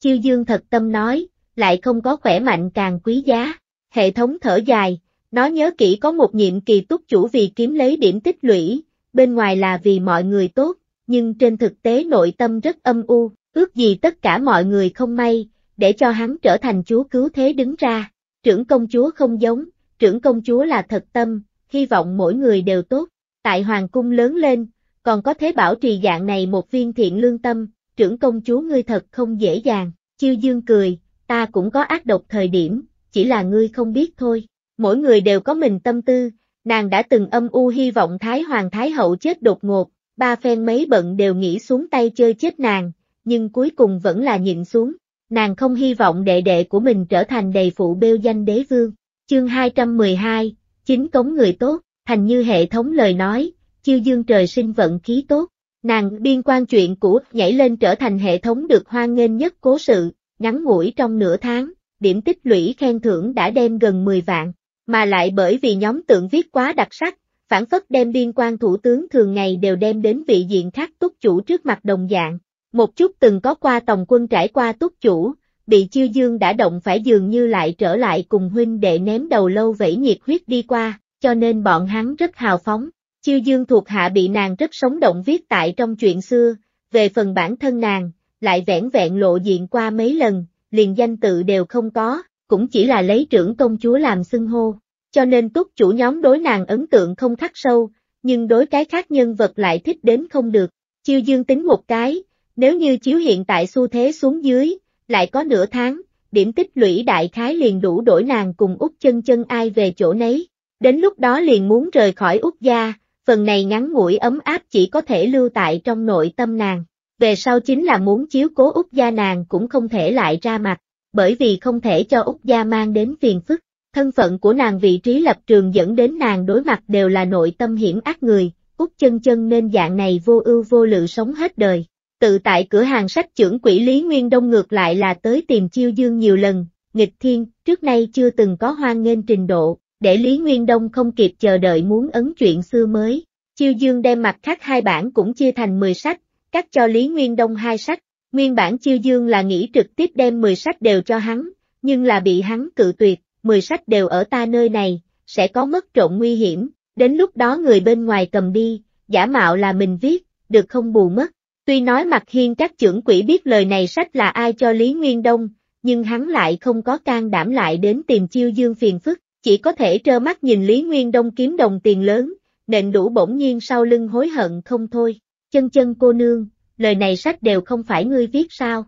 Chiêu dương thật tâm nói, lại không có khỏe mạnh càng quý giá. Hệ thống thở dài, nó nhớ kỹ có một nhiệm kỳ túc chủ vì kiếm lấy điểm tích lũy, bên ngoài là vì mọi người tốt, nhưng trên thực tế nội tâm rất âm u, ước gì tất cả mọi người không may, để cho hắn trở thành chúa cứu thế đứng ra trưởng công chúa không giống, trưởng công chúa là thật tâm, hy vọng mỗi người đều tốt, tại hoàng cung lớn lên, còn có thế bảo trì dạng này một viên thiện lương tâm, trưởng công chúa ngươi thật không dễ dàng, chiêu dương cười, ta cũng có ác độc thời điểm, chỉ là ngươi không biết thôi, mỗi người đều có mình tâm tư, nàng đã từng âm u hy vọng Thái Hoàng Thái Hậu chết đột ngột, ba phen mấy bận đều nghĩ xuống tay chơi chết nàng, nhưng cuối cùng vẫn là nhịn xuống, nàng không hy vọng đệ đệ của mình trở thành đầy phụ bêu danh đế vương. Chương 212, chính cống người tốt, thành như hệ thống lời nói, chiêu dương trời sinh vận khí tốt. Nàng biên quan chuyện của nhảy lên trở thành hệ thống được hoan nghênh nhất cố sự, ngắn ngủi trong nửa tháng, điểm tích lũy khen thưởng đã đem gần 10 vạn, mà lại bởi vì nhóm tượng viết quá đặc sắc, phản phất đem biên quan thủ tướng thường ngày đều đem đến vị diện khác túc chủ trước mặt đồng dạng, một chút từng có qua tòng quân trải qua túc chủ, bị chiêu dương đã động phải dường như lại trở lại cùng huynh đệ ném đầu lâu vẫy nhiệt huyết đi qua, cho nên bọn hắn rất hào phóng. Chiêu dương thuộc hạ bị nàng rất sống động viết tại trong chuyện xưa, về phần bản thân nàng, lại vẻn vẹn lộ diện qua mấy lần, liền danh tự đều không có, cũng chỉ là lấy trưởng công chúa làm xưng hô, cho nên túc chủ nhóm đối nàng ấn tượng không khắc sâu, nhưng đối cái khác nhân vật lại thích đến không được, chiêu dương tính một cái, nếu như chiếu hiện tại xu thế xuống dưới, lại có nửa tháng, điểm tích lũy đại khái liền đủ đổi nàng cùng út chân chân ai về chỗ nấy. Đến lúc đó liền muốn rời khỏi út gia, phần này ngắn ngủi ấm áp chỉ có thể lưu tại trong nội tâm nàng. Về sau chính là muốn chiếu cố út gia nàng cũng không thể lại ra mặt, bởi vì không thể cho út gia mang đến phiền phức. Thân phận của nàng vị trí lập trường dẫn đến nàng đối mặt đều là nội tâm hiểm ác người, út chân chân nên dạng này vô ưu vô lự sống hết đời tự tại cửa hàng sách trưởng quỷ Lý Nguyên Đông ngược lại là tới tìm chiêu dương nhiều lần, nghịch thiên, trước nay chưa từng có hoan nghênh trình độ, để Lý Nguyên Đông không kịp chờ đợi muốn ấn chuyện xưa mới. Chiêu dương đem mặt khác hai bản cũng chia thành 10 sách, cắt cho Lý Nguyên Đông hai sách, nguyên bản chiêu dương là nghĩ trực tiếp đem 10 sách đều cho hắn, nhưng là bị hắn cự tuyệt, 10 sách đều ở ta nơi này, sẽ có mất trộm nguy hiểm, đến lúc đó người bên ngoài cầm đi, giả mạo là mình viết, được không bù mất. Tuy nói mặt hiên các trưởng quỹ biết lời này sách là ai cho Lý Nguyên Đông, nhưng hắn lại không có can đảm lại đến tìm chiêu dương phiền phức, chỉ có thể trơ mắt nhìn Lý Nguyên Đông kiếm đồng tiền lớn, nện đủ bỗng nhiên sau lưng hối hận không thôi. Chân chân cô nương, lời này sách đều không phải ngươi viết sao.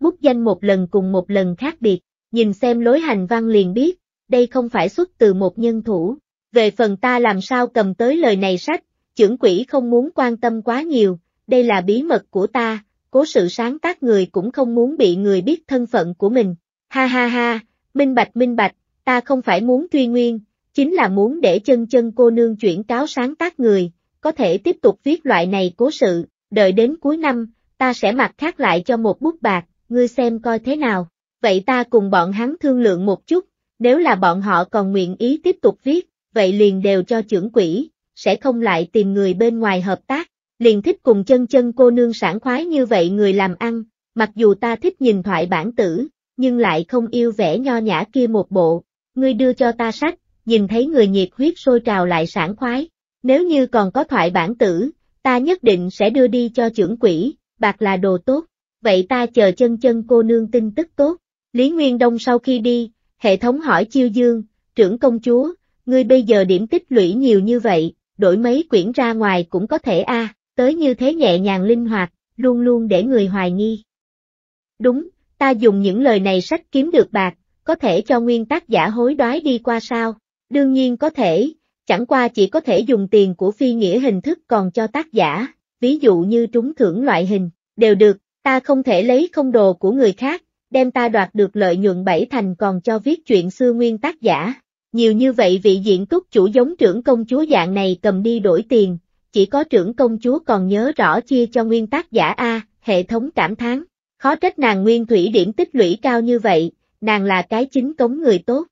Bút danh một lần cùng một lần khác biệt, nhìn xem lối hành văn liền biết, đây không phải xuất từ một nhân thủ. Về phần ta làm sao cầm tới lời này sách, trưởng quỷ không muốn quan tâm quá nhiều, đây là bí mật của ta, cố sự sáng tác người cũng không muốn bị người biết thân phận của mình. Ha ha ha, minh bạch minh bạch, ta không phải muốn truy nguyên, chính là muốn để chân chân cô nương chuyển cáo sáng tác người, có thể tiếp tục viết loại này cố sự, đợi đến cuối năm, ta sẽ mặc khác lại cho một bút bạc, ngươi xem coi thế nào. Vậy ta cùng bọn hắn thương lượng một chút, nếu là bọn họ còn nguyện ý tiếp tục viết, vậy liền đều cho trưởng quỹ, sẽ không lại tìm người bên ngoài hợp tác liền thích cùng chân chân cô nương sảng khoái như vậy người làm ăn, mặc dù ta thích nhìn thoại bản tử, nhưng lại không yêu vẻ nho nhã kia một bộ, ngươi đưa cho ta sách, nhìn thấy người nhiệt huyết sôi trào lại sảng khoái, nếu như còn có thoại bản tử, ta nhất định sẽ đưa đi cho trưởng quỷ, bạc là đồ tốt, vậy ta chờ chân chân cô nương tin tức tốt. Lý Nguyên Đông sau khi đi, hệ thống hỏi Chiêu Dương, trưởng công chúa, ngươi bây giờ điểm tích lũy nhiều như vậy, đổi mấy quyển ra ngoài cũng có thể a à tới như thế nhẹ nhàng linh hoạt, luôn luôn để người hoài nghi. Đúng, ta dùng những lời này sách kiếm được bạc, có thể cho nguyên tác giả hối đoái đi qua sao? Đương nhiên có thể, chẳng qua chỉ có thể dùng tiền của phi nghĩa hình thức còn cho tác giả, ví dụ như trúng thưởng loại hình, đều được, ta không thể lấy không đồ của người khác, đem ta đoạt được lợi nhuận bảy thành còn cho viết chuyện xưa nguyên tác giả. Nhiều như vậy vị diện túc chủ giống trưởng công chúa dạng này cầm đi đổi tiền, chỉ có trưởng công chúa còn nhớ rõ chia cho nguyên tác giả A, hệ thống cảm thán. Khó trách nàng nguyên thủy điểm tích lũy cao như vậy, nàng là cái chính cống người tốt.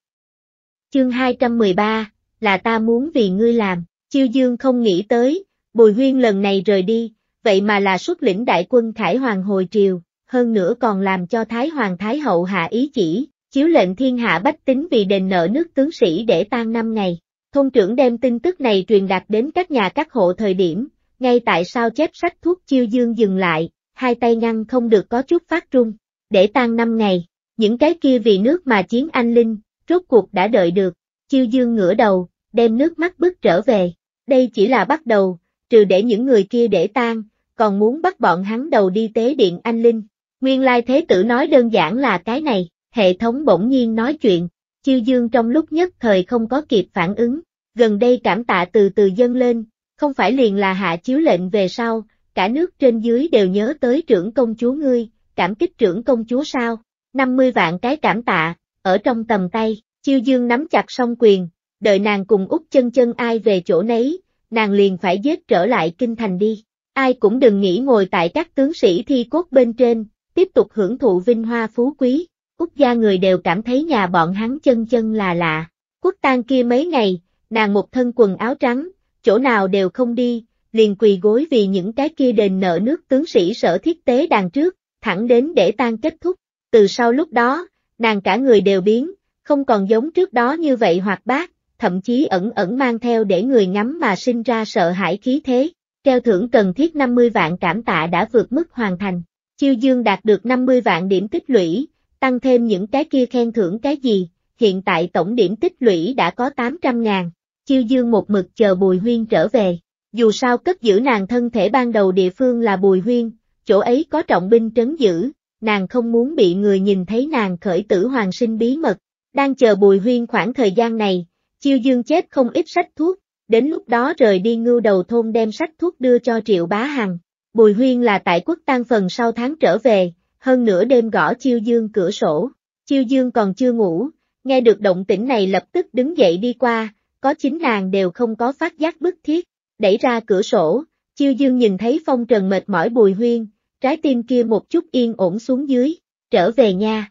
Chương 213, là ta muốn vì ngươi làm, chiêu dương không nghĩ tới, bùi huyên lần này rời đi, vậy mà là xuất lĩnh đại quân Khải Hoàng hồi triều, hơn nữa còn làm cho Thái Hoàng Thái Hậu hạ ý chỉ, chiếu lệnh thiên hạ bách tính vì đền nợ nước tướng sĩ để tan năm ngày. Thôn trưởng đem tin tức này truyền đạt đến các nhà các hộ thời điểm, ngay tại sao chép sách thuốc chiêu dương dừng lại, hai tay ngăn không được có chút phát trung. Để tan năm ngày, những cái kia vì nước mà chiến anh linh, rốt cuộc đã đợi được, chiêu dương ngửa đầu, đem nước mắt bước trở về. Đây chỉ là bắt đầu, trừ để những người kia để tan, còn muốn bắt bọn hắn đầu đi tế điện anh linh. Nguyên lai thế tử nói đơn giản là cái này, hệ thống bỗng nhiên nói chuyện, chiêu dương trong lúc nhất thời không có kịp phản ứng, gần đây cảm tạ từ từ dâng lên, không phải liền là hạ chiếu lệnh về sau, cả nước trên dưới đều nhớ tới trưởng công chúa ngươi, cảm kích trưởng công chúa sao, 50 vạn cái cảm tạ, ở trong tầm tay, chiêu dương nắm chặt song quyền, đợi nàng cùng út chân chân ai về chỗ nấy, nàng liền phải giết trở lại kinh thành đi, ai cũng đừng nghĩ ngồi tại các tướng sĩ thi cốt bên trên, tiếp tục hưởng thụ vinh hoa phú quý, út gia người đều cảm thấy nhà bọn hắn chân chân là lạ, quốc tang kia mấy ngày, nàng một thân quần áo trắng, chỗ nào đều không đi, liền quỳ gối vì những cái kia đền nợ nước tướng sĩ sở thiết tế đàn trước, thẳng đến để tan kết thúc. Từ sau lúc đó, nàng cả người đều biến, không còn giống trước đó như vậy hoạt bát, thậm chí ẩn ẩn mang theo để người ngắm mà sinh ra sợ hãi khí thế. Treo thưởng cần thiết 50 vạn cảm tạ đã vượt mức hoàn thành. Chiêu Dương đạt được 50 vạn điểm tích lũy, tăng thêm những cái kia khen thưởng cái gì, hiện tại tổng điểm tích lũy đã có 800 ngàn. Chiêu Dương một mực chờ Bùi Huyên trở về. Dù sao cất giữ nàng thân thể ban đầu địa phương là Bùi Huyên, chỗ ấy có trọng binh trấn giữ, nàng không muốn bị người nhìn thấy nàng khởi tử hoàng sinh bí mật. Đang chờ Bùi Huyên khoảng thời gian này, Chiêu Dương chết không ít sách thuốc, đến lúc đó rời đi ngưu đầu thôn đem sách thuốc đưa cho Triệu Bá Hằng. Bùi Huyên là tại quốc tan phần sau tháng trở về, hơn nửa đêm gõ Chiêu Dương cửa sổ. Chiêu Dương còn chưa ngủ, nghe được động tĩnh này lập tức đứng dậy đi qua, có chính nàng đều không có phát giác bức thiết, đẩy ra cửa sổ, chiêu dương nhìn thấy phong trần mệt mỏi bùi huyên, trái tim kia một chút yên ổn xuống dưới, trở về nha.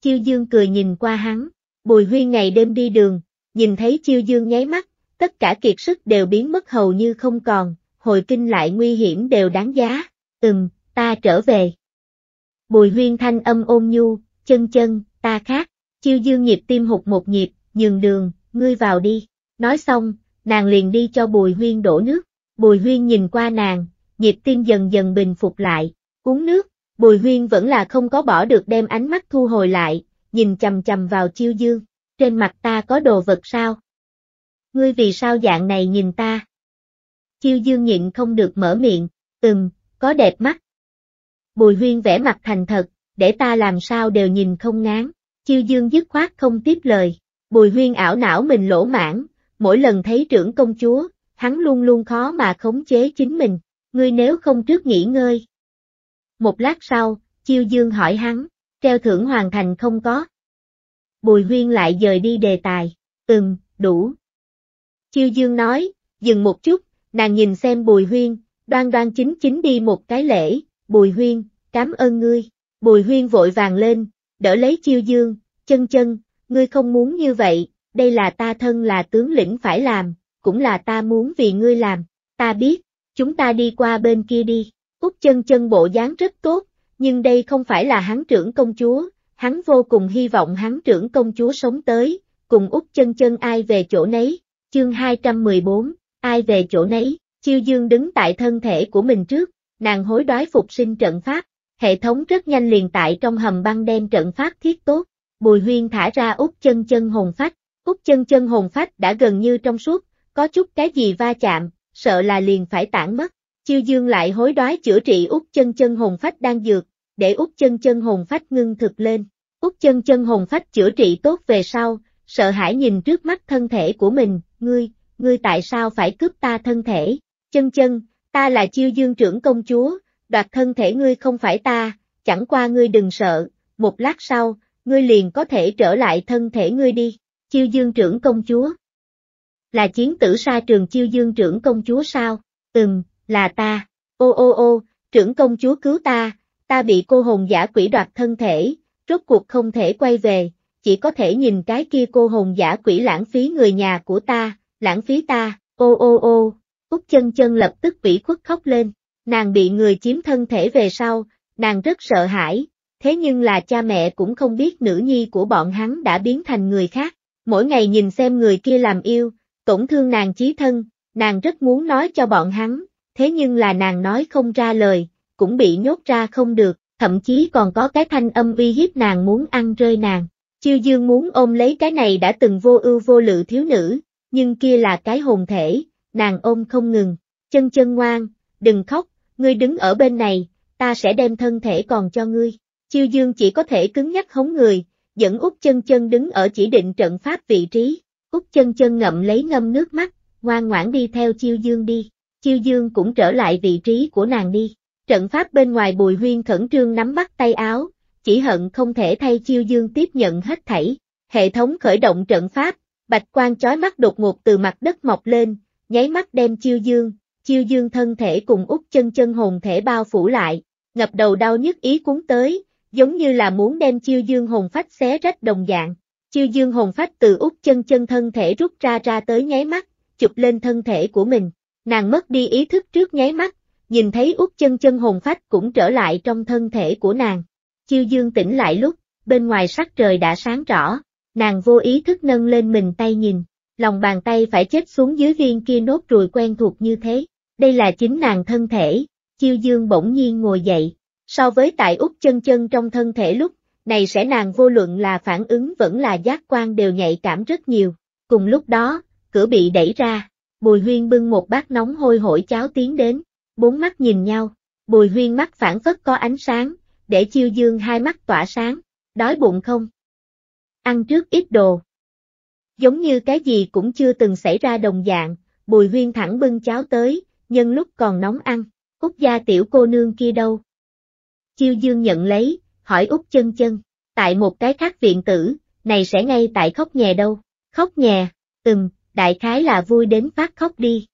Chiêu dương cười nhìn qua hắn, bùi huyên ngày đêm đi đường, nhìn thấy chiêu dương nháy mắt, tất cả kiệt sức đều biến mất hầu như không còn, hồi kinh lại nguy hiểm đều đáng giá, ừm, ta trở về. Bùi huyên thanh âm ôn nhu, chân chân, ta khác, chiêu dương nhịp tim hụt một nhịp, nhường đường, ngươi vào đi. Nói xong, nàng liền đi cho Bùi Huyên đổ nước. Bùi Huyên nhìn qua nàng, nhịp tim dần dần bình phục lại. Uống nước, Bùi Huyên vẫn là không có bỏ được đem ánh mắt thu hồi lại, nhìn chầm chầm vào chiêu dương. Trên mặt ta có đồ vật sao? Ngươi vì sao dạng này nhìn ta? Chiêu dương nhịn không được mở miệng, ừm, có đẹp mắt. Bùi Huyên vẽ mặt thành thật, để ta làm sao đều nhìn không ngán. Chiêu dương dứt khoát không tiếp lời. Bùi huyên ảo não mình lỗ mãn, mỗi lần thấy trưởng công chúa, hắn luôn luôn khó mà khống chế chính mình, ngươi nếu không trước nghỉ ngơi. Một lát sau, Chiêu Dương hỏi hắn, treo thưởng hoàn thành không có. Bùi huyên lại dời đi đề tài, ừm, đủ. Chiêu Dương nói, dừng một chút, nàng nhìn xem bùi huyên, đoan đoan chính chính đi một cái lễ, bùi huyên, cảm ơn ngươi. Bùi huyên vội vàng lên, đỡ lấy Chiêu Dương, chân chân, ngươi không muốn như vậy, đây là ta thân là tướng lĩnh phải làm, cũng là ta muốn vì ngươi làm, ta biết, chúng ta đi qua bên kia đi, Úc chân chân bộ dáng rất tốt, nhưng đây không phải là hắn trưởng công chúa, hắn vô cùng hy vọng hắn trưởng công chúa sống tới, cùng Úc chân chân ai về chỗ nấy, chương 214, ai về chỗ nấy, chiêu dương đứng tại thân thể của mình trước, nàng hối đoái phục sinh trận pháp, hệ thống rất nhanh liền tại trong hầm băng đen trận pháp thiết tốt, Bùi Huyên thả ra út chân chân hồn phách, út chân chân hồn phách đã gần như trong suốt, có chút cái gì va chạm, sợ là liền phải tản mất. Chiêu Dương lại hối đoái chữa trị út chân chân hồn phách đang dược, để út chân chân hồn phách ngưng thực lên. Út chân chân hồn phách chữa trị tốt về sau, sợ hãi nhìn trước mắt thân thể của mình, ngươi, ngươi tại sao phải cướp ta thân thể? Chân chân, ta là Chiêu Dương trưởng công chúa, đoạt thân thể ngươi không phải ta, chẳng qua ngươi đừng sợ. Một lát sau, ngươi liền có thể trở lại thân thể ngươi đi, chiêu dương trưởng công chúa. Là chiến tử sa trường chiêu dương trưởng công chúa sao? Ừm, là ta. Ô ô ô, trưởng công chúa cứu ta, ta bị cô hồn giả quỷ đoạt thân thể, rốt cuộc không thể quay về, chỉ có thể nhìn cái kia cô hồn giả quỷ lãng phí người nhà của ta, lãng phí ta, ô ô ô, Úc chân chân lập tức ủy khuất khóc lên, nàng bị người chiếm thân thể về sau, nàng rất sợ hãi, thế nhưng là cha mẹ cũng không biết nữ nhi của bọn hắn đã biến thành người khác, mỗi ngày nhìn xem người kia làm yêu, tổn thương nàng chí thân, nàng rất muốn nói cho bọn hắn, thế nhưng là nàng nói không ra lời, cũng bị nhốt ra không được, thậm chí còn có cái thanh âm uy hiếp nàng muốn ăn rơi nàng. Chiêu dương muốn ôm lấy cái này đã từng vô ưu vô lự thiếu nữ, nhưng kia là cái hồn thể, nàng ôm không ngừng, chân chân ngoan, đừng khóc, ngươi đứng ở bên này, ta sẽ đem thân thể còn cho ngươi. Chiêu Dương chỉ có thể cứng nhắc hống người, dẫn Úc Chân Chân đứng ở chỉ định trận pháp vị trí. Úc Chân Chân ngậm lấy ngâm nước mắt, ngoan ngoãn đi theo Chiêu Dương đi. Chiêu Dương cũng trở lại vị trí của nàng đi. Trận pháp bên ngoài Bùi Huyên khẩn trương nắm bắt tay áo, chỉ hận không thể thay Chiêu Dương tiếp nhận hết thảy. Hệ thống khởi động trận pháp, bạch quan chói mắt đột ngột từ mặt đất mọc lên, nháy mắt đem Chiêu Dương, Chiêu Dương thân thể cùng út chân chân hồn thể bao phủ lại, ngập đầu đau nhức ý cuốn tới, giống như là muốn đem chiêu dương hồn phách xé rách đồng dạng. Chiêu dương hồn phách từ út chân chân thân thể rút ra ra tới nháy mắt, chụp lên thân thể của mình. Nàng mất đi ý thức trước nháy mắt, nhìn thấy út chân chân hồn phách cũng trở lại trong thân thể của nàng. Chiêu dương tỉnh lại lúc, bên ngoài sắc trời đã sáng rõ, nàng vô ý thức nâng lên mình tay nhìn, lòng bàn tay phải chết xuống dưới viên kia nốt ruồi quen thuộc như thế. Đây là chính nàng thân thể, chiêu dương bỗng nhiên ngồi dậy, so với tại út chân chân trong thân thể lúc, này sẽ nàng vô luận là phản ứng vẫn là giác quan đều nhạy cảm rất nhiều. Cùng lúc đó, cửa bị đẩy ra, Bùi Huyên bưng một bát nóng hôi hổi cháo tiến đến, bốn mắt nhìn nhau, Bùi Huyên mắt phản phất có ánh sáng, để chiêu dương hai mắt tỏa sáng, đói bụng không? Ăn trước ít đồ. Giống như cái gì cũng chưa từng xảy ra đồng dạng, Bùi Huyên thẳng bưng cháo tới, nhân lúc còn nóng ăn, Úc gia tiểu cô nương kia đâu, Chiêu Dương nhận lấy, hỏi Úc chân chân, tại một cái khác viện tử, này sẽ ngay tại khóc nhè đâu, khóc nhè, ừm, đại khái là vui đến phát khóc đi.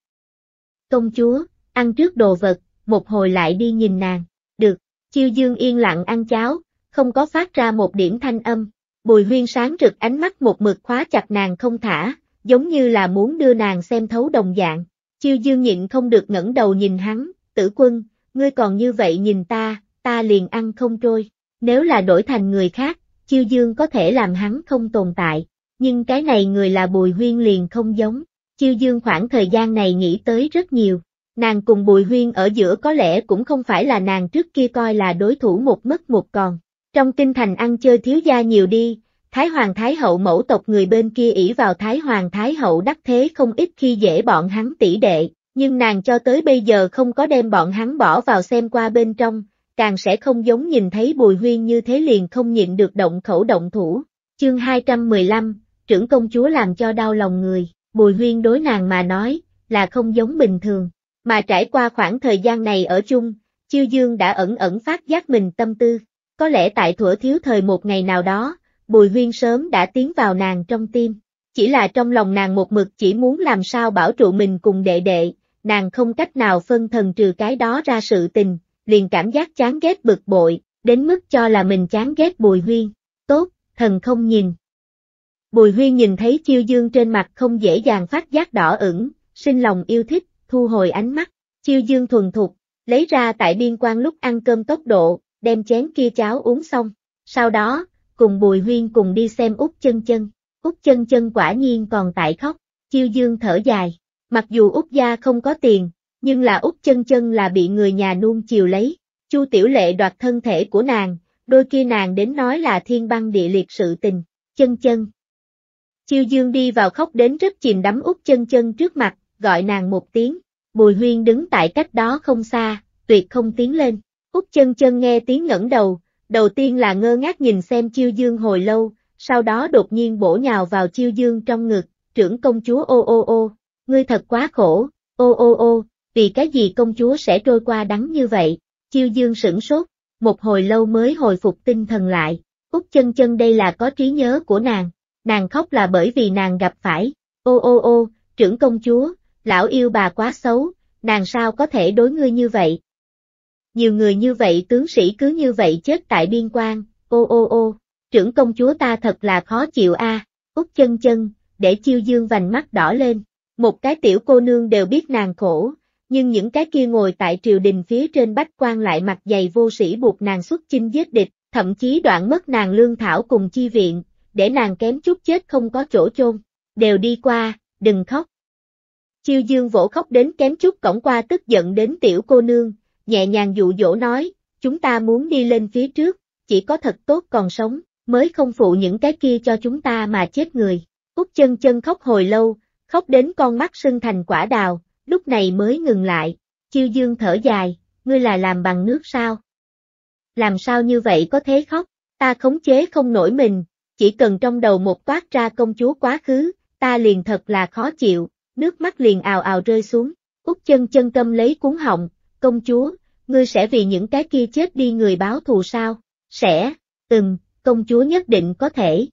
Công chúa, ăn trước đồ vật, một hồi lại đi nhìn nàng, được, Chiêu Dương yên lặng ăn cháo, không có phát ra một điểm thanh âm, bùi huyên sáng rực ánh mắt một mực khóa chặt nàng không thả, giống như là muốn đưa nàng xem thấu đồng dạng. Chiêu Dương nhịn không được ngẩng đầu nhìn hắn, tử quân, ngươi còn như vậy nhìn ta, ta liền ăn không trôi. Nếu là đổi thành người khác, Chiêu Dương có thể làm hắn không tồn tại, nhưng cái này người là Bùi Huyên liền không giống. Chiêu Dương khoảng thời gian này nghĩ tới rất nhiều. Nàng cùng Bùi Huyên ở giữa có lẽ cũng không phải là nàng trước kia coi là đối thủ một mất một còn. Trong kinh thành ăn chơi thiếu gia nhiều đi, Thái Hoàng Thái Hậu mẫu tộc người bên kia ỷ vào Thái Hoàng Thái Hậu đắc thế không ít khi dễ bọn hắn tỷ đệ, nhưng nàng cho tới bây giờ không có đem bọn hắn bỏ vào xem qua bên trong, càng sẽ không giống nhìn thấy bùi huyên như thế liền không nhịn được động khẩu động thủ. Chương 215, trưởng công chúa làm cho đau lòng người, bùi huyên đối nàng mà nói, là không giống bình thường, mà trải qua khoảng thời gian này ở chung, chiêu dương đã ẩn ẩn phát giác mình tâm tư, có lẽ tại thuở thiếu thời một ngày nào đó, bùi huyên sớm đã tiến vào nàng trong tim, chỉ là trong lòng nàng một mực chỉ muốn làm sao bảo trụ mình cùng đệ đệ, nàng không cách nào phân thần trừ cái đó ra sự tình, liền cảm giác chán ghét bực bội, đến mức cho là mình chán ghét Bùi Huyên. Tốt, thần không nhìn. Bùi Huyên nhìn thấy Chiêu Dương trên mặt không dễ dàng phát giác đỏ ửng, sinh lòng yêu thích, thu hồi ánh mắt. Chiêu Dương thuần thục, lấy ra tại biên quan lúc ăn cơm tốc độ, đem chén kia cháo uống xong. Sau đó, cùng Bùi Huyên cùng đi xem Út Chân Chân. Út Chân Chân quả nhiên còn tại khóc, Chiêu Dương thở dài. Mặc dù Út gia không có tiền, nhưng là út chân chân là bị người nhà nuông chiều lấy, Chu Tiểu Lệ đoạt thân thể của nàng, đôi kia nàng đến nói là thiên băng địa liệt sự tình, chân chân. Chiêu Dương đi vào khóc đến rất chìm đắm út chân chân trước mặt, gọi nàng một tiếng, Bùi Huyên đứng tại cách đó không xa, tuyệt không tiến lên, út chân chân nghe tiếng ngẩng đầu, đầu tiên là ngơ ngác nhìn xem Chiêu Dương hồi lâu, sau đó đột nhiên bổ nhào vào Chiêu Dương trong ngực, trưởng công chúa ô ô ô, ngươi thật quá khổ, ô ô ô, vì cái gì công chúa sẽ trôi qua đắng như vậy, chiêu dương sửng sốt, một hồi lâu mới hồi phục tinh thần lại, út chân chân đây là có trí nhớ của nàng, nàng khóc là bởi vì nàng gặp phải, ô ô ô, trưởng công chúa, lão yêu bà quá xấu, nàng sao có thể đối ngươi như vậy. Nhiều người như vậy tướng sĩ cứ như vậy chết tại biên quan, ô ô ô, trưởng công chúa ta thật là khó chịu a. À. út chân chân, để chiêu dương vành mắt đỏ lên, một cái tiểu cô nương đều biết nàng khổ, nhưng những cái kia ngồi tại triều đình phía trên bách quan lại mặt dày vô sĩ buộc nàng xuất chinh giết địch, thậm chí đoạn mất nàng lương thảo cùng chi viện, để nàng kém chút chết không có chỗ chôn, đều đi qua, đừng khóc. Chiêu dương vỗ khóc đến kém chút cổng qua tức giận đến tiểu cô nương, nhẹ nhàng dụ dỗ nói, chúng ta muốn đi lên phía trước, chỉ có thật tốt còn sống, mới không phụ những cái kia cho chúng ta mà chết người. Út chân chân khóc hồi lâu, khóc đến con mắt sưng thành quả đào, lúc này mới ngừng lại, chiêu dương thở dài, ngươi là làm bằng nước sao? Làm sao như vậy có thế khóc, ta khống chế không nổi mình, chỉ cần trong đầu một toát ra công chúa quá khứ, ta liền thật là khó chịu, nước mắt liền ào ào rơi xuống, út chân chân tâm lấy cuốn họng, công chúa, ngươi sẽ vì những cái kia chết đi người báo thù sao? Sẽ, ừm, công chúa nhất định có thể.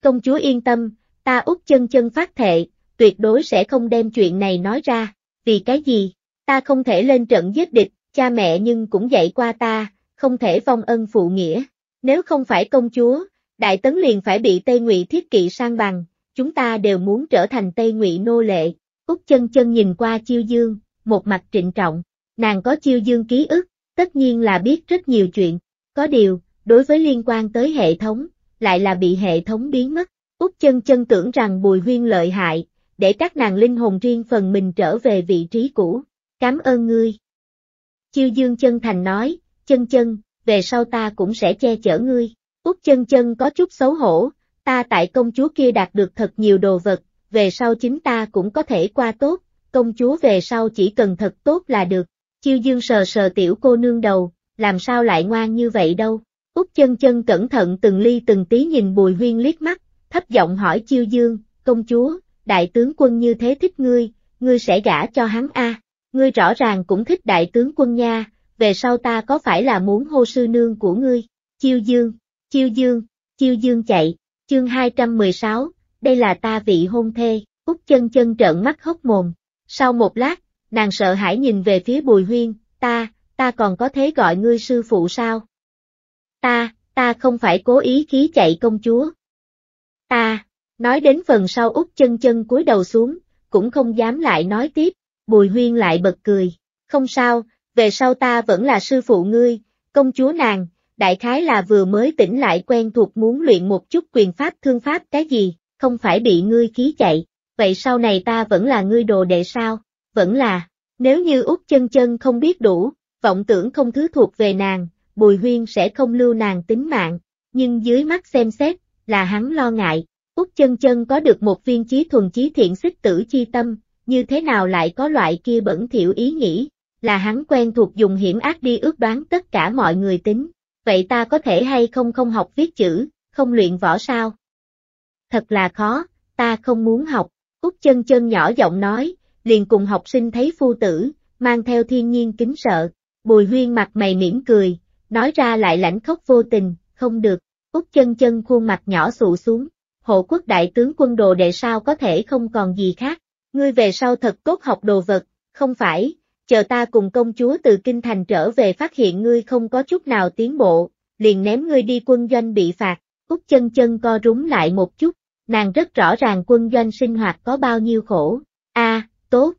Công chúa yên tâm, ta út chân chân phát thệ, tuyệt đối sẽ không đem chuyện này nói ra, vì cái gì, ta không thể lên trận giết địch, cha mẹ nhưng cũng dạy qua ta, không thể vong ân phụ nghĩa, nếu không phải công chúa, Đại Tấn liền phải bị Tây Ngụy thiết kỵ sang bằng, chúng ta đều muốn trở thành Tây Ngụy nô lệ, Úc chân chân nhìn qua chiêu dương, một mặt trịnh trọng, nàng có chiêu dương ký ức, tất nhiên là biết rất nhiều chuyện, có điều, đối với liên quan tới hệ thống, lại là bị hệ thống biến mất. Úc chân chân tưởng rằng Bùi Huyên lợi hại, để các nàng linh hồn riêng phần mình trở về vị trí cũ. Cám ơn ngươi. Chiêu dương chân thành nói, chân chân, về sau ta cũng sẽ che chở ngươi. Út chân chân có chút xấu hổ, ta tại công chúa kia đạt được thật nhiều đồ vật, về sau chính ta cũng có thể qua tốt, công chúa về sau chỉ cần thật tốt là được. Chiêu dương sờ sờ tiểu cô nương đầu, làm sao lại ngoan như vậy đâu. Út chân chân cẩn thận từng ly từng tí nhìn bùi huyên liếc mắt, thấp giọng hỏi chiêu dương, công chúa, đại tướng quân như thế thích ngươi, ngươi sẽ gả cho hắn a ngươi rõ ràng cũng thích đại tướng quân nha, về sau ta có phải là muốn hô sư nương của ngươi, chiêu dương, chiêu dương, chiêu dương chạy, chương 216, đây là ta vị hôn thê, út chân chân trợn mắt hốc mồm, sau một lát, nàng sợ hãi nhìn về phía bùi huyên, ta, ta còn có thế gọi ngươi sư phụ sao? Ta, ta không phải cố ý khí chạy công chúa. Ta, Nói đến phần sau út chân chân cúi đầu xuống, cũng không dám lại nói tiếp, Bùi Huyên lại bật cười, không sao, về sau ta vẫn là sư phụ ngươi, công chúa nàng, đại khái là vừa mới tỉnh lại quen thuộc muốn luyện một chút quyền pháp thương pháp cái gì, không phải bị ngươi khí chạy, vậy sau này ta vẫn là ngươi đồ đệ sao, vẫn là, nếu như út chân chân không biết đủ, vọng tưởng không thứ thuộc về nàng, Bùi Huyên sẽ không lưu nàng tính mạng, nhưng dưới mắt xem xét, là hắn lo ngại, Úc chân chân có được một viên chí thuần chí thiện xích tử chi tâm, như thế nào lại có loại kia bẩn thiểu ý nghĩ, là hắn quen thuộc dùng hiểm ác đi ước đoán tất cả mọi người tính, vậy ta có thể hay không không học viết chữ, không luyện võ sao? Thật là khó, ta không muốn học, Úc chân chân nhỏ giọng nói, liền cùng học sinh thấy phu tử, mang theo thiên nhiên kính sợ, bùi huyên mặt mày mỉm cười, nói ra lại lãnh khóc vô tình, không được, Úc chân chân khuôn mặt nhỏ sụ xuống, hộ quốc đại tướng quân đồ đệ sao có thể không còn gì khác, ngươi về sau thật tốt học đồ vật, không phải, chờ ta cùng công chúa từ kinh thành trở về phát hiện ngươi không có chút nào tiến bộ, liền ném ngươi đi quân doanh bị phạt, út chân chân co rúm lại một chút, nàng rất rõ ràng quân doanh sinh hoạt có bao nhiêu khổ, a tốt.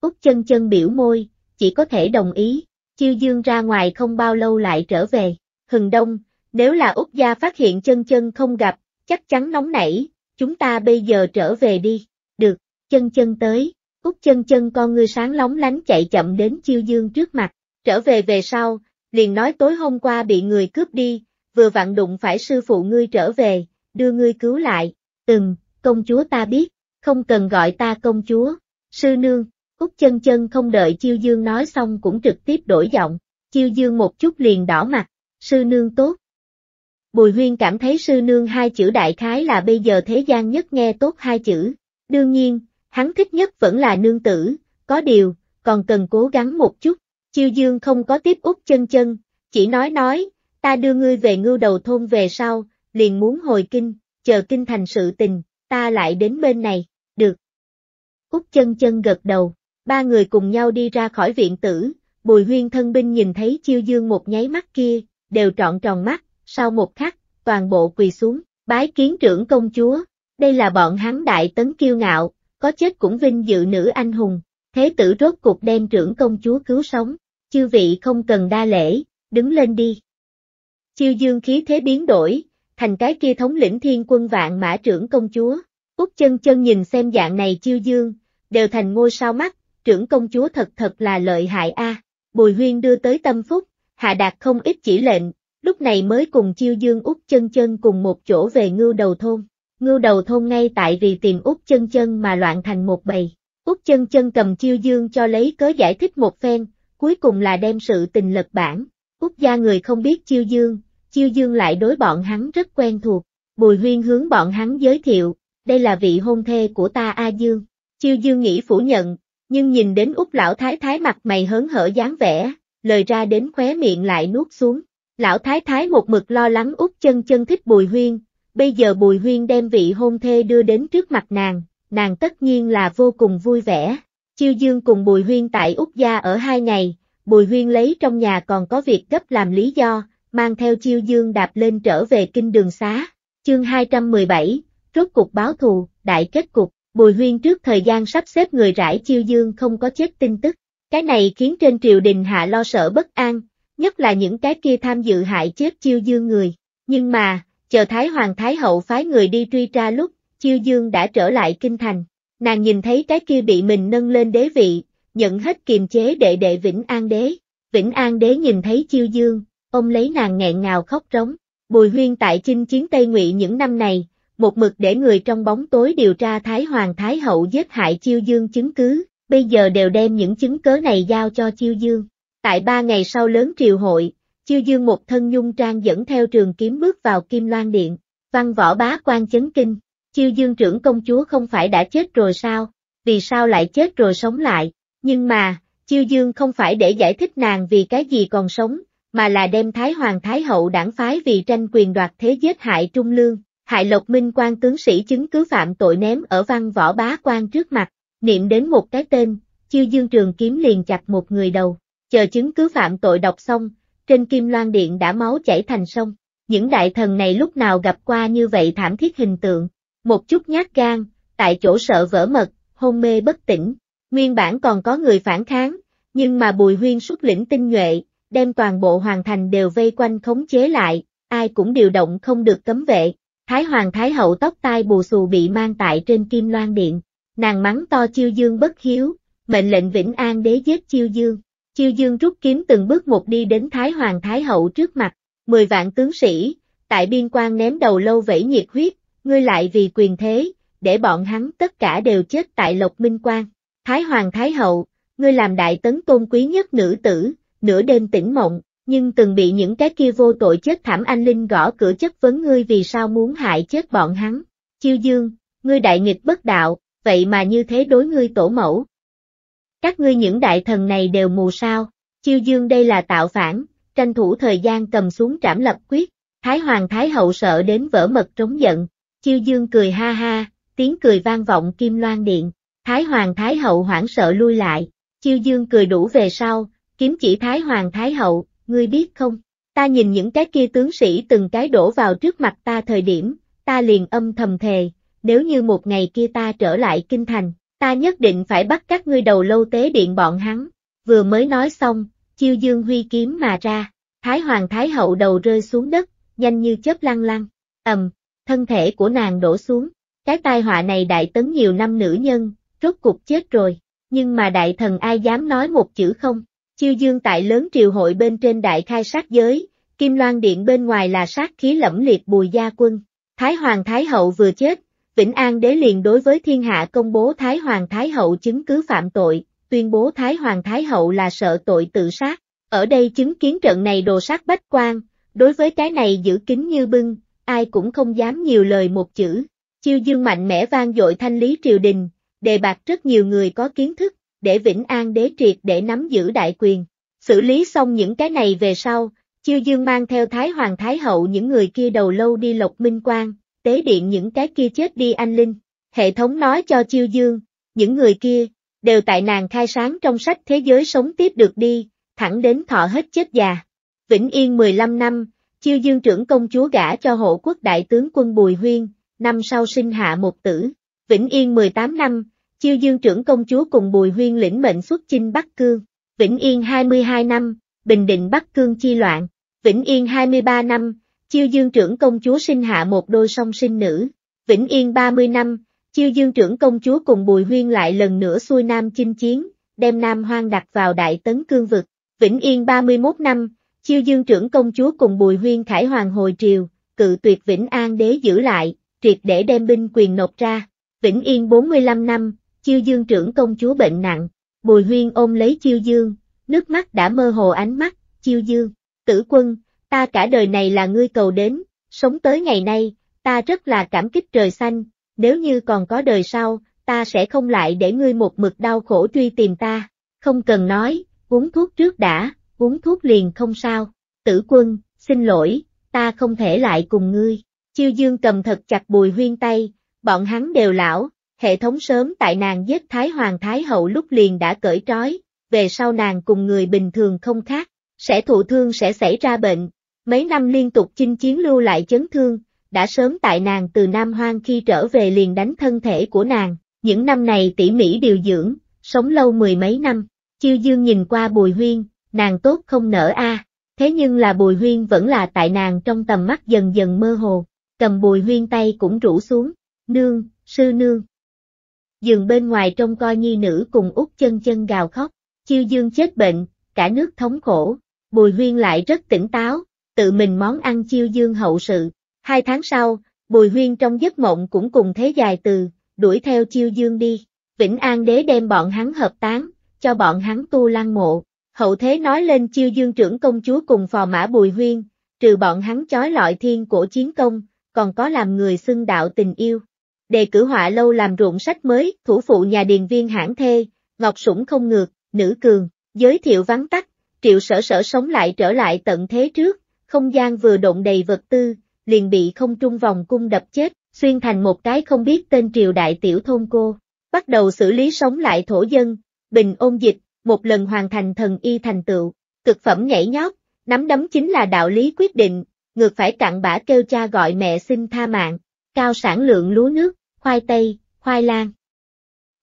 Út chân chân biểu môi, chỉ có thể đồng ý, chiêu dương ra ngoài không bao lâu lại trở về, hừng đông, nếu là Út gia phát hiện chân chân không gặp, chắc chắn nóng nảy, chúng ta bây giờ trở về đi, được, chân chân tới, cút chân chân con ngươi sáng lóng lánh chạy chậm đến chiêu dương trước mặt, trở về về sau, liền nói tối hôm qua bị người cướp đi, vừa vặn đụng phải sư phụ ngươi trở về, đưa ngươi cứu lại, từng, công chúa ta biết, không cần gọi ta công chúa, sư nương, út chân chân không đợi chiêu dương nói xong cũng trực tiếp đổi giọng, chiêu dương một chút liền đỏ mặt, sư nương tốt, Bùi Huyên cảm thấy sư nương hai chữ đại khái là bây giờ thế gian nhất nghe tốt hai chữ. Đương nhiên, hắn thích nhất vẫn là nương tử, có điều, còn cần cố gắng một chút. Chiêu Dương không có tiếp út chân chân, chỉ nói nói, ta đưa ngươi về ngưu đầu thôn về sau, liền muốn hồi kinh, chờ kinh thành sự tình, ta lại đến bên này, được. Út chân chân gật đầu, ba người cùng nhau đi ra khỏi viện tử, Bùi Huyên thân binh nhìn thấy Chiêu Dương một nháy mắt kia, đều trọn tròn mắt, sau một khắc, toàn bộ quỳ xuống, bái kiến trưởng công chúa, đây là bọn hắn đại tấn kiêu ngạo, có chết cũng vinh dự nữ anh hùng, thế tử rốt cục đem trưởng công chúa cứu sống, chư vị không cần đa lễ, đứng lên đi. Chiêu dương khí thế biến đổi, thành cái kia thống lĩnh thiên quân vạn mã trưởng công chúa, út chân chân nhìn xem dạng này chiêu dương, đều thành ngôi sao mắt, trưởng công chúa thật thật là lợi hại a. Bùi Huyên đưa tới tâm phúc, hạ đạt không ít chỉ lệnh, lúc này mới cùng Chiêu Dương út Chân Chân cùng một chỗ về ngưu đầu thôn. Ngưu đầu thôn ngay tại vì tìm út Chân Chân mà loạn thành một bầy. út Chân Chân cầm Chiêu Dương cho lấy cớ giải thích một phen, cuối cùng là đem sự tình lật bản. út gia người không biết Chiêu Dương, Chiêu Dương lại đối bọn hắn rất quen thuộc. Bùi Huyên hướng bọn hắn giới thiệu, đây là vị hôn thê của ta A Dương. Chiêu Dương nghĩ phủ nhận, nhưng nhìn đến út lão thái thái mặt mày hớn hở dáng vẻ, lời ra đến khóe miệng lại nuốt xuống. Lão Thái Thái một mực lo lắng út chân chân thích Bùi Huyên, bây giờ Bùi Huyên đem vị hôn thê đưa đến trước mặt nàng, nàng tất nhiên là vô cùng vui vẻ. Chiêu Dương cùng Bùi Huyên tại Úc Gia ở hai ngày, Bùi Huyên lấy trong nhà còn có việc gấp làm lý do, mang theo Chiêu Dương đạp lên trở về kinh đường xá. Chương 217, rốt cục báo thù, đại kết cục, Bùi Huyên trước thời gian sắp xếp người rải Chiêu Dương không có chết tin tức. Cái này khiến trên triều đình hạ lo sợ bất an, nhất là những cái kia tham dự hại chết chiêu dương người. Nhưng mà, chờ Thái Hoàng Thái Hậu phái người đi truy tra lúc, chiêu dương đã trở lại kinh thành. Nàng nhìn thấy cái kia bị mình nâng lên đế vị, nhận hết kiềm chế đệ đệ Vĩnh An đế. Vĩnh An đế nhìn thấy chiêu dương, ông lấy nàng nghẹn ngào khóc rống. Bùi huyên tại chinh chiến Tây Ngụy những năm này, một mực để người trong bóng tối điều tra Thái Hoàng Thái Hậu giết hại Chiêu Dương chứng cứ, bây giờ đều đem những chứng cớ này giao cho Chiêu Dương. Tại ba ngày sau lớn triều hội, Chiêu Dương một thân nhung trang dẫn theo trường kiếm bước vào Kim Loan Điện, văn võ bá quan chấn kinh, Chiêu Dương trưởng công chúa không phải đã chết rồi sao, vì sao lại chết rồi sống lại, nhưng mà, Chiêu Dương không phải để giải thích nàng vì cái gì còn sống, mà là đem Thái Hoàng Thái Hậu đảng phái vì tranh quyền đoạt thế giết hại Trung Lương, hại Lộc Minh quan tướng sĩ chứng cứ phạm tội ném ở văn võ bá quan trước mặt, niệm đến một cái tên, Chiêu Dương trường kiếm liền chặt một người đầu, chờ chứng cứ phạm tội đọc xong, trên kim loan điện đã máu chảy thành sông. Những đại thần này lúc nào gặp qua như vậy thảm thiết hình tượng, một chút nhát gan, tại chỗ sợ vỡ mật, hôn mê bất tỉnh, nguyên bản còn có người phản kháng, nhưng mà Bùi Huyên xuất lĩnh tinh nhuệ, đem toàn bộ hoàng thành đều vây quanh khống chế lại, ai cũng điều động không được cấm vệ. Thái hoàng thái hậu tóc tai bù xù bị mang tại trên kim loan điện, nàng mắng to chiêu dương bất hiếu, mệnh lệnh Vĩnh An đế giết chiêu dương. Chiêu dương rút kiếm từng bước một đi đến Thái Hoàng Thái Hậu trước mặt, mười vạn tướng sĩ, tại biên quan ném đầu lâu vẫy nhiệt huyết, ngươi lại vì quyền thế, để bọn hắn tất cả đều chết tại Lộc Minh Quan. Thái Hoàng Thái Hậu, ngươi làm đại tấn tôn quý nhất nữ tử, nửa đêm tỉnh mộng, nhưng từng bị những cái kia vô tội chết thảm anh linh gõ cửa chất vấn ngươi vì sao muốn hại chết bọn hắn. Chiêu dương, ngươi đại nghịch bất đạo, vậy mà như thế đối ngươi tổ mẫu, các ngươi những đại thần này đều mù sao, chiêu dương đây là tạo phản, tranh thủ thời gian cầm xuống trảm lập quyết, Thái Hoàng Thái Hậu sợ đến vỡ mật trống giận, chiêu dương cười ha ha, tiếng cười vang vọng kim loan điện, Thái Hoàng Thái Hậu hoảng sợ lui lại, chiêu dương cười đủ về sau, kiếm chỉ Thái Hoàng Thái Hậu, ngươi biết không, ta nhìn những cái kia tướng sĩ từng cái đổ vào trước mặt ta thời điểm, ta liền âm thầm thề, nếu như một ngày kia ta trở lại kinh thành, Ta nhất định phải bắt các ngươi đầu lâu tế điện bọn hắn. Vừa mới nói xong, chiêu dương huy kiếm mà ra, Thái Hoàng Thái Hậu đầu rơi xuống đất, nhanh như chớp lăn lăn, ầm, thân thể của nàng đổ xuống. Cái tai họa này đại tấn nhiều năm nữ nhân, rốt cục chết rồi, nhưng mà đại thần ai dám nói một chữ không? Chiêu dương tại lớn triều hội bên trên đại khai sát giới, Kim Loan Điện bên ngoài là sát khí lẫm liệt bùi gia quân. Thái Hoàng Thái Hậu vừa chết, Vĩnh An Đế liền đối với thiên hạ công bố Thái Hoàng Thái Hậu chứng cứ phạm tội, tuyên bố Thái Hoàng Thái Hậu là sợ tội tự sát. Ở đây chứng kiến trận này đồ sát bách quan, đối với cái này giữ kín như bưng, ai cũng không dám nhiều lời một chữ. Chiêu dương mạnh mẽ vang dội thanh lý triều đình, đề bạc rất nhiều người có kiến thức, để Vĩnh An Đế triệt để nắm giữ đại quyền. Xử lý xong những cái này về sau, Chiêu Dương mang theo Thái Hoàng Thái Hậu những người kia đầu lâu đi lộc minh Quang tế điện những cái kia chết đi anh linh. Hệ thống nói cho Chiêu Dương, những người kia, đều tại nàng khai sáng trong sách thế giới sống tiếp được đi, thẳng đến thọ hết chết già. Vĩnh Yên 15 năm, Chiêu Dương trưởng công chúa gả cho hộ quốc đại tướng quân Bùi Huyên, năm sau sinh hạ một tử. Vĩnh Yên 18 năm, Chiêu Dương trưởng công chúa cùng Bùi Huyên lĩnh mệnh xuất chinh Bắc Cương. Vĩnh Yên 22 năm, Bình Định Bắc Cương chi loạn. Vĩnh Yên 23 năm, Chiêu dương trưởng công chúa sinh hạ một đôi song sinh nữ, Vĩnh Yên 30 năm, chiêu dương trưởng công chúa cùng Bùi Huyên lại lần nữa xuôi Nam chinh chiến, đem Nam Hoang đặt vào đại tấn cương vực. Vĩnh Yên 31 năm, chiêu dương trưởng công chúa cùng Bùi Huyên Khải Hoàng hồi triều, cự tuyệt Vĩnh An đế giữ lại, triệt để đem binh quyền nộp ra. Vĩnh Yên 45 năm, chiêu dương trưởng công chúa bệnh nặng, Bùi Huyên ôm lấy chiêu dương, nước mắt đã mơ hồ ánh mắt, chiêu dương, tử quân, ta cả đời này là ngươi cầu đến, sống tới ngày nay, ta rất là cảm kích trời xanh, nếu như còn có đời sau, ta sẽ không lại để ngươi một mực đau khổ truy tìm ta, không cần nói, uống thuốc trước đã, uống thuốc liền không sao, tử quân, xin lỗi, ta không thể lại cùng ngươi, chiêu dương cầm thật chặt bùi huyên tay, bọn hắn đều lão, hệ thống sớm tại nàng giết Thái Hoàng Thái Hậu lúc liền đã cởi trói, về sau nàng cùng người bình thường không khác, sẽ thụ thương sẽ xảy ra bệnh, Mấy năm liên tục chinh chiến lưu lại chấn thương, đã sớm tại nàng từ Nam Hoang khi trở về liền đánh thân thể của nàng, những năm này tỉ mỉ điều dưỡng, sống lâu mười mấy năm. Chiêu Dương nhìn qua Bùi Huyên, nàng tốt không nở a. Thế nhưng là Bùi Huyên vẫn là tại nàng trong tầm mắt dần dần mơ hồ, cầm Bùi Huyên tay cũng rủ xuống, nương, sư nương. Giường bên ngoài trông coi nhi nữ cùng út chân chân gào khóc, Chiêu Dương chết bệnh, cả nước thống khổ, Bùi Huyên lại rất tỉnh táo, tự mình món ăn chiêu dương hậu sự. Hai tháng sau, Bùi Huyên trong giấc mộng cũng cùng thế dài từ, đuổi theo chiêu dương đi. Vĩnh An đế đem bọn hắn hợp tán, cho bọn hắn tu lăng mộ. Hậu thế nói lên chiêu dương trưởng công chúa cùng phò mã Bùi Huyên, trừ bọn hắn chói lọi thiên cổ chiến công, còn có làm người xưng đạo tình yêu. Đề cử họa lâu làm ruộng sách mới, thủ phụ nhà điền viên hãng thê, ngọc sủng không ngược, nữ cường, giới thiệu vắng tắt, triệu sở sở sống lại trở lại tận thế trước, không gian vừa động đầy vật tư, liền bị không trung vòng cung đập chết, xuyên thành một cái không biết tên triều đại tiểu thôn cô. Bắt đầu xử lý sống lại thổ dân, bình ôn dịch, một lần hoàn thành thần y thành tựu, cực phẩm nhảy nhót, nắm đấm chính là đạo lý quyết định, ngược phải cặn bã kêu cha gọi mẹ xin tha mạng, cao sản lượng lúa nước, khoai tây, khoai lang.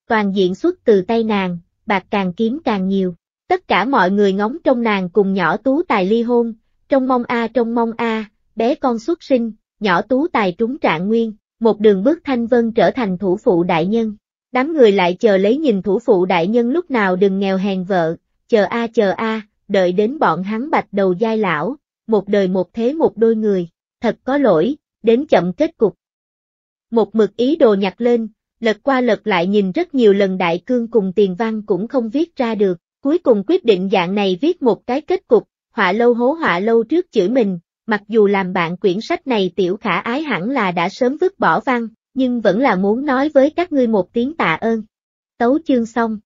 Toàn diện xuất từ tay nàng, bạc càng kiếm càng nhiều, tất cả mọi người ngóng trong nàng cùng nhỏ tú tài ly hôn, trong mong a à, trong mong a, bé con xuất sinh, nhỏ tú tài trúng trạng nguyên, một đường bước thanh vân trở thành thủ phụ đại nhân. Đám người lại chờ lấy nhìn thủ phụ đại nhân lúc nào đừng nghèo hèn vợ, chờ a chờ a, đợi đến bọn hắn bạch đầu giai lão, một đời một thế một đôi người, thật có lỗi, đến chậm kết cục. Một mực ý đồ nhặt lên, lật qua lật lại nhìn rất nhiều lần đại cương cùng tiền văn cũng không viết ra được, cuối cùng quyết định dạng này viết một cái kết cục, họa lâu hố họa lâu trước chửi mình, mặc dù làm bạn quyển sách này tiểu khả ái hẳn là đã sớm vứt bỏ văn, nhưng vẫn là muốn nói với các ngươi một tiếng tạ ơn. Tấu chương xong.